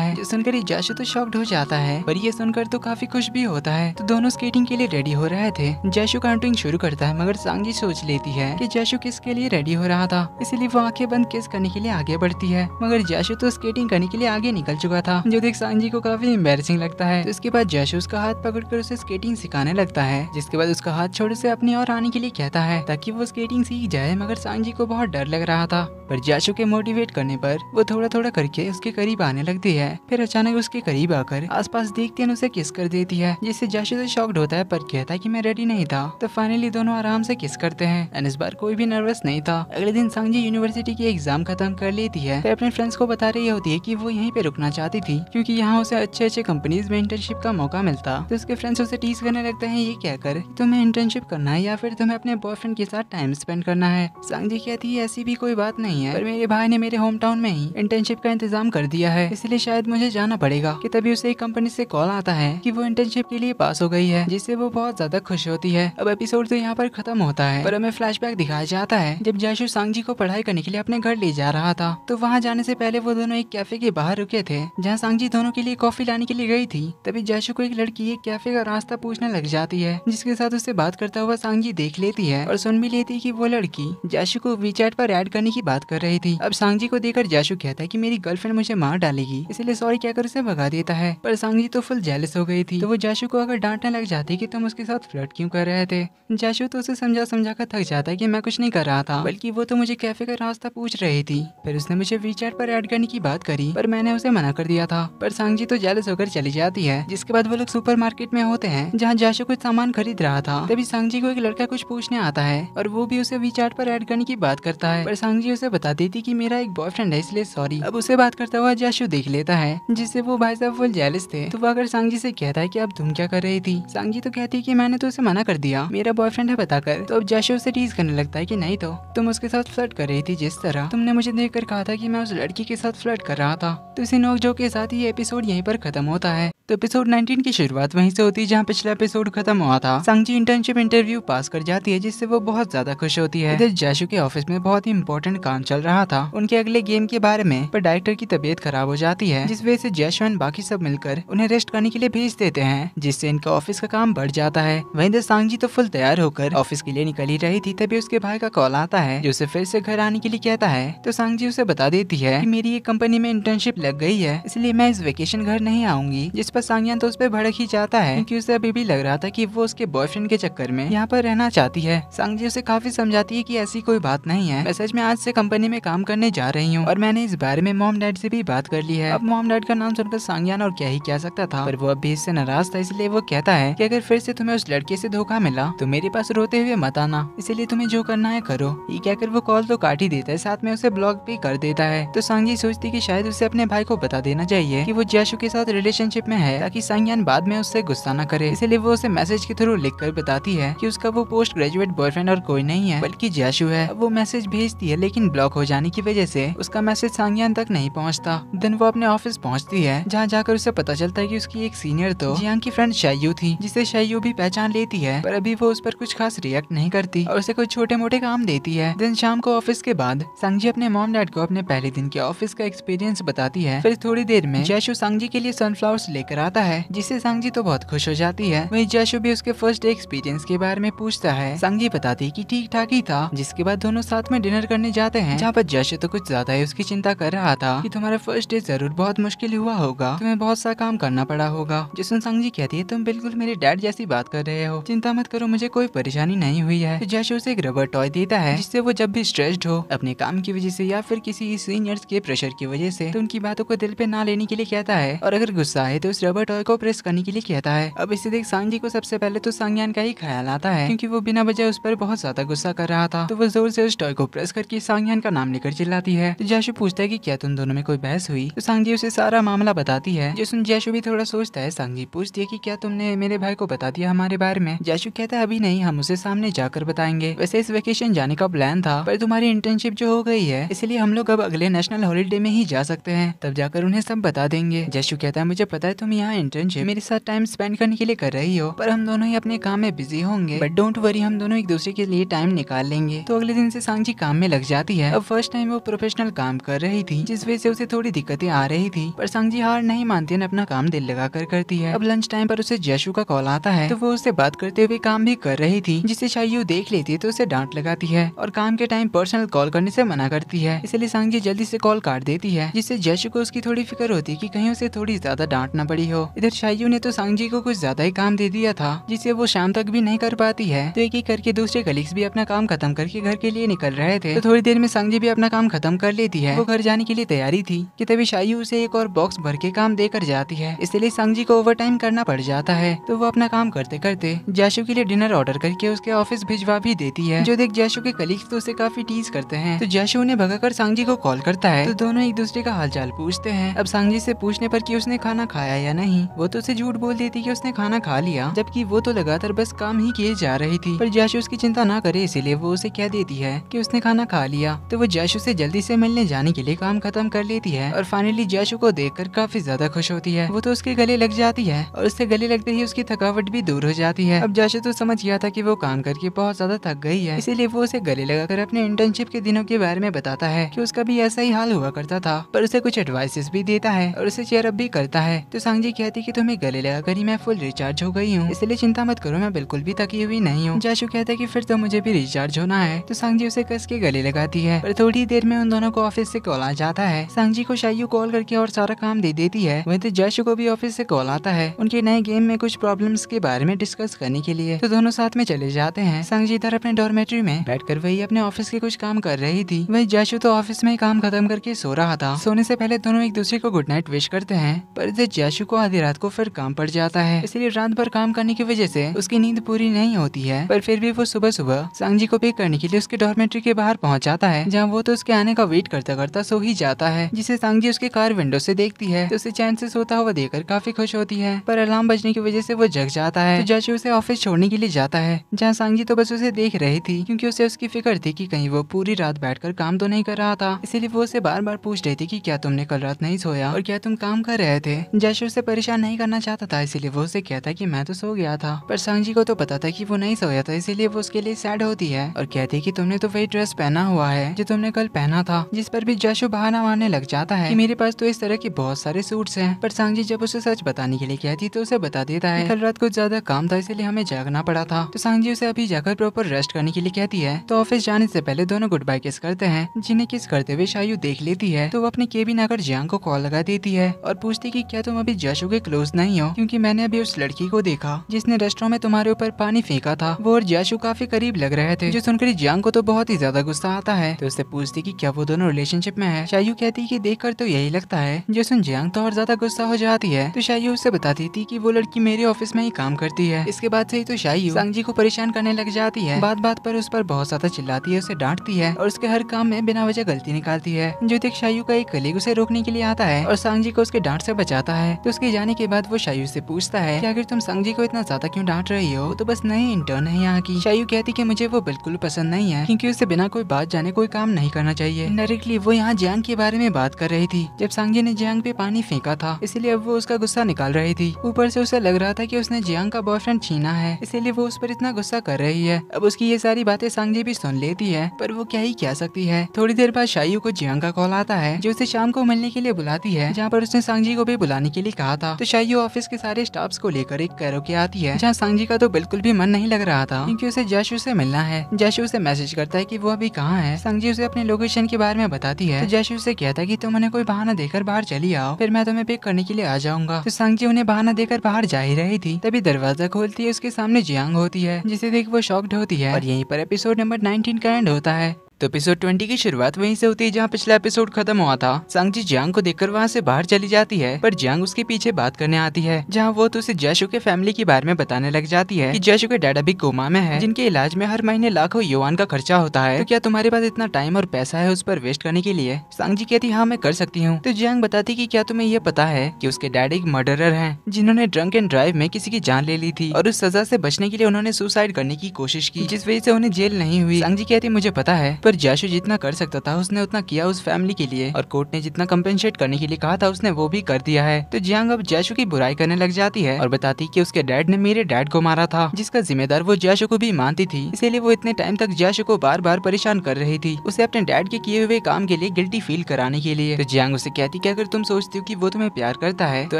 है सुनकर ये जयशिव तो शॉक्ड हो जाता है पर ये सुनकर तो काफी खुश भी होता है तो दोनों स्केटिंग के लिए रेडी हो रहे थे जयशिव काउंटिंग शुरू करता है मगर सांगजी सोच लेती है की जयशिव किस के लिए रेडी हो रहा था इसीलिए वो आंखें बंद किस करने के लिए आगे बढ़ती है मगर जयशिव तो स्केटिंग करने के लिए आगे निकल चुका था जो देख सांजी को काफी एम्बेसिंग लगता है तो इसके बाद जैश उसका हाथ पकड़कर उसे स्केटिंग सिखाने लगता है जिसके बाद उसका हाथ छोड़ उसे अपनी और आने के लिए कहता है ताकि वो स्केटिंग सीख जाए मगर सांजी को बहुत डर लग रहा था पर जैशो के मोटिवेट करने पर वो थोड़ा थोड़ा करके उसके करीब आने लगती है फिर अचानक उसके करीब आकर आसपास देखते हैं उसे किस कर देती है जिससे जैशो से शॉक्ड होता है पर कहता है की मैं रेडी नहीं था तो फाइनली दोनों आराम से किस करते हैं एंड इस बार कोई भी नर्वस नहीं था अगले दिन सांगजी यूनिवर्सिटी की एग्जाम खत्म कर लेती है फिर अपने फ्रेंड्स को बता रही होती है की वो यही पे रुकना चाहती थी क्योंकि यहाँ उसे अच्छे अच्छे कंपनीज में इंटर्नशिप का मौका मिलता तो उसके फ्रेंड्स उसे टीज करने लगते हैं ये कर तुम्हें इंटर्नशिप करना है या फिर तुम्हें अपने बॉयफ्रेंड के साथ टाइम स्पेंड करना है सांगजी कहती है ऐसी भी कोई बात नहीं है पर मेरे भाई ने मेरे होम टाउन में ही इंटर्नशिप का इंतजाम कर दिया है इसलिए शायद मुझे जाना पड़ेगा की तभी उसे एक कंपनी ऐसी कॉल आता है की वो इंटर्नशिप के लिए पास हो गई है जिससे वो बहुत ज्यादा खुश होती है अब एपिसोड तो यहाँ पर खत्म होता है पर हमें फ्लैश दिखाया जाता है जब जयशु सांगजी को पढ़ाई करने के लिए अपने घर ले जा रहा था तो वहाँ जाने से पहले वो दोनों एक कैफे के बाहर रुके थे जहाँ सांगजी दोनों के लिए कॉफी लाने के लिए गई थी तभी जाशू को एक लड़की एक कैफे का रास्ता पूछने लग जाती है जिसके साथ उससे बात करता हुआ सांगजी देख लेती है और सुन भी लेती है की वो लड़की जैशु को चैट पर एड करने की बात कर रही थी अब सांगजी को देखकर जैशु कहता है की मेरी गर्लफ्रेंड मुझे मार डालेगी इसलिए सॉरी कहकर उसे भगा देता है पर सांगजी तो फुल जेलस हो गई थी तो वो जैशु को अगर डांटने लग जाती की तुम उसके साथ फ्लर्ट क्यूँ कर रहे थे जैशु तो उसे समझा समझा कर थक जाता है की मैं कुछ नहीं कर रहा था बल्कि वो तो मुझे कैफे का रास्ता पूछ रही थी फिर उसने मुझे चैट पर ऐड करने की बात करी पर मैंने उसे मना कर दिया था पर सांगजी तो जेलस होकर चली जाती है जिसके बाद वो लोग सुपर मार्केट में होते हैं जहाँ जाशो कुछ सामान खरीद रहा था तभी सांगजी को एक लड़का कुछ पूछने आता है और वो भी उसे वी चार्ट पर एड करने की बात करता है पर सांगजी उसे बता देती की मेरा एक बॉयफ्रेंड है इसलिए सॉरी अब उसे बात करता हुआ जाशो देख लेता है जिससे वो भाई साहब फुल जेलिस थे तो वो अगर सांगजी से कहता है की अब तुम क्या कर रही थी सांगजी तो कहती है की मैंने तो उसे मना कर दिया मेरा बॉयफ्रेंड है बताकर तो अब जाशो उसे टीज करने लगता है की नहीं तो तुम उसके साथ फ्लर्ट कर रही थी जिस तरह तुमने मुझे देख कहा था की मैं उस लड़की के साथ फ्लर्ट कर रहा था तो इसे जो के साथ ही ये एपिसोड यहीं पर ख़त्म होता है तो एपिसोड 19 की शुरुआत वहीं से होती है जहाँ पिछला एपिसोड खत्म हुआ था संगजी इंटर्नशिप इंटरव्यू पास कर जाती है जिससे वो बहुत ज्यादा खुश होती है इधर जैशु के ऑफिस में बहुत ही इंपॉर्टेंट काम चल रहा था उनके अगले गेम के बारे में पर डायरेक्टर की तबीयत खराब हो जाती है जिस वजह से जैशु एंड बाकी सब मिलकर उन्हें रेस्ट करने के लिए भेज देते हैं जिससे इनका ऑफिस का काम बढ़ जाता है वही इधर सांगजी तो फुल तैयार होकर ऑफिस के लिए निकल ही रही थी तभी उसके भाई का कॉल आता है जो उसे फिर से घर आने के लिए कहता है तो सांगजी उसे बता देती है की मेरी ये कंपनी में इंटर्नशिप लग गई है इसलिए मैं इस वेकेशन घर नहीं आऊंगी जिस पर सांगयान तो उस पर भड़क ही जाता है क्योंकि उसे अभी भी लग रहा था कि वो उसके बॉयफ्रेंड के चक्कर में यहाँ पर रहना चाहती है सांगजी उसे काफी समझाती है कि ऐसी कोई बात नहीं है सच में आज से कंपनी में काम करने जा रही हूँ और मैंने इस बारे में मोम डैड से भी बात कर ली है अब मोम डैड का नाम सुनकर सांगयान और क्या ही कह सकता था पर वो अभी इससे नाराज था इसलिए वो कहता है की अगर फिर से तुम्हें उस लड़के से धोखा मिला तो मेरे पास रोते हुए मत आना इसीलिए तुम्हें जो करना है करो ये कहकर वो कॉल तो काट ही देता है साथ में उसे ब्लॉक भी कर देता है तो सांगजी सोचती की शायद उसे अपने भाई को बता देना चाहिए की वो जैशु के साथ रिलेशनशिप में है है ताकि संगयान बाद में उससे गुस्सा न करे इसलिए वो उसे मैसेज के थ्रू लिख कर बताती है की उसका वो पोस्ट ग्रेजुएट बॉयफ्रेंड और कोई नहीं है बल्कि जैशु है वो मैसेज भेजती है लेकिन ब्लॉक हो जाने की वजह से उसका मैसेज सांगयान तक नहीं पहुँचता दिन वो अपने ऑफिस पहुँचती है जहाँ जाकर उसे पता चलता है की उसकी एक सीनियर तो जियांग की फ्रेंड शायू थी जिसे शायू भी पहचान लेती है पर अभी वो उस पर कुछ खास रिएक्ट नहीं करती और उसे कुछ छोटे मोटे काम देती है दिन शाम को ऑफिस के बाद संगजी अपने मॉम डैड को अपने पहले दिन के ऑफिस का एक्सपीरियंस बताती है फिर थोड़ी देर में जयशु संगजी के लिए सनफ्लावर्स लेकर कराता है जिससे सांगजी तो बहुत खुश हो जाती है वही जशु भी उसके फर्स्ट डे एक्सपीरियंस के बारे में पूछता है संगजी बताती की ठीक ठाक ही था जिसके बाद दोनों साथ में डिनर करने जाते हैं जहाँ पर जशु तो कुछ ज्यादा ही उसकी चिंता कर रहा था की तुम्हारा फर्स्ट डे जरूर बहुत मुश्किल हुआ होगा तुम्हें बहुत सा काम करना पड़ा होगा जिसमें सांगजी कहती है तुम बिल्कुल मेरे डैड जैसी बात कर रहे हो चिंता मत करो मुझे कोई परेशानी नहीं हुई है तो जशु उसे एक रबर टॉय देता है जिससे वो जब भी स्ट्रेस्ड हो अपने काम की वजह से या फिर किसी सीनियर्स के प्रेशर की वजह से तो उनकी बातों को दिल पे ना लेने के लिए कहता है और अगर गुस्सा है तो उस रबर टॉय को प्रेस करने के लिए कहता है अब इसे देख सांगजी को सबसे पहले तो सांगयान का ही ख्याल आता है क्योंकि वो बिना वजह उस पर बहुत ज्यादा गुस्सा कर रहा था तो वो जोर से उस टॉय को प्रेस करके सांगयान का नाम लेकर चिल्लाती है तो जैशु पूछता है की क्या तुम दोनों में कोई बहस हुई तो सांगजी उसे सारा मामला बताती है जो सुन जैशु भी थोड़ा सोचता है सांगजी पूछती है की क्या तुमने मेरे भाई को बता दिया हमारे बारे में जैशु कहता है अभी नहीं हम उसे सामने जाकर बताएंगे वैसे इस वेकेशन जाने का प्लान था पर तुम्हारी इंटर्नशिप जो हो गई है इसलिए हम लोग अब अगले नेशनल हॉलीडे में ही जा सकते हैं तब जाकर उन्हें सब बता देंगे जैशु कहता है मुझे पता है तुम तुम यहाँ इंटर्नशिप मेरे साथ टाइम स्पेंड करने के लिए कर रही हो पर हम दोनों ही अपने काम में बिजी होंगे बट डोंट वरी हम दोनों एक दूसरे के लिए टाइम निकाल लेंगे तो अगले दिन से सांगजी काम में लग जाती है अब फर्स्ट टाइम वो प्रोफेशनल काम कर रही थी जिस वजह से उसे थोड़ी दिक्कतें आ रही थी पर सांगजी हार नहीं मानती है अपना काम दिल लगा कर करती है अब लंच टाइम पर उसे जशु का कॉल आता है तो वो उससे बात करते हुए काम भी कर रही थी जिसे शायु देख लेती है तो उसे डांट लगाती है और काम के टाइम पर्सनल कॉल करने से मना करती है इसलिए सांगजी जल्दी से कॉल काट देती है जिससे जशु को उसकी थोड़ी फिक्र होती है कि कहीं उसे थोड़ी ज्यादा डांट न पड़े पड़ी हो इधर शायू ने तो सांगजी को कुछ ज्यादा ही काम दे दिया था जिसे वो शाम तक भी नहीं कर पाती है तो एक एक करके दूसरे कलीग्स भी अपना काम खत्म करके घर के लिए निकल रहे थे तो थोड़ी देर में सांगजी भी अपना काम खत्म कर लेती है वो घर जाने के लिए तैयारी थी कि तभी शायू उसे एक और बॉक्स भर के काम देकर जाती है इसलिए सांगजी को ओवर टाइम करना पड़ जाता है तो वो अपना काम करते करते जाशू के लिए डिनर ऑर्डर करके उसके ऑफिस भिजवा भी देती है जो देख जैशु के कलीग्स तो उसे काफी टीज करते हैं तो जैशु उन्हें भगाकर सांगजी को कॉल करता है तो दोनों एक दूसरे का हालचाल पूछते हैं अब सांगजी से पूछने पर कि उसने खाना खाया या या नहीं वो तो उसे झूठ बोल देती कि उसने खाना खा लिया जबकि वो तो लगातार बस काम ही किए जा रही थी पर जाशु उसकी चिंता ना करे इसीलिए वो उसे कह देती है कि उसने खाना खा लिया तो वो जाशु से जल्दी से मिलने जाने के लिए काम खत्म कर लेती है और फाइनली जाशु को कर काफी ज्यादा खुश होती है वो तो उसके गले लग जाती है और उससे गले लगते ही उसकी थकावट भी दूर हो जाती है अब जाशु तो समझ गया था की वो काम करके बहुत ज्यादा थक गई है इसीलिए वो उसे गले कर अपने इंटर्नशिप के दिनों के बारे में बताता है की उसका भी ऐसा ही हाल हुआ करता था पर उसे कुछ एडवाइसेस भी देता है और उसे चेयर अप भी करता है तो सांग जी कहती की तुम्हें गले लगा कर ही मैं फुल रिचार्ज हो गई हूँ इसलिए चिंता मत करो मैं बिल्कुल भी थकी हुई नहीं हूँ जाशु कहता है की फिर तो मुझे भी रिचार्ज होना है तो सांग जी उसे कस के गले लगाती है पर थोड़ी देर में उन दोनों को ऑफिस से कॉल आ जाता है सांग जी को शायु कॉल करके और सारा काम दे देती है वही तो जाशु को भी ऑफिस से कॉल आता है उनके नए गेम में कुछ प्रॉब्लम्स के बारे में डिस्कस करने के लिए तो दोनों साथ में चले जाते हैं सांग जी इधर अपने डॉर्मेट्री में बैठकर वही अपने ऑफिस के कुछ काम कर रही थी वही जाशु तो ऑफिस में काम खत्म करके सो रहा था सोने से पहले दोनों एक दूसरे को गुड नाइट विश करते हैं पर इधर जाशु को आधी रात को फिर काम पड़ जाता है इसलिए रात भर काम करने की वजह से उसकी नींद पूरी नहीं होती है पर फिर भी वो सुबह सुबह सांगजी को पिक करने के लिए उसके डॉर्मेट्री के बाहर पहुँच जाता है जहाँ वो तो उसके आने का वेट करता करता सो ही जाता है जिसे सांगजी उसके कार विंडो से देखती है तो उसे चैन से सोता हुआ देखकर काफी खुश होती है पर अलार्म बजने की वजह से वो जग जाता है तो उसे ऑफिस छोड़ने के लिए जाता है जहाँ सांगजी तो बस उसे देख रही थी क्योंकि उसे उसकी फिक्र थी कि कहीं वो पूरी रात बैठकर काम तो नहीं कर रहा था इसीलिए वो उसे बार बार पूछ रही थी कि क्या तुमने कल रात नहीं सोया और क्या तुम काम कर रहे थे जाशी उसे उसे परेशान नहीं करना चाहता था इसीलिए वो उसे कहता कि मैं तो सो गया था पर जी को तो पता था कि वो नहीं सोया था इसीलिए वो उसके लिए सैड होती है और कहती कि तुमने तो वही ड्रेस पहना हुआ है जो तुमने कल पहना था जिस पर भी जशो बहाना मारने लग जाता है कि मेरे पास तो इस तरह के बहुत सारे सूट है पर जी जब उसे सच बताने के लिए कहती तो उसे बता देता है कल रात कुछ ज्यादा काम था इसीलिए हमें जागना पड़ा था तो सांगजी उसे अभी जाकर प्रॉपर रेस्ट करने के लिए कहती है तो ऑफिस जाने से पहले दोनों गुड बाय किस करते हैं जिन्हें किस करते हुए शायु देख लेती है तो वो अपने केबिन आकर जियांग को कॉल लगा देती है और पूछती की क्या तुम अभी यशु के क्लोज नहीं हो क्योंकि मैंने अभी उस लड़की को देखा जिसने रेस्टोरेंट में तुम्हारे ऊपर पानी फेंका था वो और यशु काफी करीब लग रहे थे जो सुनकर जियांग को तो बहुत ही ज्यादा गुस्सा आता है तो उससे पूछती की क्या वो दोनों रिलेशनशिप में है शायु कहती की देख कर तो यही लगता है जो सुन जियांग तो और ज्यादा गुस्सा हो जाती है तो शायु उसे बताती थी की वो लड़की मेरे ऑफिस में ही काम करती है इसके बाद से ही तो शायु सांगजी को परेशान करने लग जाती है बात बात पर उस पर बहुत ज्यादा चिल्लाती है उसे डांटती है और उसके हर काम में बिना वजह गलती निकालती है जो देख शायु का एक कलीग उसे रोकने के लिए आता है और सांगजी को उसके डांट से बचाता है तो उसके जाने के बाद वो शायु से पूछता है कि अगर तुम संगजी को इतना ज्यादा क्यों डांट रही हो तो बस नई इंटर्न है यहाँ की शायु कहती कि मुझे वो बिल्कुल पसंद नहीं है क्योंकि उसे बिना कोई बात जाने कोई काम नहीं करना चाहिए डायरेक्टली वो यहाँ जियांग के बारे में बात कर रही थी जब सांगजी ने जियांग पे पानी फेंका था इसलिए अब वो उसका गुस्सा निकाल रही थी ऊपर से उसे लग रहा था की उसने जियांग का बॉयफ्रेंड छीना है इसीलिए वो उस पर इतना गुस्सा कर रही है अब उसकी ये सारी बातें सांगजी भी सुन लेती है पर वो क्या ही कह सकती है थोड़ी देर बाद शायु को जियांग का कॉल आता है जो उसे शाम को मिलने के लिए बुलाती है जहाँ पर उसने सांगजी को भी बुलाने के लिए कहा था तो शाही ऑफिस के सारे स्टाफ को लेकर एक के आती है जहाँ सांगजी का तो बिल्कुल भी मन नहीं लग रहा था क्यूँकी उसे जैशु ऐसी मिलना है जैशु उसे मैसेज करता है की वो अभी कहाँ है सांगजी उसे अपने लोकेशन के बारे में बताती है तो जैशु उसे कहता है की तुम उन्हें कोई बहाना देकर बाहर चली आओ फिर मैं तुम्हें पिक करने के लिए आ जाऊंगा तो सांगजी उन्हें बहाना देकर बाहर जा ही रही थी तभी दरवाजा खोलती है उसके सामने जियांग होती है जिसे देख वो शॉक्ड होती है और यहीं पर एपिसोड नंबर 19 का एंड होता है तो एपिसोड 20 की शुरुआत वहीं से होती है जहां पिछला एपिसोड खत्म हुआ था सांगजी जियांग को देखकर वहां से बाहर चली जाती है पर जियांग उसके पीछे बात करने आती है जहां वो तो उसे जैशु के फैमिली के बारे में बताने लग जाती है कि जैशु के डैडा भी कोमा में है जिनके इलाज में हर महीने लाखों युवान का खर्चा होता है तो क्या तुम्हारे पास इतना टाइम और पैसा है उस पर वेस्ट करने के लिए सांगजी कहती हाँ मैं कर सकती हूँ तो जियांग बताती की क्या तुम्हें ये पता है की उसके डैडी एक मर्डरर है जिन्होंने ड्रंक एंड ड्राइव में किसी की जान ले ली थी और उस सजा ऐसी बचने के लिए उन्होंने सुसाइड करने की कोशिश की जिस वजह ऐसी उन्हें जेल नहीं हुई सांगजी कहती मुझे पता है पर जैशु जितना कर सकता था उसने उतना किया उस फैमिली के लिए और कोर्ट ने जितना कम्पेंसेट करने के लिए कहा था उसने वो भी कर दिया है तो जियांग अब जैशु की बुराई करने लग जाती है और बताती की उसके डैड ने मेरे डैड को मारा था जिसका जिम्मेदार वो जैशु को भी मानती थी इसीलिए वो इतने टाइम तक जैशु को बार बार परेशान कर रही थी उसे अपने डैड के किए हुए काम के लिए गिल्टी फील कराने के लिए तो जियांग उसे कहती की अगर तुम सोचती हो की वो तुम्हें प्यार करता है तो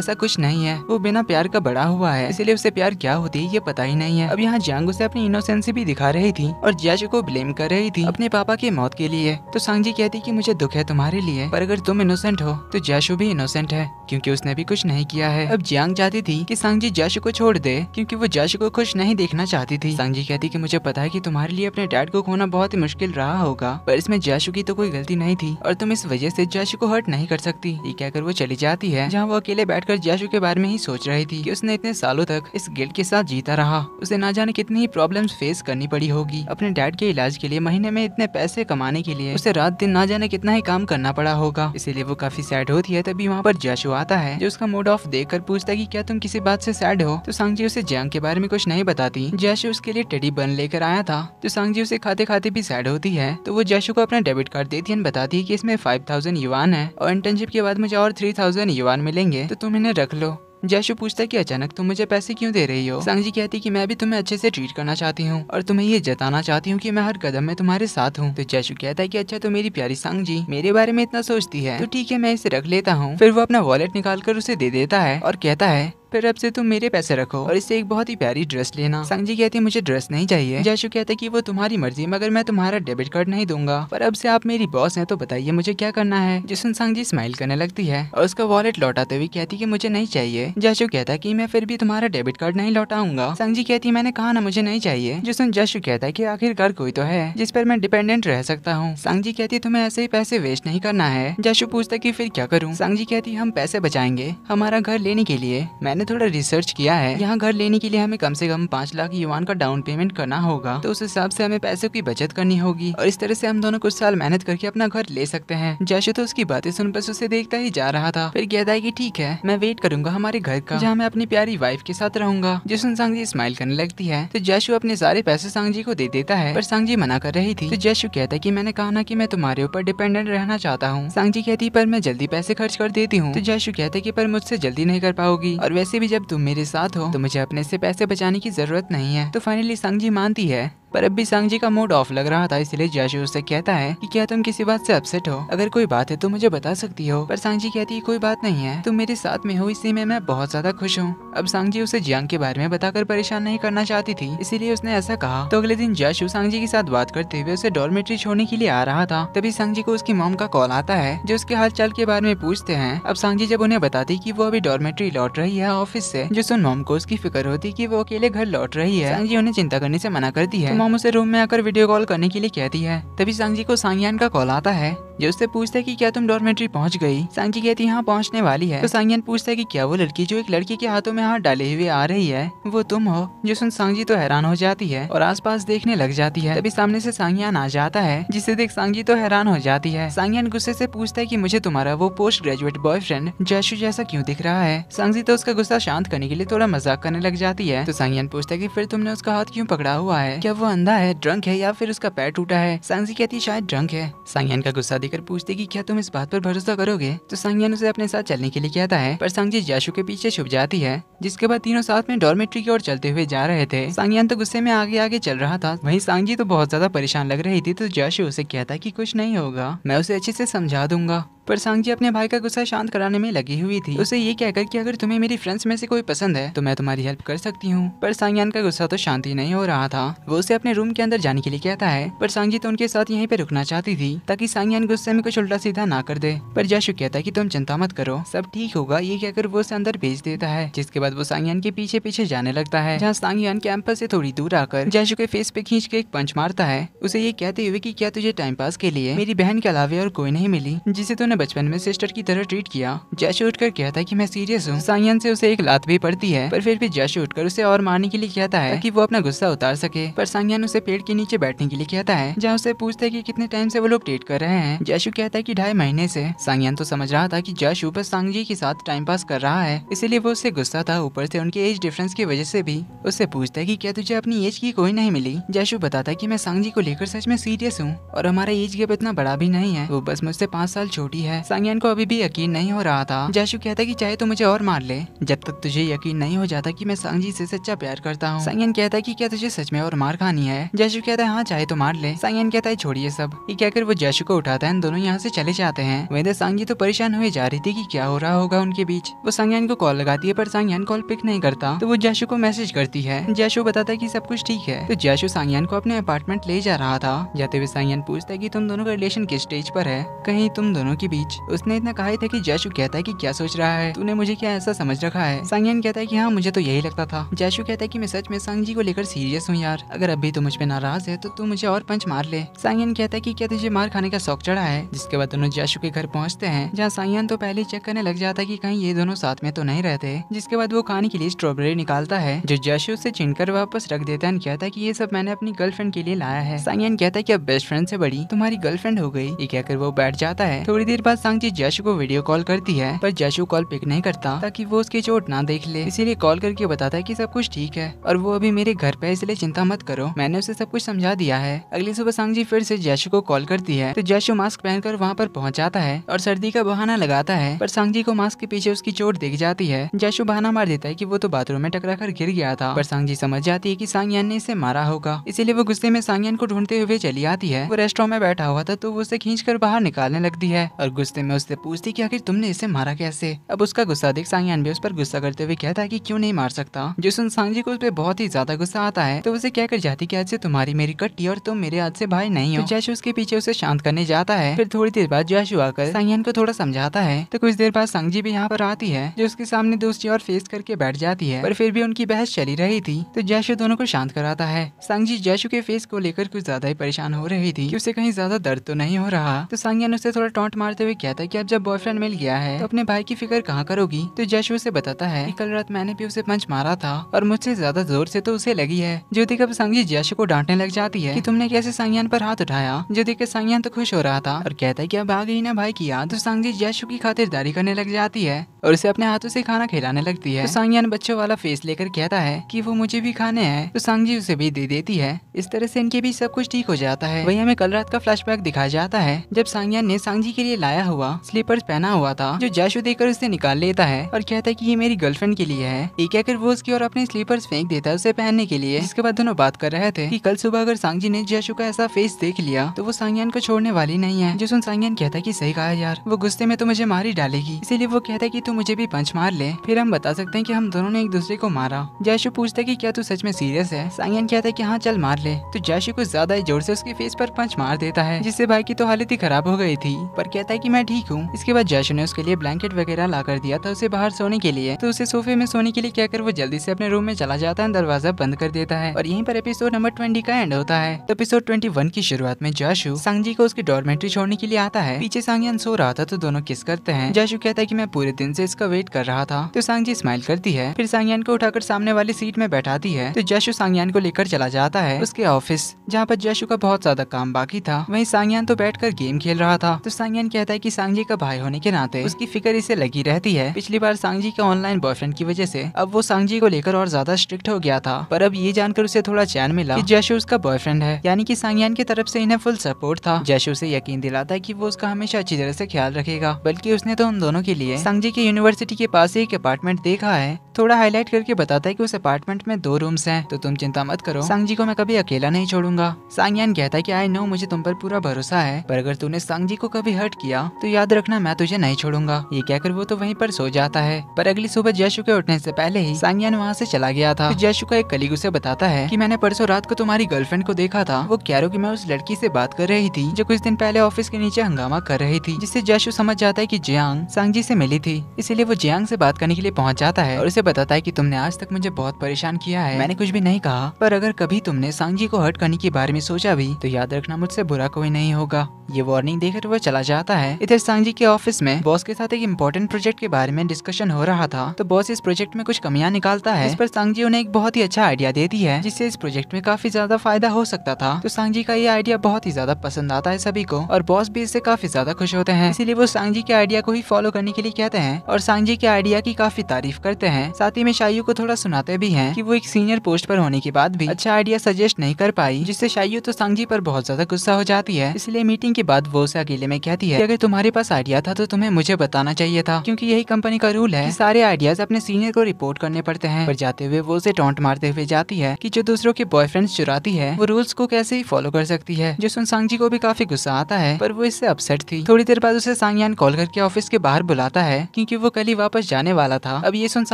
ऐसा कुछ नहीं है वो बिना प्यार का बड़ा हुआ है इसलिए उसे प्यार क्या होती है ये पता ही नहीं है अब यहाँ जियांग उसे अपनी इनोसेंसी भी दिखा रही थी और जैशु को ब्लेम कर रही थी अपने पापा पापा की मौत के लिए तो सांगजी कहती कि मुझे दुख है तुम्हारे लिए पर अगर तुम इनोसेंट हो तो जैशु भी इनोसेंट है क्योंकि उसने भी कुछ नहीं किया है अब जियांग चाहती थी कि सांगजी जैशु को छोड़ दे क्योंकि वो जैशु को खुश नहीं देखना चाहती थी सांगजी कहती कि मुझे पता है कि तुम्हारे लिए अपने डैड को खोना बहुत ही मुश्किल रहा होगा पर इसमें जैशु की तो कोई गलती नहीं थी और तुम इस वजह से जैशु को हर्ट नहीं कर सकती ये कहकर वो चली जाती है जहाँ वो अकेले कर जैशु के बारे में ही सोच रही थी उसने इतने सालों तक इस गिल्ड के साथ जीता रहा उसे ना जाने कितनी प्रॉब्लम फेस करनी पड़ी होगी अपने डैड के इलाज के लिए महीने में इतने पैसे पैसे कमाने के लिए उसे रात दिन ना जाने कितना ही काम करना पड़ा होगा इसीलिए वो काफी सैड होती है तभी वहाँ पर जैशो आता है जो उसका मूड ऑफ देख कर पूछता है की क्या तुम किसी बात से सैड हो तो सांगजी उसे जैंग के बारे में कुछ नहीं बताती जैशो उसके लिए टेडी बन लेकर आया था तो सांगजी उसे खाते खाते भी सैड होती है तो वो जैशो को अपना डेबिट कार्ड देती है बताती है की इसमें फाइव थाउजेंड युवान है और इंटर्नशिप के बाद मुझे और थ्री थाउजेंड युवान मिलेंगे तो तुम इन्हें रख लो जैशु पूछता है कि अचानक तुम मुझे पैसे क्यों दे रही हो सांगजी कहती कि मैं भी तुम्हें अच्छे से ट्रीट करना चाहती हूँ और तुम्हें ये जताना चाहती हूँ कि मैं हर कदम में तुम्हारे साथ हूँ तो जैशु कहता है कि अच्छा तो मेरी प्यारी सांगजी मेरे बारे में इतना सोचती है तो ठीक है मैं इसे रख लेता हूँ फिर वो अपना वॉलेट निकाल कर उसे दे देता है और कहता है फिर अब से तुम मेरे पैसे रखो और इससे एक बहुत ही प्यारी ड्रेस लेना संगजी कहती है मुझे ड्रेस नहीं चाहिए जयशु कहते की वो तुम्हारी मर्जी मगर मैं तुम्हारा डेबिट कार्ड नहीं दूंगा पर अब से आप मेरी बॉस है तो बताइए मुझे क्या करना है जिसन संगजी स्माइल करने लगती है और उसका वॉलेट लौटाते हुए कहती की मुझे नहीं चाहिए जयशु कहता की मैं फिर भी तुम्हारा डेबिट कार्ड नहीं लौटाऊंगा संगजी कहती मैंने कहा ना मुझे नहीं चाहिए जिसन जयशु कहता है की आखिरकार कोई तो है जिस पर मैं डिपेंडेंट रह सकता हूँ संगजी कहती तुम्हें ऐसे ही पैसे वेस्ट नहीं करना है जयशु पूछता की फिर क्या करूँ संगजी कहती हम पैसे बचाएंगे हमारा घर लेने के लिए मैंने मैंने थोड़ा रिसर्च किया है यहाँ घर लेने के लिए हमें कम से कम पाँच लाख युवान का डाउन पेमेंट करना होगा तो उस हिसाब से हमें पैसों की बचत करनी होगी और इस तरह से हम दोनों कुछ साल मेहनत करके अपना घर ले सकते हैं जैशो तो उसकी बातें सुन बस उसे देखता ही जा रहा था फिर कहता है की ठीक है मैं वेट करूंगा हमारे घर का जहाँ मैं अपनी प्यारी वाइफ के साथ रहूंगा सांग जी स्माइल करने लगती है तो जैशु अपने सारे पैसे सांगजी को दे देता है पर सांगजी मना कर रही थी तो जैशु कहता है की मैंने कहा ना की मैं तुम्हारे ऊपर डिपेंडेंट रहना चाहता हूँ सांगजी कहती पर मैं जल्दी पैसे खर्च कर देती हूँ तो जैशु कहते की पर मुझसे जल्दी नहीं कर पाओगी और वैसे वैसे भी जब तुम मेरे साथ हो तो मुझे अपने से पैसे बचाने की जरूरत नहीं है तो फाइनली संग जी मानती है पर अब भी सांगजी का मूड ऑफ लग रहा था इसलिए जाशु उससे कहता है कि क्या तुम किसी बात से अपसेट हो अगर कोई बात है तो मुझे बता सकती हो पर सांगजी कहती है कोई बात नहीं है तुम मेरे साथ में हो इसी में मैं बहुत ज्यादा खुश हूँ अब सांगजी उसे जियांग के बारे में बताकर परेशान नहीं करना चाहती थी इसीलिए उसने ऐसा कहा तो अगले दिन जयशु सांगजी के साथ बात करते हुए उसे डॉर्मेट्री छोड़ने के लिए आ रहा था तभी सांगजी को उसकी मोम का कॉल आता है जो उसके हाल चाल के बारे में पूछते हैं अब सांगजी जब उन्हें बताती की वो अभी डॉर्मेट्री लौट रही है ऑफिस ऐसी जो सुन मोम को उसकी फिक्र होती की वो अकेले घर लौट रही है सांगजी उन्हें चिंता करने ऐसी मना करती है तो मोम उसे रूम में आकर वीडियो कॉल करने के लिए कहती है तभी सांगजी को सांगयान का कॉल आता है जो उससे पूछता है कि क्या तुम डॉर्मेट्री पहुंच गई सांगजी कहती है हाँ पहुंचने वाली है तो सांगयान पूछता है कि क्या वो लड़की जो एक लड़की के हाथों में हाथ डाले हुए आ रही है वो तुम हो जो सुन सांगजी तो हैरान हो जाती है और पास देखने लग जाती है तभी सामने से सांगयान आ जाता है जिसे देख सांगजी तो हैरान हो जाती है सांगयान गुस्से से पूछता है की मुझे तुम्हारा वो पोस्ट ग्रेजुएट बॉयफ्रेंड जैशु जैसा क्यूँ दिख रहा है सांगजी तो उसका गुस्सा शांत करने के लिए थोड़ा मजाक करने लग जाती है तो सांगयान पूछता है की फिर तुमने उसका हाथ क्यूँ पकड़ा हुआ है क्या वो अंधा है ड्रंक है या फिर उसका पैर टूटा है सांगजी कहती शायद ड्रंक है सांगयान का गुस्सा देकर पूछती की क्या तुम इस बात पर भरोसा करोगे तो सांगयान उसे अपने साथ चलने के लिए कहता है पर सांगजी याशु के पीछे छुप जाती है जिसके बाद तीनों साथ में डॉर्मेट्री की ओर चलते हुए जा रहे थे सांगयान तो गुस्से में आगे आगे चल रहा था वही सांगजी तो बहुत ज्यादा परेशान लग रही थी तो याशु उसे कहता की कुछ नहीं होगा मैं उसे अच्छे से समझा दूंगा पर सांगजी अपने भाई का गुस्सा शांत कराने में लगी हुई थी उसे ये कहकर कि अगर तुम्हें मेरी फ्रेंड्स में से कोई पसंद है तो मैं तुम्हारी हेल्प कर सकती हूँ पर सांगयान का गुस्सा तो शांति नहीं हो रहा था वो उसे अपने रूम के अंदर जाने के लिए कहता है पर सांगजी तो उनके साथ यहीं पे रुकना चाहती थी ताकि सांगयान गुस्से में कुछ उल्टा सीधा ना कर दे पर जाशु कहता है की तुम चिंता मत करो सब ठीक होगा ये कहकर वो उसे अंदर भेज देता है जिसके बाद वो सांगयान के पीछे पीछे जाने लगता है जहाँ सांगयान कैंपस से थोड़ी दूर आकर जाशु के फेस पे खींच के एक पंच मारता है उसे ये कहते हुए की क्या तुझे टाइम पास के लिए मेरी बहन के अलावा और कोई नहीं मिली जिसे तुमने ने बचपन में सिस्टर की तरह ट्रीट किया जैसे उठकर कहता है की मैं सीरियस हूँ साइयन से उसे एक लात भी पड़ती है पर फिर भी जैसे उठकर उसे और मारने के लिए कहता है की वो अपना गुस्सा उतार सके पर साइयन उसे पेड़ के नीचे बैठने के लिए कहता है जहाँ उसे पूछते है की कितने टाइम से वो लोग ट्रीट कर रहे हैं जैशु कहता है की ढाई महीने से सांगयन तो समझ रहा था की जैशु बस सांगजी के साथ टाइम पास कर रहा है इसीलिए वो उससे गुस्सा था ऊपर से उनके एज डिफरेंस की वजह से भी उससे पूछता है कि क्या तुझे अपनी एज की कोई नहीं मिली जैशु बताता है कि मैं सांगजी को लेकर सच में सीरियस हूँ और हमारा एज गैप इतना बड़ा भी नहीं है वो बस मुझसे पाँच साल छोटी है सांगयान को अभी भी यकीन नहीं हो रहा था जैशु कहता है कि चाहे तो मुझे और मार ले जब तक तुझे यकीन नहीं हो जाता कि मैं सांगजी से सच्चा प्यार करता हूँ सांगयान कहता है कि क्या तुझे सच में और मार खानी है जैशु कहता है हाँ चाहे तो मार ले सांगयान कहता है छोड़िए सब ये कहकर वो जैशु को उठाता है दोनों यहाँ से चले जाते हैं वेदे सांगी तो परेशान हुए जा रही थी की क्या हो रहा होगा उनके बीच वो सांगयान को कॉल लगाती है पर सांगयान कॉल पिक नहीं करता तो वो जैशु को मैसेज करती है जैशु बताता है की सब कुछ ठीक है तो जैशु सांगयान को अपने अपार्टमेंट ले जा रहा था जाते हुए सांगयान पूछता है की तुम दोनों का रिलेशन किस स्टेज पर है कहीं तुम दोनों की बीच उसने इतना कहा ही था कि जैशु कहता है कि क्या सोच रहा है तूने मुझे क्या ऐसा समझ रखा है संगयन कहता है कि हाँ मुझे तो यही लगता था जैशु कहता है कि मैं सच में संग जी को लेकर सीरियस हूँ यार अगर अभी भी तू मुझ पर नाराज है तो तू मुझे और पंच मार ले संगयन कहता है की क्या तुझे मार खाने का शौक चढ़ा है जिसके बाद दोनों जैशु के घर पहुँचते हैं जहाँ संगयन तो पहले चेक करने लग जाता की कहीं ये दोनों साथ में तो नहीं रहते जिसके बाद वो खाने के लिए स्ट्रॉबेरी निकालता है जो जैशु उसे छिनकर वापस रख देता है कहता है की ये सब मैंने अपनी गर्लफ्रेंड के लिए लाया है संगयन कहता है की अब बेस्ट फ्रेंड से बड़ी तुम्हारी गर्लफ्रेंड हो गई ये कहकर वो बैठ जाता है थोड़ी देर बाद सांगची जैशु को वीडियो कॉल करती है पर जैशु कॉल पिक नहीं करता ताकि वो उसकी चोट ना देख ले इसीलिए कॉल करके बताता है की सब कुछ ठीक है और वो अभी मेरे घर पे इसलिए चिंता मत करो मैंने उसे सब कुछ समझा दिया है अगली सुबह सांगजी फिर से जैशु को कॉल करती है तो जैशु मास्क पहनकर वहाँ पर पहुँच जाता है और सर्दी का बहाना लगाता है पर सांगजी को मास्क के पीछे उसकी चोट दिख जाती है जैशु बहाना मार देता है की वो तो बाथरूम में टकरा कर गिर गया था पर सांगजी समझ जाती है की सांगयान ने इसे मारा होगा इसीलिए वो गुस्से में सांगयान को ढूंढते हुए चली आती है वो रेस्टोरेंट में बैठा हुआ था तो वो उसे खींच कर बाहर निकालने लगती है और गुस्से में उससे पूछती कि आखिर तुमने इसे मारा कैसे अब उसका गुस्सा देख सांगयान भी उस पर गुस्सा करते हुए कहता है कि क्यों नहीं मार सकता जो सुन सांगजी को उस पर बहुत ही ज्यादा गुस्सा आता है तो उसे क्या कर जाती की आज से तुम्हारी मेरी कट्टी और तुम मेरे हाथ से भाई नहीं हो तो जैशु उसके पीछे उसे शांत करने जाता है फिर थोड़ी देर बाद जैशु आकर सांगयान को थोड़ा समझाता है तो कुछ देर बाद सांगजी भी यहाँ पर आती है जो उसके सामने दूसरी और फेस करके बैठ जाती है पर फिर भी उनकी बहस चली रही थी तो जैशु दोनों को शांत कराता है सांगजी जैशु के फेस को लेकर कुछ ज्यादा ही परेशान हो रही थी उसे कहीं ज्यादा दर्द तो नहीं हो रहा तो सांगयान उसे थोड़ा टॉन्ट मारते करते हुए कहता है कि अब जब बॉयफ्रेंड मिल गया है तो अपने भाई की फिक्र कहाँ करोगी तो जश उसे बताता है कल रात मैंने भी उसे पंच मारा था और मुझसे ज्यादा जोर से तो उसे लगी है ज्योति कब संगी जश को डांटने लग जाती है की तुमने कैसे संज्ञान पर हाथ उठाया ज्योति के संज्ञान तो खुश हो रहा था और कहता है की अब आ गई ना भाई की याद तो संगी जश की खातिरदारी करने लग जाती है और उसे अपने हाथों से खाना खिलाने लगती है तो संज्ञान बच्चों वाला फेस लेकर कहता है की वो मुझे भी खाने हैं तो संगजी उसे भी दे देती है इस तरह से इनके बीच सब कुछ ठीक हो जाता है वही हमें कल रात का फ्लैशबैक दिखाया जाता है जब सांगयान ने सांगजी के लिए लाया आया हुआ स्लीपर्स पहना हुआ था जो जैश देकर उसे निकाल लेता है और कहता है की ये मेरी गर्लफ्रेंड के लिए है ये कहकर वो उसकी और अपने स्लीपर्स फेंक देता है उसे पहनने के लिए इसके बाद दोनों बात कर रहे थे की कल सुबह अगर सांगजी ने जैशु का ऐसा फेस देख लिया तो वो सांगयान को छोड़ने वाली नहीं है जो सुन सांगयान कहता है की सही कहा यार वो गुस्से में तो मुझे मार ही डालेगी इसीलिए वो कहता है की तू मुझे भी पंच मार ले फिर हम बता सकते हैं की हम दोनों ने एक दूसरे को मारा जाशु पूछता है की क्या तू सच में सीरियस है सांगयान कहता है की हाँ चल मार ले तो जाशु को ज्यादा जोर से उसके फेस पर पंच मार देता है जिससे भाई की तो हालत ही खराब हो गई थी पर कहता है कि मैं ठीक हूँ इसके बाद जैश ने उसके लिए ब्लैंकेट वगैरह ला कर दिया था उसे बाहर सोने के लिए तो उसे सोफे में सोने के लिए कहकर वो जल्दी से अपने रूम में चला जाता है दरवाजा बंद कर देता है और यहीं पर एपिसोड नंबर ट्वेंटी का एंड होता है तो एपिसोड ट्वेंटी वन की शुरुआत में जाशु सांगजी को उसकी डॉर्मेट्री छोड़ने के लिए आता है पीछे सांगयान सो रहा था तो दोनों किस करते हैं जाशु कहता है की मैं पूरे दिन से इसका वेट कर रहा था तो सांगजी स्माइल करती है फिर सांगयान को उठाकर सामने वाली सीट में बैठाती है तो जाशु सांगयान को लेकर चला जाता है उसके ऑफिस जहाँ पर जाशु का बहुत ज्यादा काम बाकी था वही सांगयान तो बैठ गेम खेल रहा था तो सांगयान कहता कहता है कि सांगजी का भाई होने के नाते उसकी फिक्र इसे लगी रहती है पिछली बार सांगजी के ऑनलाइन बॉयफ्रेंड की वजह से अब वो सांगजी को लेकर और ज्यादा स्ट्रिक्ट हो गया था पर अब ये जानकर उसे थोड़ा चैन मिला कि जैशो उसका बॉयफ्रेंड है यानी कि सांगयान की तरफ से इन्हें फुल सपोर्ट था जैशो उसे यकीन दिलाता है की वो उसका हमेशा अच्छी तरह से ख्याल रखेगा बल्कि उसने तो उन दोनों के लिए सांगजी के यूनिवर्सिटी के पास एक अपार्टमेंट देखा है थोड़ा हाईलाइट करके बताता है कि उस अपार्टमेंट में दो रूम्स हैं तो तुम चिंता मत करो सांगजी को मैं कभी अकेला नहीं छोड़ूंगा सांगयान कहता है कि आई नो मुझे तुम पर पूरा भरोसा है पर अगर तूने सांगजी को कभी हर्ट किया तो याद रखना मैं तुझे नहीं छोड़ूंगा ये कहकर वो तो वहीं पर सो जाता है पर अगली सुबह जयशु के उठने से पहले ही सांगयान वहाँ से चला गया था जयशु का एक कलीग उसे बताता है कि मैंने परसों रात को तुम्हारी गर्लफ्रेंड को देखा था वो कह रो की मैं उस लड़की से बात कर रही थी जो कुछ दिन पहले ऑफिस के नीचे हंगामा कर रही थी जिससे जयशु समझ जाता है की जियांग सांगजी से मिली थी इसीलिए वो जियांग से बात करने के लिए पहुँच जाता है और उसे बताता है कि तुमने आज तक मुझे बहुत परेशान किया है मैंने कुछ भी नहीं कहा पर अगर कभी तुमने सांगजी को हर्ट करने के बारे में सोचा भी तो याद रखना मुझसे बुरा कोई नहीं होगा ये वार्निंग देकर वो चला जाता है इधर सांगजी के ऑफिस में बॉस के साथ एक इम्पोर्टेंट प्रोजेक्ट के बारे में डिस्कशन हो रहा था तो बॉस इस प्रोजेक्ट में कुछ कमियां निकालता है इस पर सांगजी उन्हें एक बहुत ही अच्छा आइडिया देती है जिससे इस प्रोजेक्ट में काफी ज्यादा फायदा हो सकता था तो सांगजी का ये आइडिया बहुत ही ज्यादा पसंद आता है सभी को और बॉस भी इससे काफी ज्यादा खुश होते हैं इसीलिए वो सांगजी के आइडिया को ही फॉलो करने के लिए कहते हैं और सांगजी के आइडिया की काफी तारीफ करते हैं साथ ही में शायू को थोड़ा सुनाते भी हैं कि वो एक सीनियर पोस्ट पर होने के बाद भी अच्छा आइडिया सजेस्ट नहीं कर पाई जिससे शायू तो सांगजी पर बहुत ज्यादा गुस्सा हो जाती है इसलिए मीटिंग के बाद वो उसे अकेले में कहती है कि अगर तुम्हारे पास आइडिया था तो तुम्हें मुझे बताना चाहिए था क्यूँकी यही कंपनी का रूल है सारे आइडियाज अपने सीनियर को रिपोर्ट करने पड़ते हैं पर जाते हुए वो उसे टोंट मारते हुए जाती है की जो दूसरों के बॉयफ्रेंड चुराती है वो रूल्स को कैसे ही फॉलो कर सकती है जो सुन सांगजी को भी काफी गुस्सा आता है पर वो इससे अपसेट थी थोड़ी देर बाद उसे सांगयान कॉल करके ऑफिस के बाहर बुलाता है क्योंकि वो कल ही वापस जाने वाला था अब ये सुन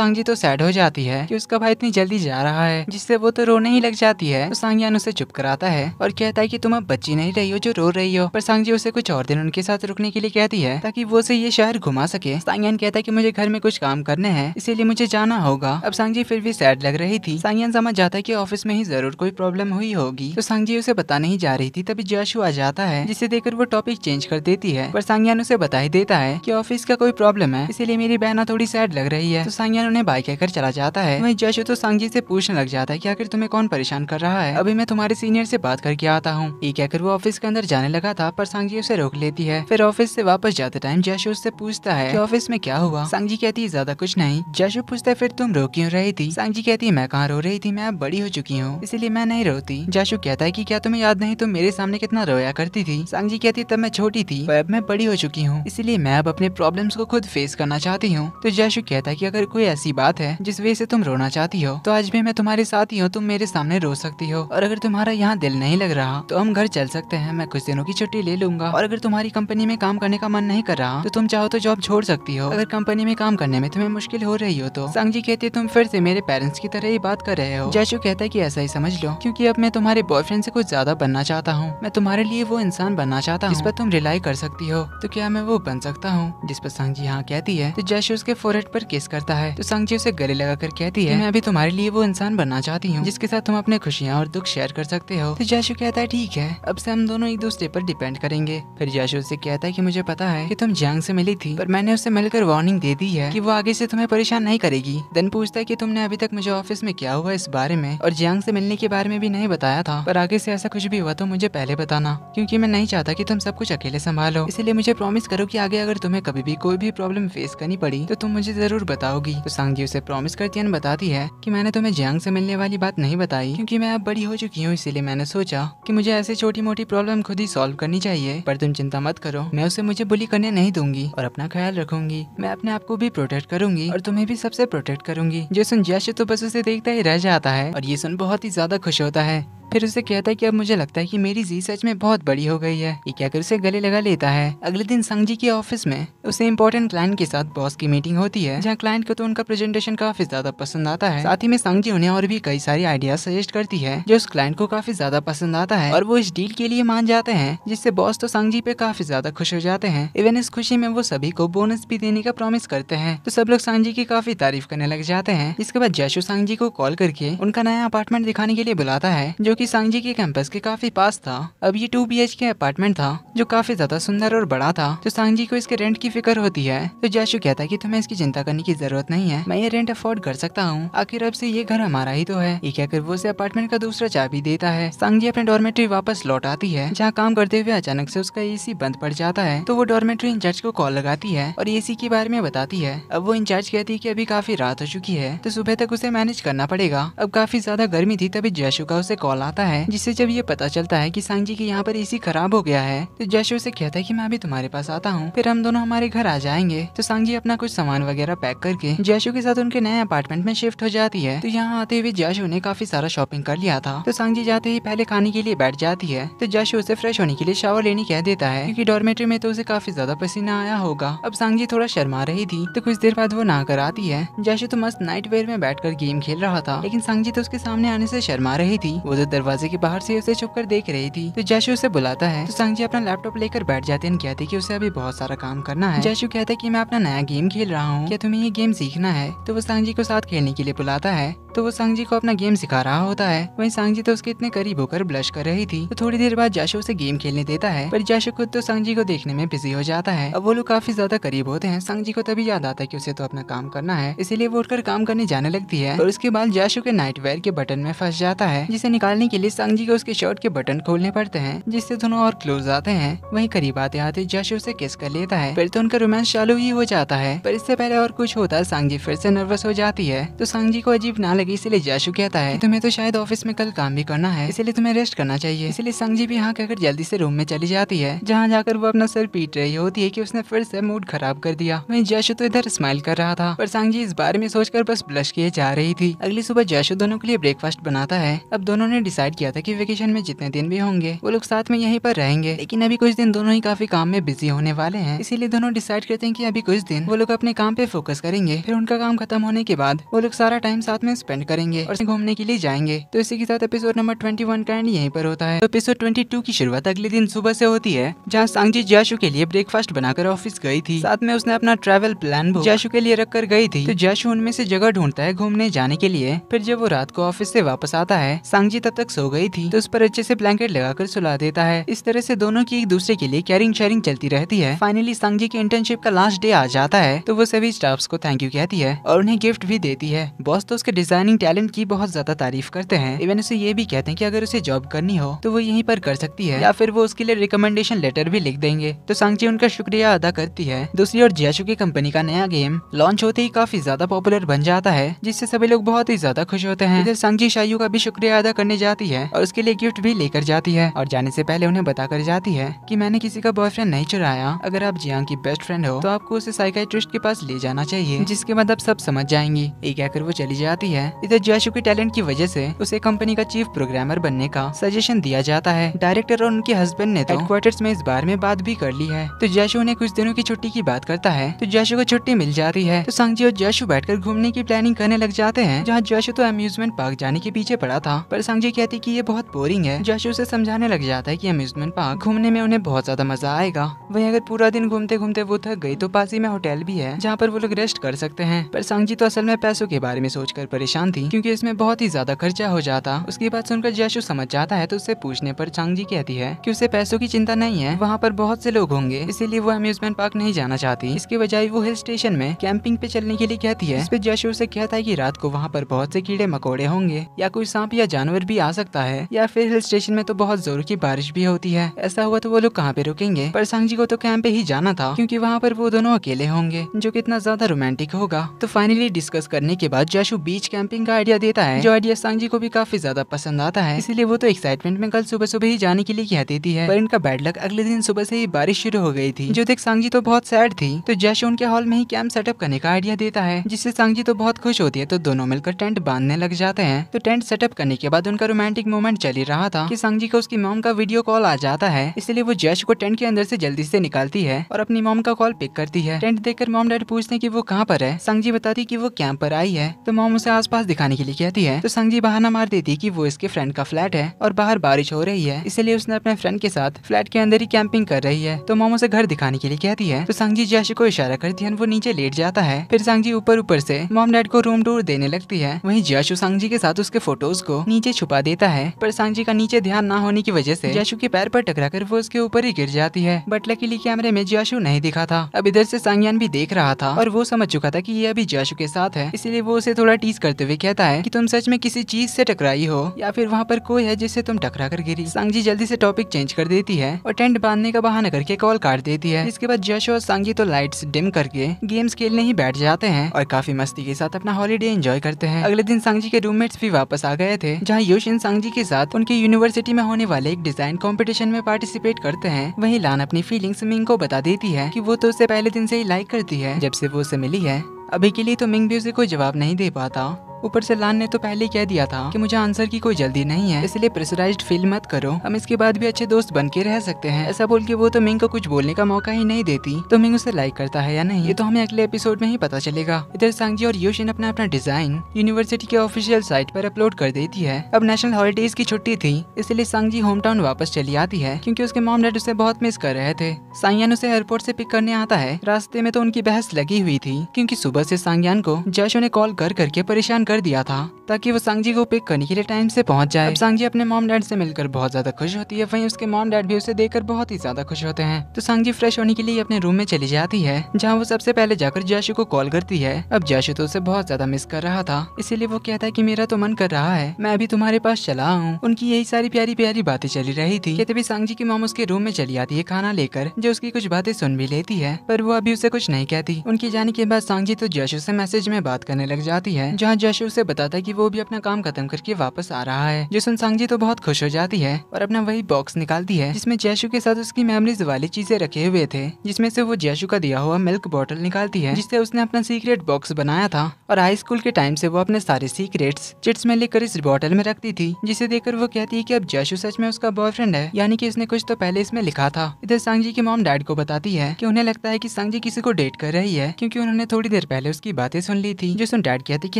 सांगजी तो तो सैड हो जाती है कि उसका भाई इतनी जल्दी जा रहा है जिससे वो तो रोने ही लग जाती है तो सांगयान उसे चुप कराता है और कहता है की तुम अब बच्ची नहीं रही हो जो रो रही हो पर सांगजी उसे कुछ और दिन उनके साथ रुकने के लिए कहती है ताकि वो उसे ये शहर घुमा सके सांगयान कहता है की मुझे घर में कुछ काम करने है इसीलिए मुझे जाना होगा अब सांगजी फिर भी सैड लग रही थी सांगयान समझ जाता है की ऑफिस में ही जरूर कोई प्रॉब्लम हुई होगी तो सांगजी उसे बता नहीं जा रही थी तभी जोशु आ जाता है जिसे देखकर वो टॉपिक चेंज कर देती है पर सांगयान उसे बता ही देता है की ऑफिस का कोई प्रॉब्लम है इसीलिए मेरी बहना थोड़ी सैड लग रही है तो सांगयान उन्हें बाइक कहकर चला जाता है वही जशु तो सांगी से पूछने लग जाता है की आखिर तुम्हें कौन परेशान कर रहा है अभी मैं तुम्हारे सीनियर से बात करके आता हूँ ये कहकर वो ऑफिस के अंदर जाने लगा था पर सांगी उसे रोक लेती है फिर ऑफिस से वापस जाते टाइम जशु उससे पूछता है ऑफिस में क्या हुआ सांगी कहती है ज्यादा कुछ नहीं जशु पूछता है फिर तुम रो क्यों रही थी सांगी कहती है मैं कहाँ रो रही थी मैं अब बड़ी हो चुकी हूँ इसलिए मैं नहीं रोती जशु कहता है की क्या तुम्हें याद नहीं तुम मेरे सामने कितना रोया करती थी सांगी कहती तब मैं छोटी थी अब मैं बड़ी हो चुकी हूँ इसलिए मैं अब अपने प्रॉब्लम को खुद फेस करना चाहती हूँ तो जशु कहता है की अगर कोई ऐसी बात बात है जिस वजह से तुम रोना चाहती हो तो आज भी मैं तुम्हारे साथ ही हूँ तुम मेरे सामने रो सकती हो और अगर तुम्हारा यहाँ दिल नहीं लग रहा तो हम घर चल सकते हैं मैं कुछ दिनों की छुट्टी ले लूंगा और अगर तुम्हारी कंपनी में काम करने का मन नहीं कर रहा तो तुम चाहो तो जॉब छोड़ सकती हो अगर कंपनी में काम करने में तुम्हें मुश्किल हो रही हो तो संगजी कहते तुम फिर से मेरे पेरेंट्स की तरह ही बात कर रहे हो जैशु कहता है की ऐसा ही समझ लो क्यूँकी अब मैं तुम्हारे बॉयफ्रेंड ऐसी कुछ ज्यादा बनना चाहता हूँ मैं तुम्हारे लिए वो इंसान बनना चाहता हूँ इस पर तुम रिलाई कर सकती हो तो क्या मैं वो बन सकता हूँ जिस पर संगजी यहाँ कहती है तो जैशु उसके फोरहेड पर किस करता है तो संगजी उसे गले लगाकर कहती है मैं अभी तुम्हारे लिए वो इंसान बनना चाहती हूँ जिसके साथ तुम अपने खुशियाँ और दुख शेयर कर सकते हो तो जाशु कहता है ठीक है अब से हम दोनों एक दूसरे पर डिपेंड करेंगे फिर जाशु उसे कहता है की मुझे पता है की तुम जंग से मिली थी पर मैंने उसे मिलकर वार्निंग दे दी है की वो आगे से तुम्हें परेशान नहीं करेगी देन पूछता है की तुमने अभी तक मुझे ऑफिस में क्या हुआ इस बारे में और जियांग से मिलने के बारे में भी नहीं बताया था पर आगे से ऐसा कुछ भी हुआ तो मुझे पहले बताना क्योंकि मैं नहीं चाहता कि तुम सब कुछ अकेले संभालो इसलिए मुझे प्रॉमिस करो कि आगे अगर तुम्हें कभी भी कोई भी प्रॉब्लम फेस करनी पड़ी तो तुम मुझे जरूर बताओगी तो सांग जियांगी उसे प्रॉमिस करती है बताती है कि मैंने तुम्हें जंग से मिलने वाली बात नहीं बताई क्योंकि मैं अब बड़ी हो चुकी हूँ इसीलिए मैंने सोचा कि मुझे ऐसे छोटी मोटी प्रॉब्लम खुद ही सॉल्व करनी चाहिए पर तुम चिंता मत करो मैं उसे मुझे बुली करने नहीं दूंगी और अपना ख्याल रखूंगी मैं अपने आप को भी प्रोटेक्ट करूंगी और तुम्हें भी सबसे प्रोटेक्ट करूंगी जो सुन जैश तो बस उसे देखता ही रह जाता है और ये सुन बहुत ही ज्यादा खुश होता है फिर उसे कहता है कि अब मुझे लगता है कि मेरी जी सच में बहुत बड़ी हो गई है ये कहकर उसे गले लगा लेता है अगले दिन संगजी के ऑफिस में उसे इम्पोर्टेंट क्लाइंट के साथ बॉस की मीटिंग होती है जहाँ क्लाइंट को तो उनका प्रेजेंटेशन काफी ज्यादा पसंद आता है साथ ही में संगजी उन्हें और भी कई सारी आइडिया सजेस्ट करती है जो उस क्लाइंट को काफी ज्यादा पसंद आता है और वो इस डील के लिए मान जाते हैं जिससे बॉस तो संगजी पे काफी ज्यादा खुश हो जाते हैं इवन इस खुशी में वो सभी को बोनस भी देने का प्रॉमिस करते हैं तो सब लोग सांगजी की काफी तारीफ करने लग जाते हैं इसके बाद जैशो सांगजी को कॉल करके उनका नया अपार्टमेंट दिखाने के लिए बुलाता है जो कि सांगजी के कैंपस के काफी पास था अब ये टू बी के अपार्टमेंट था जो काफी ज्यादा सुंदर और बड़ा था तो सांगजी को इसके रेंट की फिक्र होती है तो जैशु कहता की तुम्हें इसकी चिंता करने की जरूरत नहीं है मैं ये रेंट अफोर्ड कर सकता हूँ आखिर अब से ये घर हमारा ही तो है ये कहकर वो उसे अपार्टमेंट का दूसरा चाबी देता है सांगजी अपने डॉर्मेट्री वापस लौट आती है जहाँ काम करते हुए अचानक से उसका एसी बंद पड़ जाता है तो वो डॉर्मेट्री इंचार्ज को कॉल लगाती है और एसी के बारे में बताती है अब वो इंचार्ज कहती है की अभी काफी रात हो चुकी है तो सुबह तक उसे मैनेज करना पड़ेगा अब काफी ज्यादा गर्मी थी तभी जयशु का उसे कॉल आ आता है जिससे जब ये पता चलता है कि सांगजी के यहाँ पर एसी खराब हो गया है तो जैश उसे कहता है कि मैं अभी तुम्हारे पास आता हूँ फिर हम दोनों हमारे घर आ जाएंगे तो सांगजी अपना कुछ सामान वगैरह पैक करके जैशो के साथ उनके नए अपार्टमेंट में शिफ्ट हो जाती है तो यहाँ आते हुए जैशो ने काफी सारा शॉपिंग कर लिया था तो सांगजी जाते ही पहले खाने के लिए बैठ जाती है तो जैशो उसे फ्रेश होने के लिए शावर लेने कह देता है क्योंकि डॉर्मेटरी में तो उसे काफी ज्यादा पसीना आया होगा अब सांगजी थोड़ा शर्मा रही थी तो कुछ देर बाद वो ना कर आती है जैशो तो मस्त नाइट वेयर में बैठ गेम खेल रहा था लेकिन सांगजी तो उसके सामने आने ऐसी शर्मा रही थी वो तो दरवाजे के बाहर से उसे छुप कर देख रही थी तो जैशु उसे बुलाता है तो संगजी अपना लैपटॉप लेकर बैठ जाते हैं कहते कि उसे अभी बहुत सारा काम करना है जैशु कहते है की मैं अपना नया गेम खेल रहा हूँ क्या तुम्हें ये गेम सीखना है तो वो संगजी को साथ खेलने के लिए बुलाता है तो वो सांगजी को अपना गेम सिखा रहा होता है वही सांगजी तो उसके इतने करीब होकर ब्लश कर रही थी तो थोड़ी देर बाद जाशो उसे गेम खेलने देता है पर जाशो खुद तो सांगजी को देखने में बिजी हो जाता है अब वो लोग काफी ज्यादा करीब होते हैं सांगजी को तभी याद आता है की उसे तो अपना काम करना है इसीलिए वो उठकर काम करने जाने लगती है और उसके बाद जाशो के नाइट वेयर के बटन में फंस जाता है जिसे निकालने के लिए सांगजी को उसके शर्ट के बटन खोलने पड़ते हैं जिससे दोनों और क्लोज आते हैं वही करीब आते आते जाशो उसे किस कर लेता है फिर तो उनका रोमांस चालू ही हो जाता है पर इससे पहले और कुछ होता है सांगजी फिर से नर्वस हो जाती है तो सांगजी को अजीब ना लगी इसलिए जाशु कहता है तुम्हें तो शायद ऑफिस में कल काम भी करना है इसलिए तुम्हें रेस्ट करना चाहिए इसलिए संगजी भी यहाँ कहकर जल्दी से रूम में चली जाती है जहाँ जाकर वो अपना सर पीट रही होती है की उसने फिर से मूड खराब कर दिया वही जाशु तो इधर स्माइल कर रहा था पर संगजी इस बारे में सोचकर बस ब्लश किए जा रही थी अगली सुबह जाशु दोनों के लिए ब्रेकफास्ट बनाता है अब दोनों ने डिसाइड किया था की वेकेशन में जितने दिन भी होंगे वो लोग साथ में यहीं पर रहेंगे लेकिन अभी कुछ दिन दोनों ही काफी काम में बिजी होने वाले हैं इसीलिए दोनों डिसाइड करते हैं कि अभी कुछ दिन वो लोग अपने काम पे फोकस करेंगे फिर उनका काम खत्म होने के बाद वो लोग सारा टाइम साथ में स्पेंड स्पेंड करेंगे और घूमने के लिए जाएंगे तो इसी के साथ एपिसोड नंबर ट्वेंटी वन का एंड यहीं पर होता है तो एपिसोड ट्वेंटी टू की शुरुआत अगले दिन सुबह से होती है जहाँ सांगजी जाशु के लिए ब्रेकफास्ट बनाकर ऑफिस गई थी साथ में उसने अपना ट्रेवल प्लान जाशु के लिए रखकर गई थी तो जाशु उनमें से जगह ढूंढता है घूमने जाने के लिए फिर जब वो रात को ऑफिस से वापस आता है सांगजी तब तक सो गई थी तो उस पर अच्छे से ब्लैंकेट लगाकर सुला देता है इस तरह से दोनों की एक दूसरे के लिए कैरिंग शेयरिंग चलती रहती है फाइनली सांगजी की इंटर्नशिप का लास्ट डे आ जाता है तो वो सभी स्टाफ को थैंक यू कहती है और उन्हें गिफ्ट भी देती है बॉस तो उसके डिजाइन डिज़ाइनिंग टैलेंट की बहुत ज्यादा तारीफ करते हैं इवन उसे ये भी कहते हैं कि अगर उसे जॉब करनी हो तो वो यहीं पर कर सकती है या फिर वो उसके लिए रिकमेंडेशन लेटर भी लिख देंगे तो सांगची उनका शुक्रिया अदा करती है दूसरी ओर जियाशु की कंपनी का नया गेम लॉन्च होते ही काफी ज्यादा पॉपुलर बन जाता है जिससे सभी लोग बहुत ही ज्यादा खुश होते हैं इधर सांगची शायु का भी शुक्रिया अदा करने जाती है और उसके लिए गिफ्ट भी लेकर जाती है और जाने से पहले उन्हें कर जाती है की मैंने किसी का बॉयफ्रेंड नहीं चुराया अगर आप जियांग की बेस्ट फ्रेंड हो तो आपको उसे साइकाट्रिस्ट के पास ले जाना चाहिए जिसके बाद मतलब आप सब समझ जाएंगी एक कहकर वो चली जाती है इधर जयशु की टैलेंट की वजह से उसे कंपनी का चीफ प्रोग्रामर बनने का सजेशन दिया जाता है डायरेक्टर और उनके हस्बैंड ने तो में इस बारे में बात भी कर ली है तो जयशु उन्हें कुछ दिनों की छुट्टी की बात करता है तो जयशु को छुट्टी मिल जाती है तो संगजी और जयशु बैठ घूमने की प्लानिंग करने लग जाते हैं जहाँ जयशु तो अम्यूजमेंट पार्क जाने के पीछे पड़ा था पर संगजी कहती की ये बहुत बोरिंग है जयशु उसे समझाने लग जाता है की अम्यूजमेंट पार्क घूमने में उन्हें बहुत ज्यादा मजा आएगा वही अगर पूरा दिन घूमते घूमते वो थक गई तो पास ही में होटल भी है जहाँ पर वो लोग रेस्ट कर सकते हैं पर संगजी तो असल में पैसों के बारे में सोचकर परेशान परेशान थी क्योंकि इसमें बहुत ही ज्यादा खर्चा हो जाता उसकी बात सुनकर जयशु समझ जाता है तो उससे पूछने पर जी कहती है कि उसे पैसों की चिंता नहीं है वहाँ पर बहुत से लोग होंगे इसीलिए वो अम्यूजमेंट पार्क नहीं जाना चाहती इसके बजाय वो हिल स्टेशन में कैंपिंग पे चलने के लिए कहती है फिर जयशु उसे कहता है की रात को वहाँ पर बहुत से कीड़े मकोड़े होंगे या कोई सांप या जानवर भी आ सकता है या फिर हिल स्टेशन में तो बहुत जोर की बारिश भी होती है ऐसा हुआ तो वो लोग कहाँ पे रुकेंगे पर जी को तो कैंप पे ही जाना था क्योंकि वहाँ पर वो दोनों अकेले होंगे जो कितना ज्यादा रोमांटिक होगा तो फाइनली डिस्कस करने के बाद जाशु बीच कैंप कैंपिंग का आइडिया देता है जो आइडिया सांगजी को भी काफी ज्यादा पसंद आता है इसलिए वो तो एक्साइटमेंट में कल सुबह सुबह ही जाने के लिए कह देती है पर इनका बैड लक अगले दिन सुबह से ही बारिश शुरू हो गई थी जो देख सांगजी तो बहुत सैड थी तो जैश उनके हॉल में ही कैंप सेटअप करने का आइडिया देता है जिससे सांगजी तो बहुत खुश होती है तो दोनों मिलकर टेंट बांधने लग जाते हैं तो टेंट सेटअप करने के बाद उनका रोमांटिक मोमेंट चल ही रहा था की सांगजी को उसकी मॉम का वीडियो कॉल आ जाता है इसलिए वो जैश को टेंट के अंदर से जल्दी से निकालती है और अपनी मॉम का कॉल पिक करती है टेंट देखकर मॉम डैड पूछते कि वो कहाँ पर है सांगजी बताती की वो कैंप पर आई है तो मॉम उसे आसपास पास दिखाने के लिए कहती है तो संगजी बहाना मार देती कि वो इसके फ्रेंड का फ्लैट है और बाहर बारिश हो रही है इसलिए उसने अपने फ्रेंड के साथ फ्लैट के अंदर ही कैंपिंग कर रही है तो मोमो से घर दिखाने के लिए कहती है तो संगजी जैशी को इशारा करती है वो नीचे लेट जाता है फिर संगजी ऊपर ऊपर से मोम डैड को रूम टूर देने लगती है वहीं जैशु संगजी के साथ उसके फोटोज को नीचे छुपा देता है पर संगजी का नीचे ध्यान न होने की वजह से जयशु के पैर पर टकराकर वो उसके ऊपर ही गिर जाती है बट लकीली कैमरे में जैशु नहीं दिखा था अब इधर से संगयान भी देख रहा था और वो समझ चुका था की ये अभी जैशु के साथ है इसलिए वो उसे थोड़ा टीज करते करते हुए कहता है कि तुम सच में किसी चीज से टकराई हो या फिर वहाँ पर कोई है जिससे तुम टकरा कर गिरी सांगजी जल्दी से टॉपिक चेंज कर देती है और टेंट बांधने का बहाना करके कॉल काट देती है इसके बाद जश और सांगी तो लाइट डिम करके गेम्स खेलने ही बैठ जाते हैं और काफी मस्ती के साथ अपना हॉलीडे एंजॉय करते हैं अगले दिन सांगजी के रूममेट्स भी वापस आ गए थे जहाँ इन सांगजी के साथ उनकी यूनिवर्सिटी में होने वाले एक डिजाइन कॉम्पिटिशन में पार्टिसिपेट करते हैं वही लान अपनी फीलिंग मिंग को बता देती है की वो तो उसे पहले दिन से ही लाइक करती है जब से वो उसे मिली है अभी के लिए तो मिंग भी उसे कोई जवाब नहीं दे पाता ऊपर से लान ने तो पहले कह दिया था कि मुझे आंसर की कोई जल्दी नहीं है इसलिए प्रेशराइज फील मत करो हम इसके बाद भी अच्छे दोस्त बन के रह सकते हैं ऐसा बोल के वो तो मिंग को कुछ बोलने का मौका ही नहीं देती तो मिंग उसे लाइक करता है या नहीं ये तो हमें अगले एपिसोड में ही पता चलेगा इधर सांगजी और योशिन अपना अपना डिजाइन यूनिवर्सिटी के ऑफिशियल साइट पर अपलोड कर देती है अब नेशनल हॉलीडेज की छुट्टी थी इसलिए सांगजी होम टाउन वापस चली आती है क्यूँकी उसके मॉम डैड उसे बहुत मिस कर रहे थे सांगयान उसे एयरपोर्ट ऐसी पिक करने आता है रास्ते में तो उनकी बहस लगी हुई थी क्यूँकी सुबह से सांगयान को जैशो ने कॉल कर करके परेशान कर दिया था ताकि वो सांगजी को पिक करने के लिए टाइम से पहुंच जाए सांगजी अपने मॉम डैड से मिलकर बहुत ज्यादा खुश होती है वहीं उसके मॉम डैड भी उसे देखकर बहुत ही ज्यादा खुश होते हैं तो सांगजी फ्रेश होने के लिए अपने रूम में चली जाती है जहाँ वो सबसे पहले जाकर जाशु को कॉल करती है अब जाशु तो उसे बहुत ज्यादा मिस कर रहा था इसीलिए वो कहता है की मेरा तो मन कर रहा है मैं अभी तुम्हारे पास चला हूँ उनकी यही सारी प्यारी प्यारी बातें चली रही थी तभी सांगजी की मॉम उसके रूम में चली आती है खाना लेकर जो उसकी कुछ बातें सुन भी लेती है पर वो अभी उसे कुछ नहीं कहती उनके जाने के बाद सांगजी तो जाशु से मैसेज में बात करने लग जाती है जहाँ जाशु उसे बताता है कि वो भी अपना काम खत्म करके वापस आ रहा है जो सांगजी तो बहुत खुश हो जाती है और अपना वही बॉक्स निकालती है जिसमें जयशु के साथ उसकी मेमोरीज वाली चीजें रखे हुए थे जिसमें से वो जयशु का दिया हुआ मिल्क बॉटल निकालती है जिससे उसने अपना सीक्रेट बॉक्स बनाया था और हाई स्कूल के टाइम से वो अपने सारे सीक्रेट चिट्स में लेकर इस बॉटल में रखती थी जिसे देखकर वो कहती है की अब जयशु सच में उसका बॉयफ्रेंड है यानी की उसने कुछ तो पहले इसमें लिखा था इधर सांगजी की मॉम डैड को बताती है की उन्हें लगता है की सांगजी किसी को डेट कर रही है क्यूँकी उन्होंने थोड़ी देर पहले उसकी बातें सुन ली थी जो सुन डैड कहते की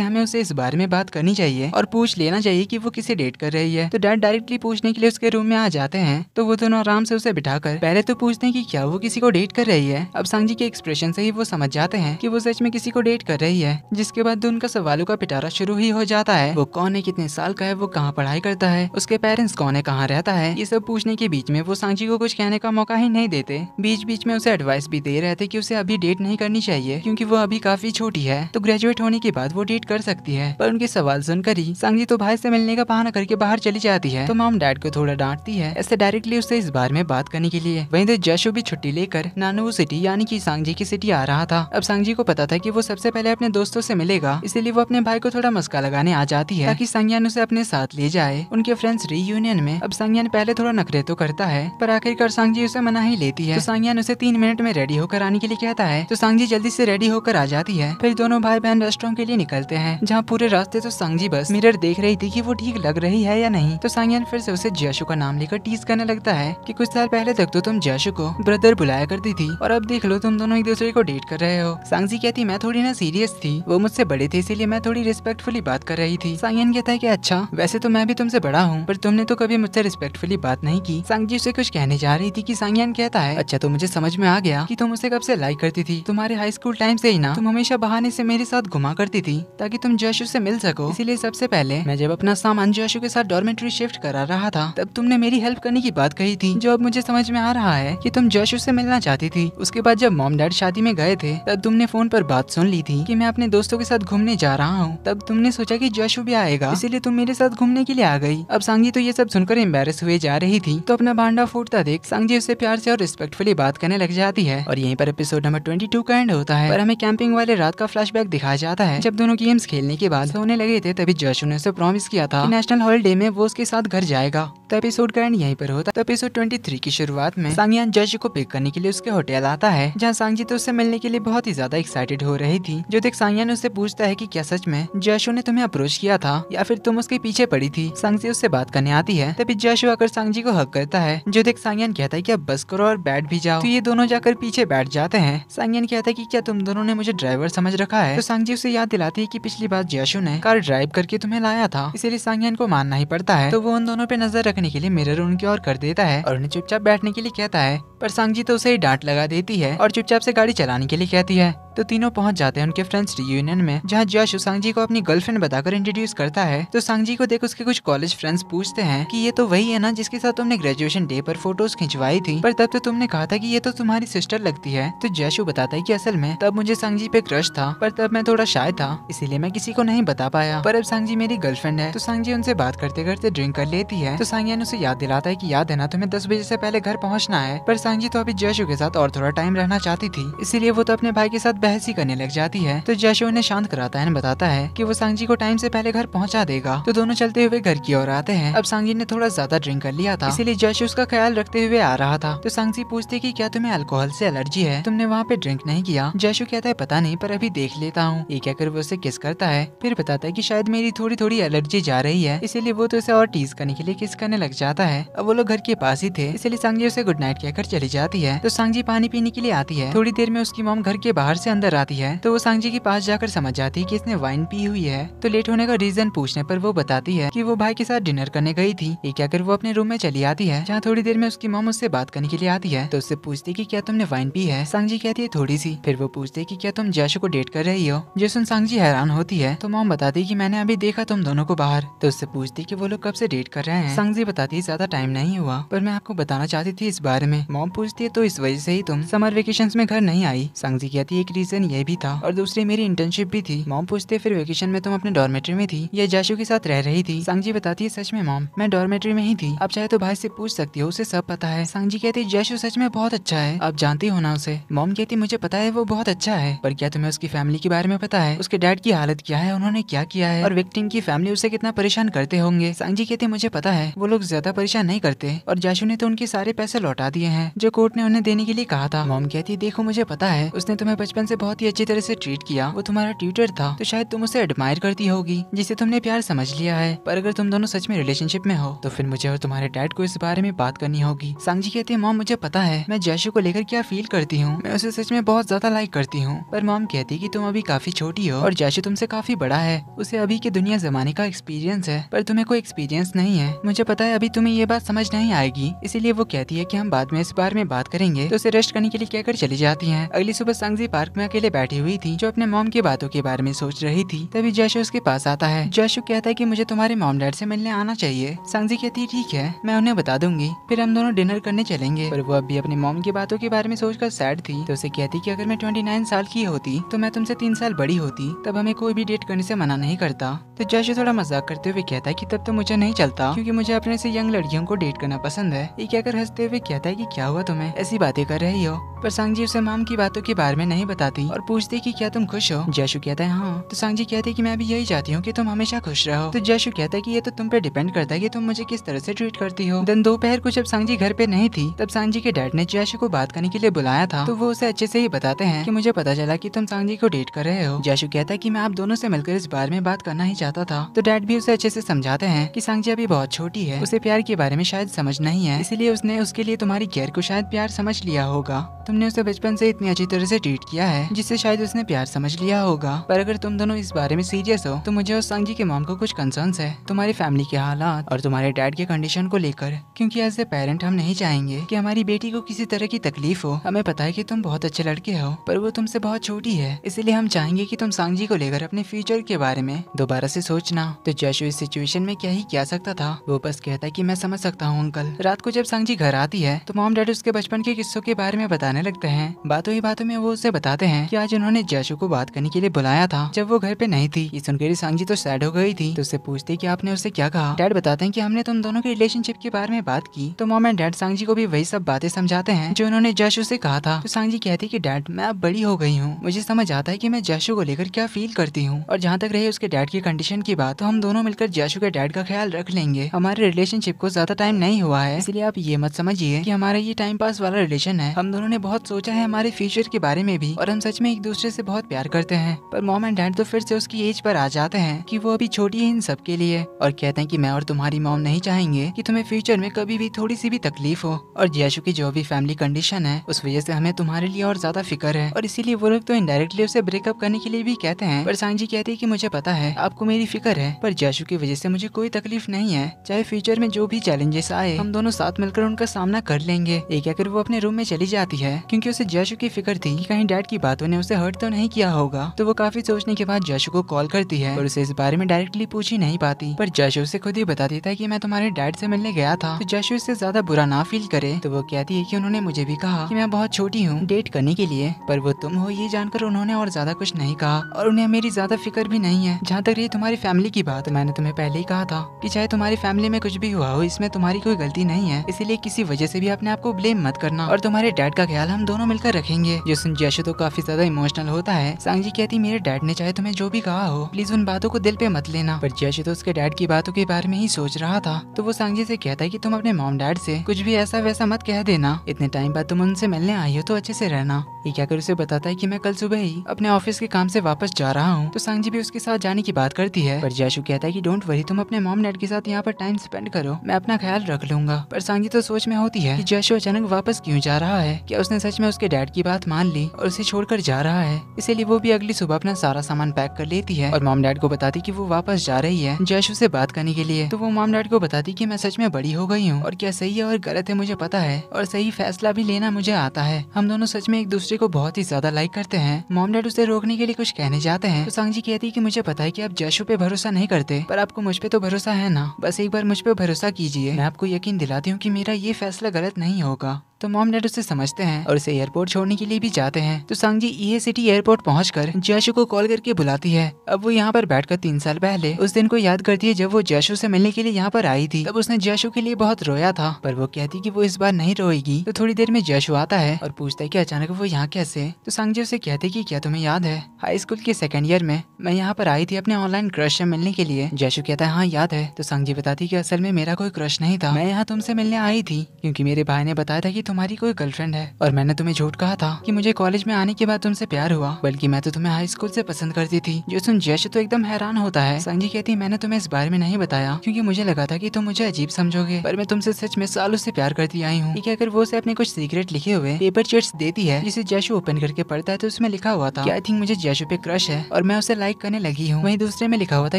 हमें उसे इस बारे में बात करनी करनी चाहिए और पूछ लेना चाहिए कि वो किसे डेट कर रही है तो डैड डायरेक्टली पूछने के लिए उसके रूम में आ जाते हैं तो वो दोनों आराम से उसे कर पहले तो पूछते हैं कि क्या वो किसी को डेट कर रही है अब सांगजी के एक्सप्रेशन से ही वो समझ जाते हैं कि वो सच में किसी को डेट कर रही है जिसके बाद उनका सवालों का पिटारा शुरू ही हो जाता है वो कौन है कितने साल का है वो कहाँ पढ़ाई करता है उसके पेरेंट्स कौन है कहाँ रहता है ये सब पूछने के बीच में वो सांगजी को कुछ कहने का मौका ही नहीं देते बीच बीच में उसे एडवाइस भी दे रहे थे की उसे अभी डेट नहीं करनी चाहिए क्यूँकी वो अभी काफी छोटी है तो ग्रेजुएट होने के बाद वो डेट कर सकती है पर उनके सवाल सवाल सुनकर ही संगी तो भाई से मिलने का बहाना करके बाहर चली जाती है तो मॉम डैड को थोड़ा डांटती है ऐसे डायरेक्टली उसे इस बार में बात करने के लिए वहीं तो जशो भी छुट्टी लेकर नानू सिटी यानी कि सांगजी की सिटी आ रहा था अब सांगजी को पता था कि वो सबसे पहले अपने दोस्तों से मिलेगा इसीलिए वो अपने भाई को थोड़ा मस्का लगाने आ जाती है ताकि संज्ञान उसे अपने साथ ले जाए उनके फ्रेंड्स रीयूनियन में अब संज्ञान पहले थोड़ा नखरे तो करता है पर आखिरकार सांगजी उसे मना ही लेती है तो उसे तीन मिनट में रेडी होकर आने के लिए कहता है तो सांगजी जल्दी से रेडी होकर आ जाती है फिर दोनों भाई बहन रेस्टोरेंट के लिए निकलते हैं जहाँ पूरे रास्ते तो सांगजी बस मिरर देख रही थी कि वो ठीक लग रही है या नहीं तो सांगयान फिर से उसे जयशु का नाम लेकर टीज करने लगता है कि कुछ साल पहले तक तो तुम जयशु को ब्रदर बुलाया करती थी और अब देख लो तुम दोनों एक दूसरे को डेट कर रहे हो सांगजी कहती मैं थोड़ी ना सीरियस थी वो मुझसे बड़े थे इसीलिए मैं थोड़ी रिस्पेक्टफुली बात कर रही थी सांगयन कहता है की अच्छा वैसे तो मैं भी तुमसे बड़ा हूँ पर तुमने तो कभी मुझसे रिस्पेक्टफुली बात नहीं की सांगजी उसे कुछ कहने जा रही थी की सांगयन कहता है अच्छा तो मुझे समझ में आ गया की तुम उसे कब से लाइक करती थी तुम्हारे हाई स्कूल टाइम से ही ना तुम हमेशा बहाने से मेरे साथ घुमा करती थी ताकि तुम जयशु से मिल सको इसीलिए सबसे पहले मैं जब अपना सामान जोशु के साथ डॉर्मेटरी शिफ्ट करा रहा था तब तुमने मेरी हेल्प करने की बात कही थी जो अब मुझे समझ में आ रहा है की तुम जोशु से मिलना चाहती थी उसके बाद जब मॉम डैड शादी में गए थे तब तुमने फोन पर बात सुन ली थी की मैं अपने दोस्तों के साथ घूमने जा रहा हूँ तब तुमने सोचा की जोशु भी आएगा इसीलिए तुम मेरे साथ घूमने के लिए आ गई अब सांगी तो ये सब सुनकर एम्बेरस हुए जा रही थी तो अपना भांडा फूटता देख सांगी उसे प्यार से और रिस्पेक्टफुली बात करने लग जाती है और यही पर एपिसोड नंबर ट्वेंटी का एंड होता है और हमें कैंपिंग वाले रात का फ्लैश दिखाया जाता है जब दोनों गेम्स खेलने के बाद सोने लगे थे तभी जश ने उसे प्रॉमिस किया था नेशनल हॉलीडे में वो उसके साथ घर जाएगा तो एपिसोड का एंड यहीं पर होता है एपिसोड 23 की शुरुआत में सांगयान जश को पिक करने के लिए उसके होटल आता है जहाँ सांगजी तो उससे मिलने के लिए बहुत ही ज्यादा एक्साइटेड हो रही थी जो देख सांगयान उससे पूछता है की क्या सच में जशो ने तुम्हें अप्रोच किया था या फिर तुम उसके पीछे पड़ी थी सांगजी उससे बात करने आती है तभी जशो आकर सांगजी को हक करता है जो देख सांगयान कहता है की अब बस करो और बैठ भी जाओ तो ये दोनों जाकर पीछे बैठ जाते हैं सांगयान कहता है की क्या तुम दोनों ने मुझे ड्राइवर समझ रखा है तो सांगजी उसे याद दिलाती है की पिछली बार जशो ने कार ड्राइव करके तुम्हें लाया था इसीलिए सांगयान को मानना ही पड़ता है तो वो उन दोनों पे नजर रखने के लिए मिरर उनकी ओर कर देता है और उन्हें चुपचाप बैठने के लिए कहता है पर सांगजी तो उसे ही डांट लगा देती है और चुपचाप से गाड़ी चलाने के लिए कहती है तो तीनों पहुंच जाते हैं उनके फ्रेंड्स रियूनियन में जहां जश सांगजी को अपनी गर्लफ्रेंड बताकर इंट्रोड्यूस करता है तो सांगजी को देख उसके कुछ कॉलेज फ्रेंड्स पूछते हैं कि ये तो वही है ना जिसके साथ तुमने ग्रेजुएशन डे पर फोटोज खिंचवाई थी पर तब तो तुमने कहा था कि ये तो तुम्हारी सिस्टर लगती है तो जयशु बताता है कि असल में तब मुझे सांगजी पे क्रश था पर तब मैं थोड़ा शाय था इसीलिए मैं किसी को नहीं बता पाया पर अब सांगजी मेरी गर्लफ्रेंड है तो सांगजी उनसे बात करते करते ड्रिंक कर लेती है तो सांगियान उसे याद दिलाता है की याद है ना तुम्हें दस बजे ऐसी पहले घर पहुँचना है पर सांगी तो अभी जयशु के साथ और थोड़ा टाइम रहना चाहती थी इसीलिए वो तो अपने भाई के साथ बहस ही करने लग जाती है तो जयशु उन्हें शांत कराता है बताता है की वो सांगजी को टाइम ऐसी पहले घर पहुँचा देगा तो दोनों चलते हुए घर की ओर आते हैं अब सांगी ने थोड़ा ज्यादा ड्रिंक कर लिया था इसीलिए जयशु उसका ख्याल रखते हुए आ रहा था तो सांगजी पूछते की क्या तुम्हें अल्कोहल ऐसी एलर्जी है तुमने वहाँ पे ड्रिंक नहीं किया जयशु कहता है पता नहीं पर अभी देख लेता हूँ ये कहकर वो उसे किस करता है फिर बताता है की शायद मेरी थोड़ी थोड़ी एलर्जी जा रही है इसीलिए वो तो उसे और टीज करने के लिए किस करने लग जाता है अब वो लोग घर के पास ही थे इसलिए सांगी उसे गुड नाइट कहकर चले चली जाती है तो सांगजी पानी पीने के लिए आती है थोड़ी देर में उसकी मोम घर के बाहर से अंदर आती है तो वो सांगजी के पास जाकर समझ जाती है कि इसने वाइन पी हुई है तो लेट होने का रीजन पूछने पर वो बताती है कि वो भाई के साथ डिनर करने गई थी ये क्या कर वो अपने रूम में चली आती है जहाँ थोड़ी देर में उसकी मोम उससे बात करने के लिए आती है तो उससे पूछती की क्या तुमने वाइन पी है सांगजी कहती है थोड़ी सी फिर वो पूछती की क्या तुम जैशो को डेट कर रही हो जैसन सांगजी हैरान होती है तो मोम बताती की मैंने अभी देखा तुम दोनों को बाहर तो उससे पूछती की वो लोग कब से डेट कर रहे हैं सांगजी बताती है ज्यादा टाइम नहीं हुआ पर मैं आपको बताना चाहती थी इस बारे में मोम पूछती है तो इस वजह से ही तुम समर वेकेशन में घर नहीं आई सांगजी कहती एक रीजन ये भी था और दूसरी मेरी इंटर्नशिप भी थी मॉम पूछते फिर वेकेशन में तुम अपने डॉर्मेटरी में थी या जाशु के साथ रह रही थी सांगजी बताती है सच में मॉम मैं डॉर्मेटरी में ही थी आप चाहे तो भाई से पूछ सकती हो उसे सब पता है सांगजी कहती जाशु सच में बहुत अच्छा है आप जानती हो ना उसे मॉम कहती मुझे पता है वो बहुत अच्छा है पर क्या तुम्हें उसकी फैमिली के बारे में पता है उसके डैड की हालत क्या है उन्होंने क्या किया है और विक्टिम की फैमिली उसे कितना परेशान करते होंगे सांगजी कहती मुझे पता है वो लोग ज्यादा परेशान नहीं करते और जाशु ने तो उनके सारे पैसे लौटा दिए हैं जो कोर्ट ने उन्हें देने के लिए कहा था मॉम कहती देखो मुझे पता है उसने तुम्हें बचपन से बहुत ही अच्छी तरह से ट्रीट किया वो तुम्हारा ट्यूटर था तो शायद तुम उसे एडमायर करती होगी जिसे तुमने प्यार समझ लिया है पर अगर तुम दोनों सच में रिलेशनशिप में हो तो फिर मुझे और तुम्हारे डैड को इस बारे में बात करनी होगी सांगजी कहती है मॉम मुझे पता है मैं जैशु को लेकर क्या फील करती हूँ मैं उसे सच में बहुत ज्यादा लाइक करती हूँ पर मॉम कहती की तुम अभी काफी छोटी हो और जैशु तुमसे काफी बड़ा है उसे अभी की दुनिया जमाने का एक्सपीरियंस है पर तुम्हें कोई एक्सपीरियंस नहीं है मुझे पता है अभी तुम्हें ये बात समझ नहीं आएगी इसीलिए वो कहती है की हम बाद में इस बारे में बात करेंगे तो उसे रेस्ट करने के लिए कहकर चली जाती है अगली सुबह संगजी पार्क में अकेले बैठी हुई थी जो अपने मोम की बातों के बारे में सोच रही थी तभी जैशो उसके पास आता है जैशु कहता है की मुझे तुम्हारे मोम डैड ऐसी मिलने आना चाहिए संगजी कहती है ठीक है मैं उन्हें बता दूंगी फिर हम दोनों डिनर करने चलेंगे और वो अभी अपने मोम की बातों के बारे में सोचकर सैड थी तो उसे कहती की अगर मैं ट्वेंटी साल की होती तो मैं तुमसे तीन साल बड़ी होती तब हमें कोई भी डेट करने से मना नहीं करता तो जैशु थोड़ा मजाक करते हुए कहता है कि तब तो मुझे नहीं चलता क्योंकि मुझे अपने से यंग लड़कियों को डेट करना पसंद है ये कहकर हंसते हुए कहता है की क्या हुआ तुम्हें ऐसी बातें कर रही हो पर सांगजी उसे माम की बातों के बारे में नहीं बताती और पूछती कि क्या तुम खुश हो जयशु कहता है हाँ तो सांगजी कहते कि मैं भी यही चाहती हूँ कि तुम हमेशा खुश रहो तो जयशु कहता है कि ये तो तुम पे डिपेंड करता है कि तुम मुझे किस तरह से ट्रीट करती हो दिन दोपहर को जब सांगजी घर पे नहीं थी तब सांगजी के डैड ने जयशु को बात करने के लिए बुलाया था तो वो उसे अच्छे से ही बताते हैं की मुझे पता चला की तुम सांगजी को डेट कर रहे हो जयशु कहता है की मैं आप दोनों से मिलकर इस बारे में बात करना ही चाहता था तो डैड भी उसे अच्छे से समझाते हैं की सांगजी अभी बहुत छोटी है उसे प्यार के बारे में शायद समझ नहीं है इसीलिए उसने उसके लिए तुम्हारी केयर को शायद प्यार समझ लिया होगा तुमने उसे बचपन से इतनी अच्छी तरह से ट्रीट किया है जिससे शायद उसने प्यार समझ लिया होगा पर अगर तुम दोनों इस बारे में सीरियस हो तो मुझे उस संगी के मॉम को कुछ कंसर्न है तुम्हारी फैमिली के हालात और तुम्हारे डैड के कंडीशन को लेकर क्योंकि एज ए पेरेंट हम नहीं चाहेंगे कि हमारी बेटी को किसी तरह की तकलीफ हो हमें पता है कि तुम बहुत अच्छे लड़के हो पर वो तुमसे बहुत छोटी है इसलिए हम चाहेंगे कि तुम सांगजी को लेकर अपने फ्यूचर के बारे में दोबारा से सोचना तो जैशो इस सिचुएशन में क्या ही क्या सकता था वो बस कहता है कि मैं समझ सकता हूँ अंकल रात को जब सांगजी घर आती है तो मॉम डैड उसके बचपन के किस्सों के बारे में बताने लगते हैं बातों ही बातों में वो उसे बताते हैं कि आज उन्होंने जैशो को बात करने के लिए बुलाया था जब वो घर पे नहीं थी ये सुनकर सांगजी तो सैड हो गई थी तो उससे पूछती कि आपने उसे क्या कहा डैड बताते हैं कि हमने तुम दोनों के रिलेशनशिप के बारे में बात की तो मोम एंड डैड सांगजी को भी वही सब बातें समझाते हैं जो उन्होंने जैशू से कहा था तो सांगजी कहती की डैड मैं अब बड़ी हो गई हूँ मुझे समझ आता है की मैं जैशू को लेकर क्या फील करती हूँ और जहाँ तक रहे उसके डैड की कंडीशन की बात तो हम दोनों मिलकर जैशू के डैड का ख्याल रख लेंगे हमारे रिलेशनशिप को ज्यादा टाइम नहीं हुआ है इसलिए आप ये मत समझिए की हमारा ये टाइम पास वाला रिलेशन है हम दोनों ने बहुत सोचा है हमारे फ्यूचर के बारे में भी और हम सच में एक दूसरे से बहुत प्यार करते हैं पर मॉम एंड डैड तो फिर से उसकी एज पर आ जाते हैं कि वो अभी छोटी है इन सब के लिए और कहते हैं कि मैं और तुम्हारी मॉम नहीं चाहेंगे कि तुम्हें फ्यूचर में कभी भी थोड़ी सी भी तकलीफ हो और जियाशु की जो भी फैमिली कंडीशन है उस वजह से हमें तुम्हारे लिए और ज्यादा फिक्र है और इसीलिए वो लोग तो इनडायरेक्टली उसे ब्रेकअप करने के लिए भी कहते हैं पर सांझी कहती है की मुझे पता है आपको मेरी फिक्र है पर जियाशु की वजह से मुझे कोई तकलीफ नहीं है चाहे फ्यूचर में जो भी चैलेंजेस आए हम दोनों साथ मिलकर उनका सामना कर लेंगे एक आकर वो अपने रूम में चली जाती है क्योंकि उसे जशु की फिक्र थी कि कहीं डैड की बातों ने उसे हर्ट तो नहीं किया होगा तो वो काफी सोचने के बाद जशु को कॉल करती है और उसे इस बारे में डायरेक्टली पूछ ही नहीं पाती पर जशु उसे खुद ही बता देता है की मैं तुम्हारे डैड से मिलने गया था तो जशु इससे ज्यादा बुरा ना फील करे तो वो कहती है की उन्होंने मुझे भी कहा की मैं बहुत छोटी हूँ डेट करने के लिए पर वो तुम हो ये जानकर उन्होंने और ज्यादा कुछ नहीं कहा और उन्हें मेरी ज्यादा फिक्र भी नहीं है जहाँ तक रही तुम्हारी फैमिली की बात मैंने तुम्हें पहले ही कहा था की चाहे तुम्हारी फैमिली में कुछ भी हुआ हो इसमें तुम्हारी कोई गलती नहीं है इसीलिए किसी वजह से भी अपने आप को ब्लेम मत करना और तुम्हारे डैड का ख्याल हम दोनों मिलकर रखेंगे जो सुन जैशो तो काफी ज्यादा इमोशनल होता है सांगजी कहती मेरे डैड ने चाहे तुम्हें जो भी कहा हो प्लीज उन बातों को दिल पे मत लेना पर जैशो तो उसके डैड की बातों के बारे में ही सोच रहा था तो वो सांगजी से कहता है की तुम अपने मॉम डैड से कुछ भी ऐसा वैसा मत कह देना इतने टाइम बाद तुम उनसे मिलने आई हो तो अच्छे से रहना ये क्या कर उसे बताता है की मैं कल सुबह ही अपने ऑफिस के काम से वापस जा रहा हूँ तो सांगजी भी उसके साथ जाने की बात करती है पर जैशु कहता है की डोंट वरी तुम अपने मॉम डैड के साथ यहाँ पर टाइम स्पेंड करो मैं अपना ख्याल रख लूंगा पर सांगजी तो सोच में होती है की जैशो अचानक वापस क्यों जा रहा है क्या उसने सच में उसके डैड की बात मान ली और उसे छोड़कर जा रहा है इसीलिए वो भी अगली सुबह अपना सारा सामान पैक कर लेती है और मॉम डैड को बताती की वो वापस जा रही है जैश उसे बात करने के लिए तो वो मॉम डैड को बताती की मैं सच में बड़ी हो गई हूँ और क्या सही है और गलत है मुझे पता है और सही फैसला भी लेना मुझे आता है हम दोनों सच में एक दूसरे को बहुत ही ज्यादा लाइक करते हैं मॉम डैड उसे रोकने के लिए कुछ कहने जाते हैं तो सांगजी कहती है की मुझे पता है की आप जशु पे भरोसा नहीं करते पर आपको मुझ पे तो भरोसा है ना बस एक बार मुझ पे भरोसा कीजिए मैं आपको यकीन दिलाती हूँ की मेरा ये फैसला गलत नहीं हो 너가 तो मॉम डैड उसे समझते हैं और उसे एयरपोर्ट छोड़ने के लिए भी जाते हैं तो सांगजी ये e सिटी एयरपोर्ट पहुँच कर को कॉल करके बुलाती है अब वो यहाँ पर बैठकर तीन साल पहले उस दिन को याद करती है जब वो जयशु से मिलने के लिए यहाँ पर आई थी तब उसने जयशु के लिए बहुत रोया था पर वो कहती कि वो इस बार नहीं रोएगी तो थोड़ी देर में जयशु आता है और पूछता है कि अचानक वो यहाँ कैसे तो सांगजी उसे कहते कि क्या तुम्हें याद है हाई स्कूल के सेकंड ईयर में मैं यहाँ पर आई थी अपने ऑनलाइन क्रश से मिलने के लिए जयशु कहता है हाँ याद है तो सांगजी बताती की असल में मेरा कोई क्रश नहीं था मैं यहाँ तुमसे मिलने आई थी क्यूँकी मेरे भाई ने बताया था की तुम्हारी कोई गर्लफ्रेंड है और मैंने तुम्हें झूठ कहा था कि मुझे कॉलेज में आने के बाद तुमसे प्यार हुआ बल्कि मैं तो तुम्हें हाई स्कूल से पसंद करती थी जो सुन जैश तो एकदम हैरान होता है संगी कहती मैंने तुम्हें इस बारे में नहीं बताया क्यूँकी मुझे लगा था की तुम मुझे अजीब समझोगे पर मैं तुमसे सच में सालों से प्यार करती आई हूँ अगर वो उसे अपने कुछ सीक्रेट लिखे हुए पेपर चेट देती है जिसे जैश ओपन करके पढ़ता है तो उसमें लिखा हुआ था आई थिंक मुझे जैशो पे क्रश है और मैं उसे लाइक करने लगी हूँ वही दूसरे में लिखा हुआ था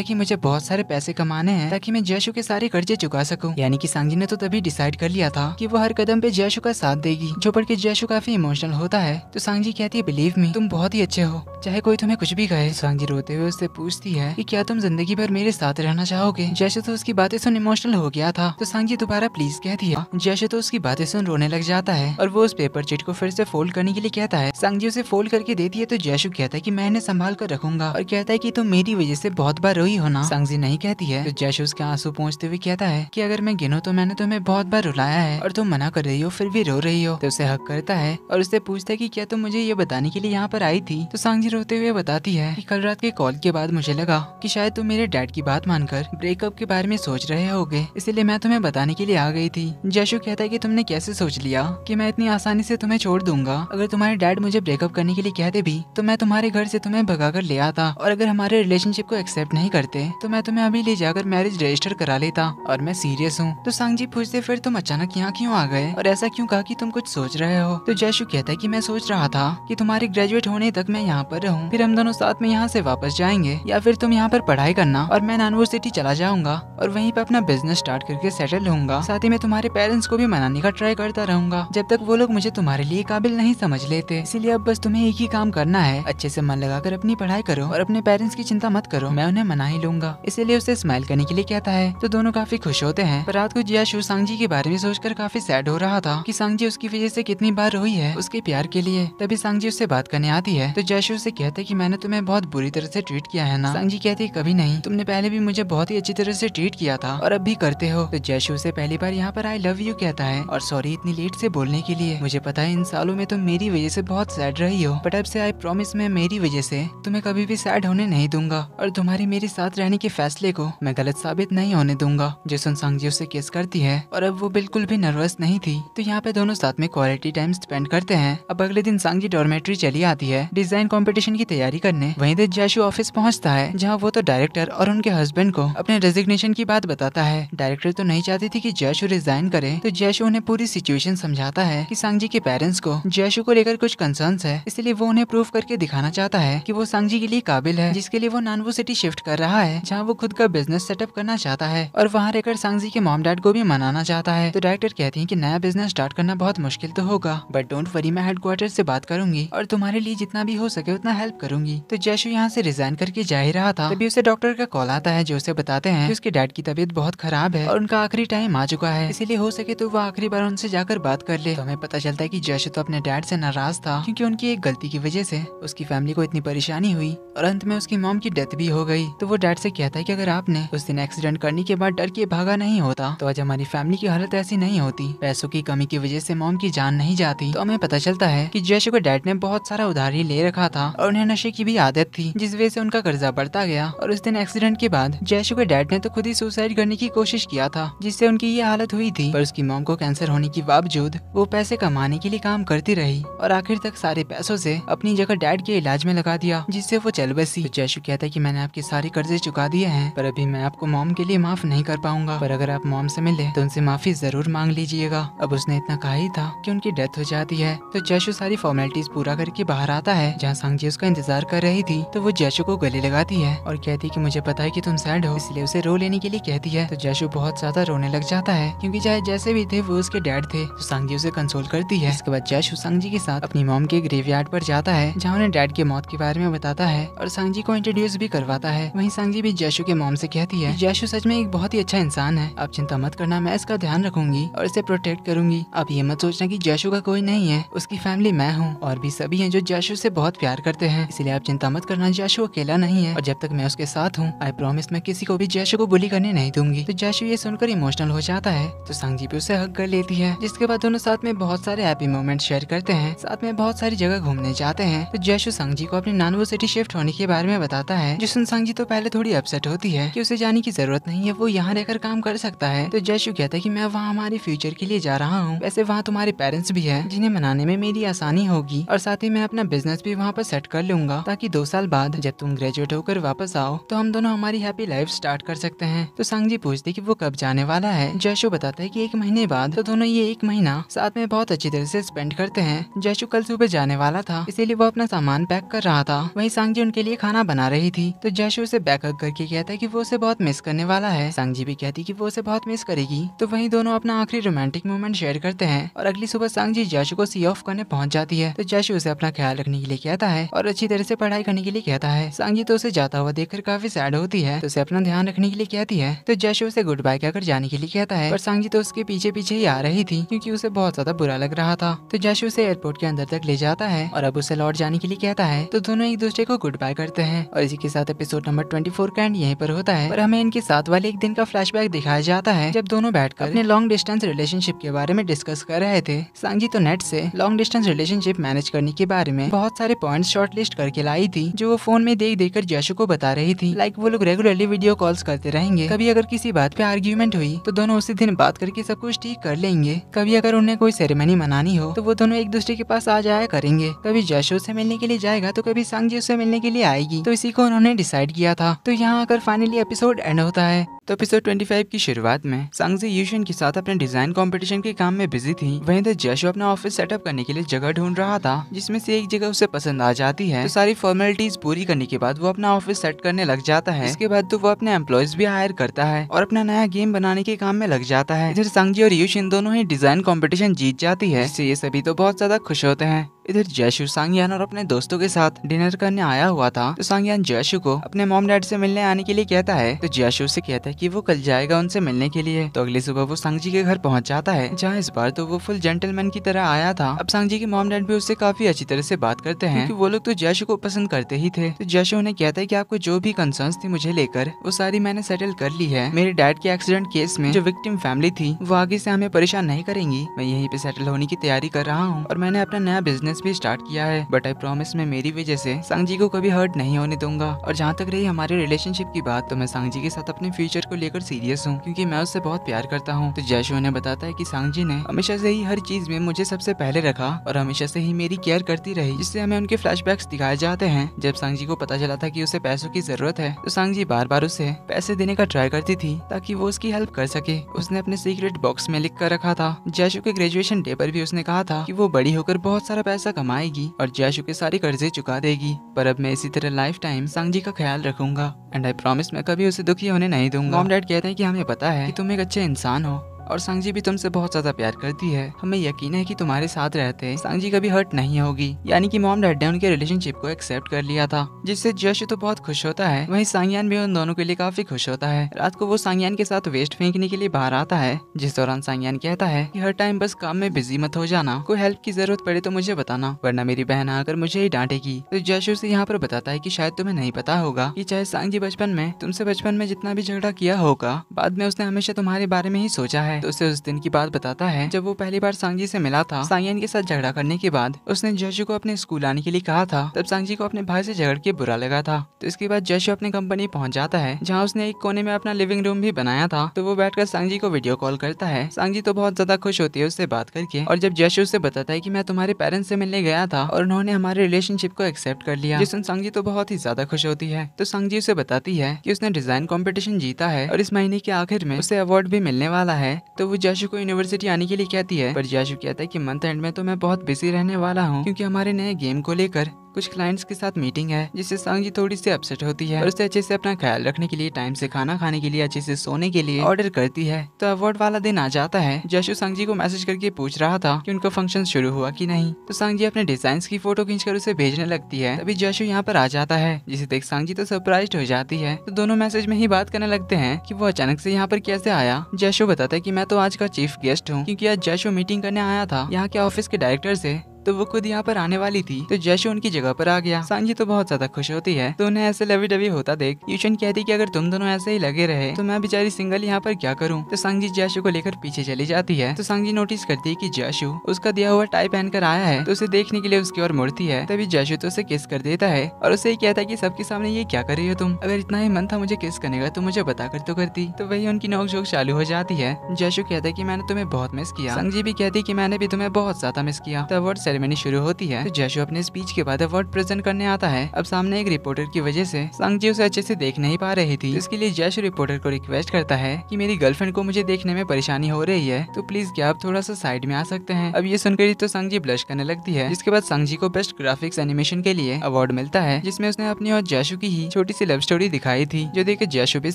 की मुझे बहुत सारे पैसे कमाने हैं ताकि मैं जैशो के सारे कर्जे चुका सकूँ यानी की सांगी ने तो तभी डिसाइड कर लिया था की वो हर कदम पे जैशो का साथ देगी जो पढ़ के जयशु काफी इमोशनल होता है तो सांगजी कहती है बिलीव मी तुम बहुत ही अच्छे हो चाहे कोई तुम्हें कुछ भी कहे सांगजी रोते हुए उससे पूछती है कि क्या तुम जिंदगी भर मेरे साथ रहना चाहोगे जैसे तो उसकी बातें सुन इमोशनल हो गया था तो सांगजी दोबारा प्लीज कहती है जैसे तो उसकी बातें सुन रोने लग जाता है और वो उस पेपर चिट को फिर से फोल्ड करने के लिए कहता है सांगजी उसे फोल्ड करके देती है तो जयशु कहता है की मैं इन्हें संभाल कर रखूंगा और कहता है की तुम मेरी वजह से बहुत बार रोई हो ना सांगजी नहीं कहती है तो जयशु उसके आंसू पहुँचते हुए कहता है की अगर मैं गिनो तो मैंने तुम्हें बहुत बार रुलाया है और तुम मना कर रही हो फिर भी रो रही हो तो उसे हक करता है और उससे पूछता है की क्या तुम मुझे ये बताने के लिए यहाँ पर आई थी तो सांगजी रोते हुए बताती है की कल रात के कॉल के बाद मुझे लगा की शायद तुम मेरे डैड की बात मानकर ब्रेकअप के बारे में सोच रहे गए इसलिए मैं तुम्हें बताने के लिए आ गई थी जैशु कहता है की तुमने कैसे सोच लिया की मैं इतनी आसानी से तुम्हें छोड़ दूंगा अगर तुम्हारे डैड मुझे ब्रेकअप करने के लिए कहते भी तो मैं तुम्हारे घर से तुम्हें भगा कर ले आता और अगर हमारे रिलेशनशिप को एक्सेप्ट नहीं करते तो मैं तुम्हें अभी ले जाकर मैरिज रजिस्टर करा लेता और मैं सीरियस हूँ तो सांगजी पूछते फिर तुम अचानक यहाँ क्यों आ गए और ऐसा क्यों कहा कि तुम कुछ सोच रहे हो तो जयशु कहता है कि मैं सोच रहा था कि तुम्हारे ग्रेजुएट होने तक मैं यहाँ पर रहूँ फिर हम दोनों साथ में यहाँ से वापस जाएंगे या फिर तुम यहाँ पर पढ़ाई करना और मैं नानवर सिटी चला जाऊंगा और वहीं पर अपना बिजनेस स्टार्ट करके सेटल होऊंगा साथ ही मैं तुम्हारे पेरेंट्स को भी मनाने का ट्राई करता रहूंगा जब तक वो लोग मुझे तुम्हारे लिए काबिल नहीं समझ लेते इसलिए अब बस तुम्हें एक ही काम करना है अच्छे से मन लगाकर अपनी पढ़ाई करो और अपने पेरेंट्स की चिंता मत करो मैं उन्हें मना ही लूंगा इसीलिए उसे स्माइल करने के लिए कहता है तो दोनों काफी खुश होते हैं पर रात को जिया शिव सांग जी के बारे में सोचकर काफी सैड हो रहा था की सांगजी उसकी वजह से कितनी बार रोई है उसके प्यार के लिए तभी सांगजी उससे बात करने आती है तो जयशु उसे कहते है की मैंने तुम्हें बहुत बुरी तरह से ट्रीट किया है ना सांगजी कहती कभी नहीं तुमने पहले भी मुझे बहुत ही अच्छी तरह से ट्रीट किया था और अब भी करते हो तो जयशू उसे पहली बार यहाँ पर आई लव यू कहता है और सॉरी इतनी लेट से बोलने के लिए मुझे पता है इन सालों में तुम मेरी वजह से बहुत सैड रही हो बट अब से आई प्रोमिस मैं मेरी वजह से तुम्हें कभी भी सैड होने नहीं दूंगा और तुम्हारी मेरे साथ रहने के फैसले को मैं गलत साबित नहीं होने दूंगा जैसन सांगजी उसे किस करती है और अब वो बिल्कुल भी नर्वस नहीं थी तो यहाँ पे दोनों साथ में क्वालिटी टाइम स्पेंड करते हैं अब अगले दिन सांगी डॉर्मेट्री चली आती है डिजाइन कॉम्पिटिशन की तैयारी करने दिन दिज्याशु ऑफिस पहुँचता है जहाँ वो तो डायरेक्टर और उनके हस्बैंड को अपने रेजिग्नेशन की बात बताता है डायरेक्टर तो नहीं चाहती थी की जयशु रिजाइन करे तो जयशु उन्हें पूरी सिचुएशन समझाता है की सांगजी के पेरेंट्स को जयशु को लेकर कुछ कंसर्न है इसलिए वो उन्हें प्रूव करके दिखाना चाहता है की वो सांगजी के लिए काबिल है जिसके लिए वो नानवो सिटी शिफ्ट कर रहा है जहाँ वो खुद का बिजनेस सेटअप करना चाहता है और वहाँ रहकर सांगजी के मॉम डैड को भी मनाना चाहता है तो डायरेक्टर कहती है की नया बिजनेस स्टार्ट करना बहुत मुश्किल तो होगा बट डोंट वरी मैं हेडक्वार्टर से बात करूंगी और तुम्हारे लिए जितना भी हो सके उतना हेल्प करूंगी तो जैशु यहाँ से रिजाइन करके जा ही रहा था तभी उसे डॉक्टर का कॉल आता है जो उसे बताते हैं उसके डैड की तबीयत बहुत खराब है और उनका आखिरी टाइम आ चुका है इसीलिए हो सके तो वह आखिरी बार उनसे जाकर बात कर ले तो हमें पता चलता है की जैशु तो अपने डैड ऐसी नाराज था क्यूँकी उनकी एक गलती की वजह ऐसी उसकी फैमिली को इतनी परेशानी हुई और अंत में उसकी मॉम की डेथ भी हो गई तो वो डैड से कहता है की अगर आपने उस दिन एक्सीडेंट करने के बाद डर के भागा नहीं होता तो आज हमारी फैमिली की हालत ऐसी नहीं होती पैसों की कमी की वजह वजह से मोम की जान नहीं जाती तो हमें पता चलता है कि जैश को डैड ने बहुत सारा उधारी ले रखा था और उन्हें नशे की भी आदत थी जिस वजह से उनका कर्जा बढ़ता गया और उस दिन एक्सीडेंट के बाद जैशु के डैड ने तो खुद ही सुसाइड करने की कोशिश किया था जिससे उनकी ये हालत हुई थी पर उसकी मोम को कैंसर होने के बावजूद वो पैसे कमाने के लिए काम करती रही और आखिर तक सारे पैसों से अपनी जगह डैड के इलाज में लगा दिया जिससे वो चल बसी तो जैशु कहता है की मैंने आपके सारे कर्जे चुका दिए हैं पर अभी मैं आपको मोम के लिए माफ नहीं कर पाऊंगा पर अगर आप मोम से मिले तो उनसे माफी जरूर मांग लीजिएगा अब उसने इतना कहा ही था कि उनकी डेथ हो जाती है तो जैशो सारी फॉर्मेलिटीज पूरा करके बाहर आता है जहाँ सांगजी उसका इंतजार कर रही थी तो वो जैशो को गले लगाती है और कहती की मुझे पता है की तुम सैड हो इसलिए उसे रो लेने के लिए कहती है तो जैशो बहुत ज्यादा रोने लग जाता है क्यूँकी चाहे जैसे भी थे वो उसके डैड थे तो सांगजी उसे कंसोल करती है इसके बाद जैशो सांगजी के साथ अपनी मोम के यार्ड पर जाता है जहाँ उन्हें डैड की मौत के बारे में बताता है और सांगजी को इंट्रोड्यूस भी करवाता है वहीं सांगजी भी जैशो के मोम से कहती है जैशो सच में एक बहुत ही अच्छा इंसान है आप चिंता मत करना मैं इसका ध्यान रखूंगी और इसे प्रोटेक्ट करूंगी आप ये मत सोचना कि जैशो का कोई नहीं है उसकी फैमिली मैं हूँ और भी सभी हैं जो जैशो से बहुत प्यार करते हैं इसलिए आप चिंता मत करना जैशो अकेला नहीं है और जब तक मैं उसके साथ हूँ आई प्रोमिस मैं किसी को भी जैशो को बुली करने नहीं दूंगी तो जैशो ये सुनकर इमोशनल हो जाता है तो सांगजी भी उसे हक कर लेती है जिसके बाद दोनों साथ में बहुत सारे हैप्पी मोमेंट शेयर करते हैं साथ में बहुत सारी जगह घूमने जाते हैं तो जैशो सांगजी को अपने नानवो सिटी शिफ्ट होने के बारे में बताता है जो सांगजी तो पहले थोड़ी अपसेट होती है की उसे जाने की जरूरत नहीं है वो यहाँ रहकर काम कर सकता है तो जैशु कहता है की मैं वहाँ हमारे फ्यूचर के लिए जा रहा हूँ वैसे वहाँ तुम्हारे पेरेंट्स भी है जिन्हें मनाने में मेरी आसानी होगी और साथ ही मैं अपना बिजनेस भी वहाँ पर सेट कर लूंगा ताकि दो साल बाद जब तुम ग्रेजुएट होकर वापस आओ तो हम दोनों हमारी हैप्पी लाइफ स्टार्ट कर सकते हैं तो सांगजी पूछते की वो कब जाने वाला है जयशु बताता है की एक महीने बाद तो दोनों ये एक महीना साथ में बहुत अच्छी तरह से स्पेंड करते हैं जयशु कल सुबह जाने वाला था इसीलिए वो अपना सामान पैक कर रहा था वही सांगजी उनके लिए खाना बना रही थी तो जयशु उसे बैकअप करके कहता है की वो उसे बहुत मिस करने वाला है सांगजी भी कहती की वो उसे बहुत मिस करेगी तो वही दोनों अपना आखिरी रोमांटिक मोमेंट शेयर करते करते हैं और अगली सुबह सांग जी जैशु को सी ऑफ करने पहुंच जाती है तो जैशु उसे अपना ख्याल रखने के लिए कहता है और अच्छी तरह से पढ़ाई करने के लिए कहता है सांग जी तो उसे जाता हुआ देखकर काफी सैड होती है तो उसे अपना ध्यान रखने के लिए कहती है तो जैशु उसे गुड बाय कहकर जाने के लिए कहता है और सांग जी तो उसके पीछे पीछे ही आ रही थी क्यूँकी उसे बहुत ज्यादा बुरा लग रहा था तो जैशु उसे एयरपोर्ट के अंदर तक ले जाता है और अब उसे लौट जाने के लिए कहता है तो दोनों एक दूसरे को गुड बाय करते हैं और इसी के साथ एपिसोड नंबर ट्वेंटी फोर का एंड यहीं पर होता है और हमें इनके साथ वाले एक दिन का फ्लैशबैक दिखाया जाता है जब दोनों बैठकर अपने लॉन्ग डिस्टेंस रिलेशनशिप के बारे में डिस्कस डिस्कस कर रहे थे सांगी तो नेट से लॉन्ग डिस्टेंस रिलेशनशिप मैनेज करने के बारे में बहुत सारे पॉइंट्स शॉर्टलिस्ट करके लाई थी जो वो फोन में देख देख कर जयशु को बता रही थी लाइक वो लोग रेगुलरली वीडियो कॉल्स करते रहेंगे कभी अगर किसी बात पे आर्ग्यूमेंट हुई तो दोनों उसी दिन बात करके सब कुछ ठीक कर लेंगे कभी अगर उन्हें कोई सेरेमनी मनानी हो तो वो दोनों एक दूसरे के पास आ जाया करेंगे कभी जयशो से मिलने के लिए जाएगा तो कभी सांगजी उससे मिलने के लिए आएगी तो इसी को उन्होंने डिसाइड किया था तो यहाँ आकर फाइनली एपिसोड एंड होता है तो एपिसोड 25 की शुरुआत में सांगजी यूशन के साथ अपने डिजाइन कंपटीशन के काम में बिजी थी वहीं तो जैशो अपना ऑफिस सेटअप करने के लिए जगह ढूंढ रहा था जिसमें से एक जगह उसे पसंद आ जाती है तो सारी फॉर्मेलिटीज पूरी करने के बाद वो अपना ऑफिस सेट करने लग जाता है इसके बाद तो वो अपने एम्प्लॉयज भी हायर करता है और अपना नया गेम बनाने के काम में लग जाता है इधर सांगजी और यूशिन दोनों ही डिजाइन कॉम्पिटिशन जीत जाती है इससे ये सभी तो बहुत ज्यादा खुश होते हैं इधर जयशु सांगयान और अपने दोस्तों के साथ डिनर करने आया हुआ था तो सांगयान जयशु को अपने मोम डैड से मिलने आने के लिए कहता है तो जयशु से कहता है कि वो कल जाएगा उनसे मिलने के लिए तो अगली सुबह वो सांगजी के घर पहुंच जाता है जहाँ इस बार तो वो फुल जेंटलमैन की तरह आया था अब सांगजी के मॉम डैड भी उससे काफी अच्छी तरह से बात करते हैं वो लोग तो जयशु को पसंद करते ही थे तो जयशु उन्हें कहता है की आपको जो भी कंसर्न थी मुझे लेकर वो सारी मैंने सेटल कर ली है मेरे डैड के एक्सीडेंट केस में जो विक्टिम फैमिली थी वो आगे से हमें परेशान नहीं करेंगी मैं यही पे सेटल होने की तैयारी कर रहा हूँ और मैंने अपना नया बिजनेस बिजनेस भी स्टार्ट किया है बट आई प्रॉमिस मैं मेरी वजह से सांगजी को कभी हर्ट नहीं होने दूंगा और जहाँ तक रही हमारे रिलेशनशिप की बात तो मैं सांगजी के साथ अपने फ्यूचर को लेकर सीरियस हूँ क्योंकि मैं उससे बहुत प्यार करता हूँ तो जयशो ने बताता है की सांगजी ने हमेशा से ही हर चीज में मुझे सबसे पहले रखा और हमेशा से ही मेरी केयर करती रही जिससे हमें उनके फ्लैश दिखाए जाते हैं जब सांगजी को पता चला था की उसे पैसों की जरूरत है तो सांगजी बार बार उसे पैसे देने का ट्राई करती थी ताकि वो उसकी हेल्प कर सके उसने अपने सीक्रेट बॉक्स में लिख कर रखा था जयशो के ग्रेजुएशन डे पर भी उसने कहा था की वो बड़ी होकर बहुत सारा पैसा पैसा कमाएगी और जैशु के सारे कर्जे चुका देगी पर अब मैं इसी तरह लाइफ टाइम सांगजी का ख्याल रखूंगा एंड आई प्रॉमिस मैं कभी उसे दुखी होने नहीं दूंगा मॉम डैड कहते हैं कि हमें पता है कि तुम एक अच्छे इंसान हो और सांगजी भी तुमसे बहुत ज्यादा प्यार करती है हमें यकीन है कि तुम्हारे साथ रहते सांगजी कभी हर्ट नहीं होगी यानी कि मॉम डैड ने उनके रिलेशनशिप को एक्सेप्ट कर लिया था जिससे जश तो बहुत खुश होता है वहीं सांगयान भी उन दोनों के लिए काफी खुश होता है रात को वो सांगयान के साथ वेस्ट फेंकने के लिए बाहर आता है जिस दौरान सांगयान कहता है की हर टाइम बस काम में बिजी मत हो जाना कोई हेल्प की जरूरत पड़े तो मुझे बताना वरना मेरी बहन आकर मुझे ही डांटेगी तो जश उसे यहाँ पर बताता है की शायद तुम्हें नहीं पता होगा की चाहे सांगजी बचपन में तुमसे बचपन में जितना भी झगड़ा किया होगा बाद में उसने हमेशा तुम्हारे बारे में ही सोचा है है तो उसे उस दिन की बात बताता है जब वो पहली बार सांगजी से मिला था सांगयन के साथ झगड़ा करने के बाद उसने जशु को अपने स्कूल आने के लिए कहा था तब सांगजी को अपने भाई से झगड़ के बुरा लगा था तो इसके बाद जशु अपनी कंपनी पहुँच जाता है जहाँ उसने एक कोने में अपना लिविंग रूम भी बनाया था तो वो बैठकर सांगजी को वीडियो कॉल करता है सांगजी तो बहुत ज्यादा खुश होती है उससे बात करके और जब जशु उसे बताता है की मैं तुम्हारे पेरेंट्स से मिलने गया था और उन्होंने हमारे रिलेशनशिप को एक्सेप्ट कर लिया जिस सांगजी तो बहुत ही ज्यादा खुश होती है तो सांगजी उसे बताती है की उसने डिजाइन कॉम्पिटिशन जीता है और इस महीने के आखिर में उसे अवार्ड भी मिलने वाला है तो वो जाशु को यूनिवर्सिटी आने के लिए कहती है पर जाशु कहता है की मंथ एंड में तो मैं बहुत बिजी रहने वाला हूँ क्यूँकी हमारे नए गेम को लेकर कुछ क्लाइंट्स के साथ मीटिंग है जिससे जी थोड़ी सी अपसेट होती है और उसे अच्छे से अपना ख्याल रखने के लिए टाइम से खाना खाने के लिए अच्छे से सोने के लिए ऑर्डर करती है तो अवार्ड वाला दिन आ जाता है जशु जी को मैसेज करके पूछ रहा था कि उनका फंक्शन शुरू हुआ कि नहीं तो जी अपने डिजाइन की फोटो खींच उसे भेजने लगती है तभी जशु यहाँ पर आ जाता है जिसे देख जी तो सरप्राइज हो जाती है तो दोनों मैसेज में ही बात करने लगते हैं की वो अचानक ऐसी यहाँ पर कैसे आया जशो बताता है की मैं तो आज का चीफ गेस्ट हूँ क्यूँकी आज जशो मीटिंग करने आया था यहाँ के ऑफिस के डायरेक्टर ऐसी तो वो खुद यहाँ पर आने वाली थी तो जश उनकी जगह पर आ गया सांझी तो बहुत ज्यादा खुश होती है तो उन्हें ऐसे लवी डबी होता देख यूशन कहती की अगर तुम दोनों ऐसे ही लगे रहे तो मैं बेचारी सिंगल यहाँ पर क्या करूँ तो सांझी जशु को लेकर पीछे चली जाती है तो सांझी नोटिस करती है की जशु उसका दिया हुआ टाई पहनकर आया है तो उसे देखने के लिए उसकी ओर मुड़ती है तभी जशु तो उसे किस कर देता है और उसे ये कहता है की सबके सामने ये क्या कर रही हो तुम अगर इतना ही मन था मुझे किस करने का तो मुझे बताकर तो करती तो वही उनकी नोकझोंक चालू हो जाती है जशु कहता है की मैंने तुम्हें बहुत मिस किया संजी भी कहती की मैंने भी तुम्हें बहुत ज्यादा मिस किया तो वर्ड सेरेमनी शुरू होती है तो जैशु अपने स्पीच के बाद अवार्ड प्रेजेंट करने आता है अब सामने एक रिपोर्टर की वजह से संगजी उसे अच्छे से देख नहीं पा रही थी तो इसके लिए जैशु रिपोर्टर को रिक्वेस्ट करता है की मेरी गर्लफ्रेंड को मुझे देखने में परेशानी हो रही है तो प्लीज क्या आप थोड़ा सा साइड में आ सकते हैं अब ये सुनकर ही तो सांगजी ब्लश करने लगती है जिसके बाद जी को बेस्ट ग्राफिक्स एनिमेशन के लिए अवार्ड मिलता है जिसमे उसने अपनी और जैशु की ही छोटी सी लव स्टोरी दिखाई थी जो देखे जैशु भी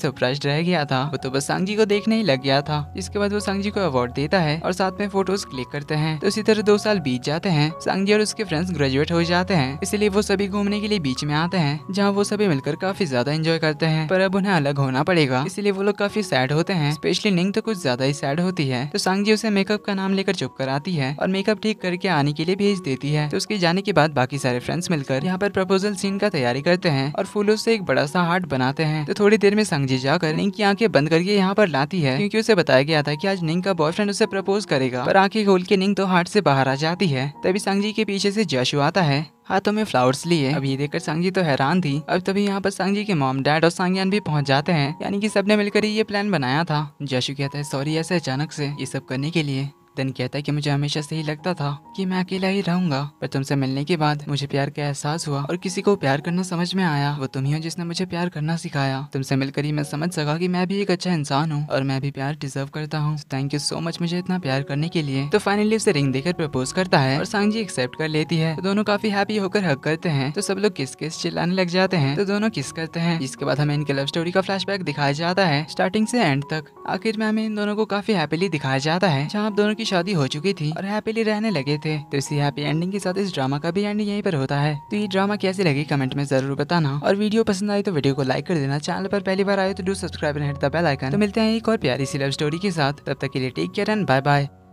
सरप्राइज रह गया था वो तो बस जी को देखने ही लग गया था इसके बाद वो संगजी को अवार्ड देता है और साथ में फोटोज क्लिक करते हैं तो इसी तरह दो साल बीत जाते हैं हैं सांगी और उसके फ्रेंड्स ग्रेजुएट हो जाते हैं इसलिए वो सभी घूमने के लिए बीच में आते हैं जहाँ वो सभी मिलकर काफी ज्यादा एंजॉय करते हैं पर अब उन्हें अलग होना पड़ेगा इसलिए वो लोग काफी सैड होते हैं स्पेशली निंग तो कुछ ज्यादा ही सैड होती है तो सांगी उसे मेकअप का नाम लेकर चुप कर आती है और मेकअप ठीक करके आने के लिए भेज देती है तो उसके जाने के बाद बाकी सारे फ्रेंड्स मिलकर यहाँ पर प्रपोजल सीन का तैयारी करते हैं और फूलों से एक बड़ा सा हार्ट बनाते हैं तो थोड़ी देर में संगजी जाकर निंग की आंखें बंद करके यहाँ पर लाती है क्योंकि उसे बताया गया था कि आज निंग का बॉयफ्रेंड उसे प्रपोज करेगा पर आंखें खोल के निंग तो हार्ट से बाहर आ जाती है तभी तभी सांगजी के पीछे से जशु आता है हाथों में फ्लावर्स लिए अब ये देखकर सांगजी तो हैरान थी अब तभी यहाँ पर सांगजी के मॉम डैड और सांगयान भी पहुँच जाते हैं यानी कि सबने मिलकर ही ये प्लान बनाया था जशु कहता है सॉरी ऐसे अचानक से ये सब करने के लिए तन कहता है कि मुझे हमेशा से ही लगता था कि मैं अकेला ही रहूंगा पर तुमसे मिलने के बाद मुझे प्यार का एहसास हुआ और किसी को प्यार करना समझ में आया वो तुम ही हो जिसने मुझे प्यार करना सिखाया तुमसे मिलकर ही मैं समझ सका कि मैं भी एक अच्छा इंसान हूँ और मैं भी प्यार डिजर्व करता हूँ थैंक यू सो मच मुझे इतना प्यार करने के लिए तो फाइनली उसे रिंग देकर प्रपोज करता है और सांगजी एक्सेप्ट कर लेती है तो दोनों काफी हैप्पी होकर हक करते हैं तो सब लोग किस किस चिल्लाने लग जाते हैं तो दोनों किस करते हैं इसके बाद हमें इनके लव स्टोरी का बैक दिखाया जाता है स्टार्टिंग से एंड तक आखिर में हमें इन दोनों को काफी हैप्पीली दिखाया जाता है जहाँ आप दोनों की शादी हो चुकी थी और हैप्पीली रहने लगे थे तो इसी हैप्पी एंडिंग के साथ इस ड्रामा का भी एंडिंग यहीं पर होता है तो ये ड्रामा कैसी लगी कमेंट में जरूर बताना और वीडियो पसंद आई तो वीडियो को लाइक कर देना चैनल पर पहली बार आए तो do subscribe and hit the bell icon तो मिलते हैं एक और प्यारी सी लव स्टोरी के साथ तब तक के लिए take care and bye bye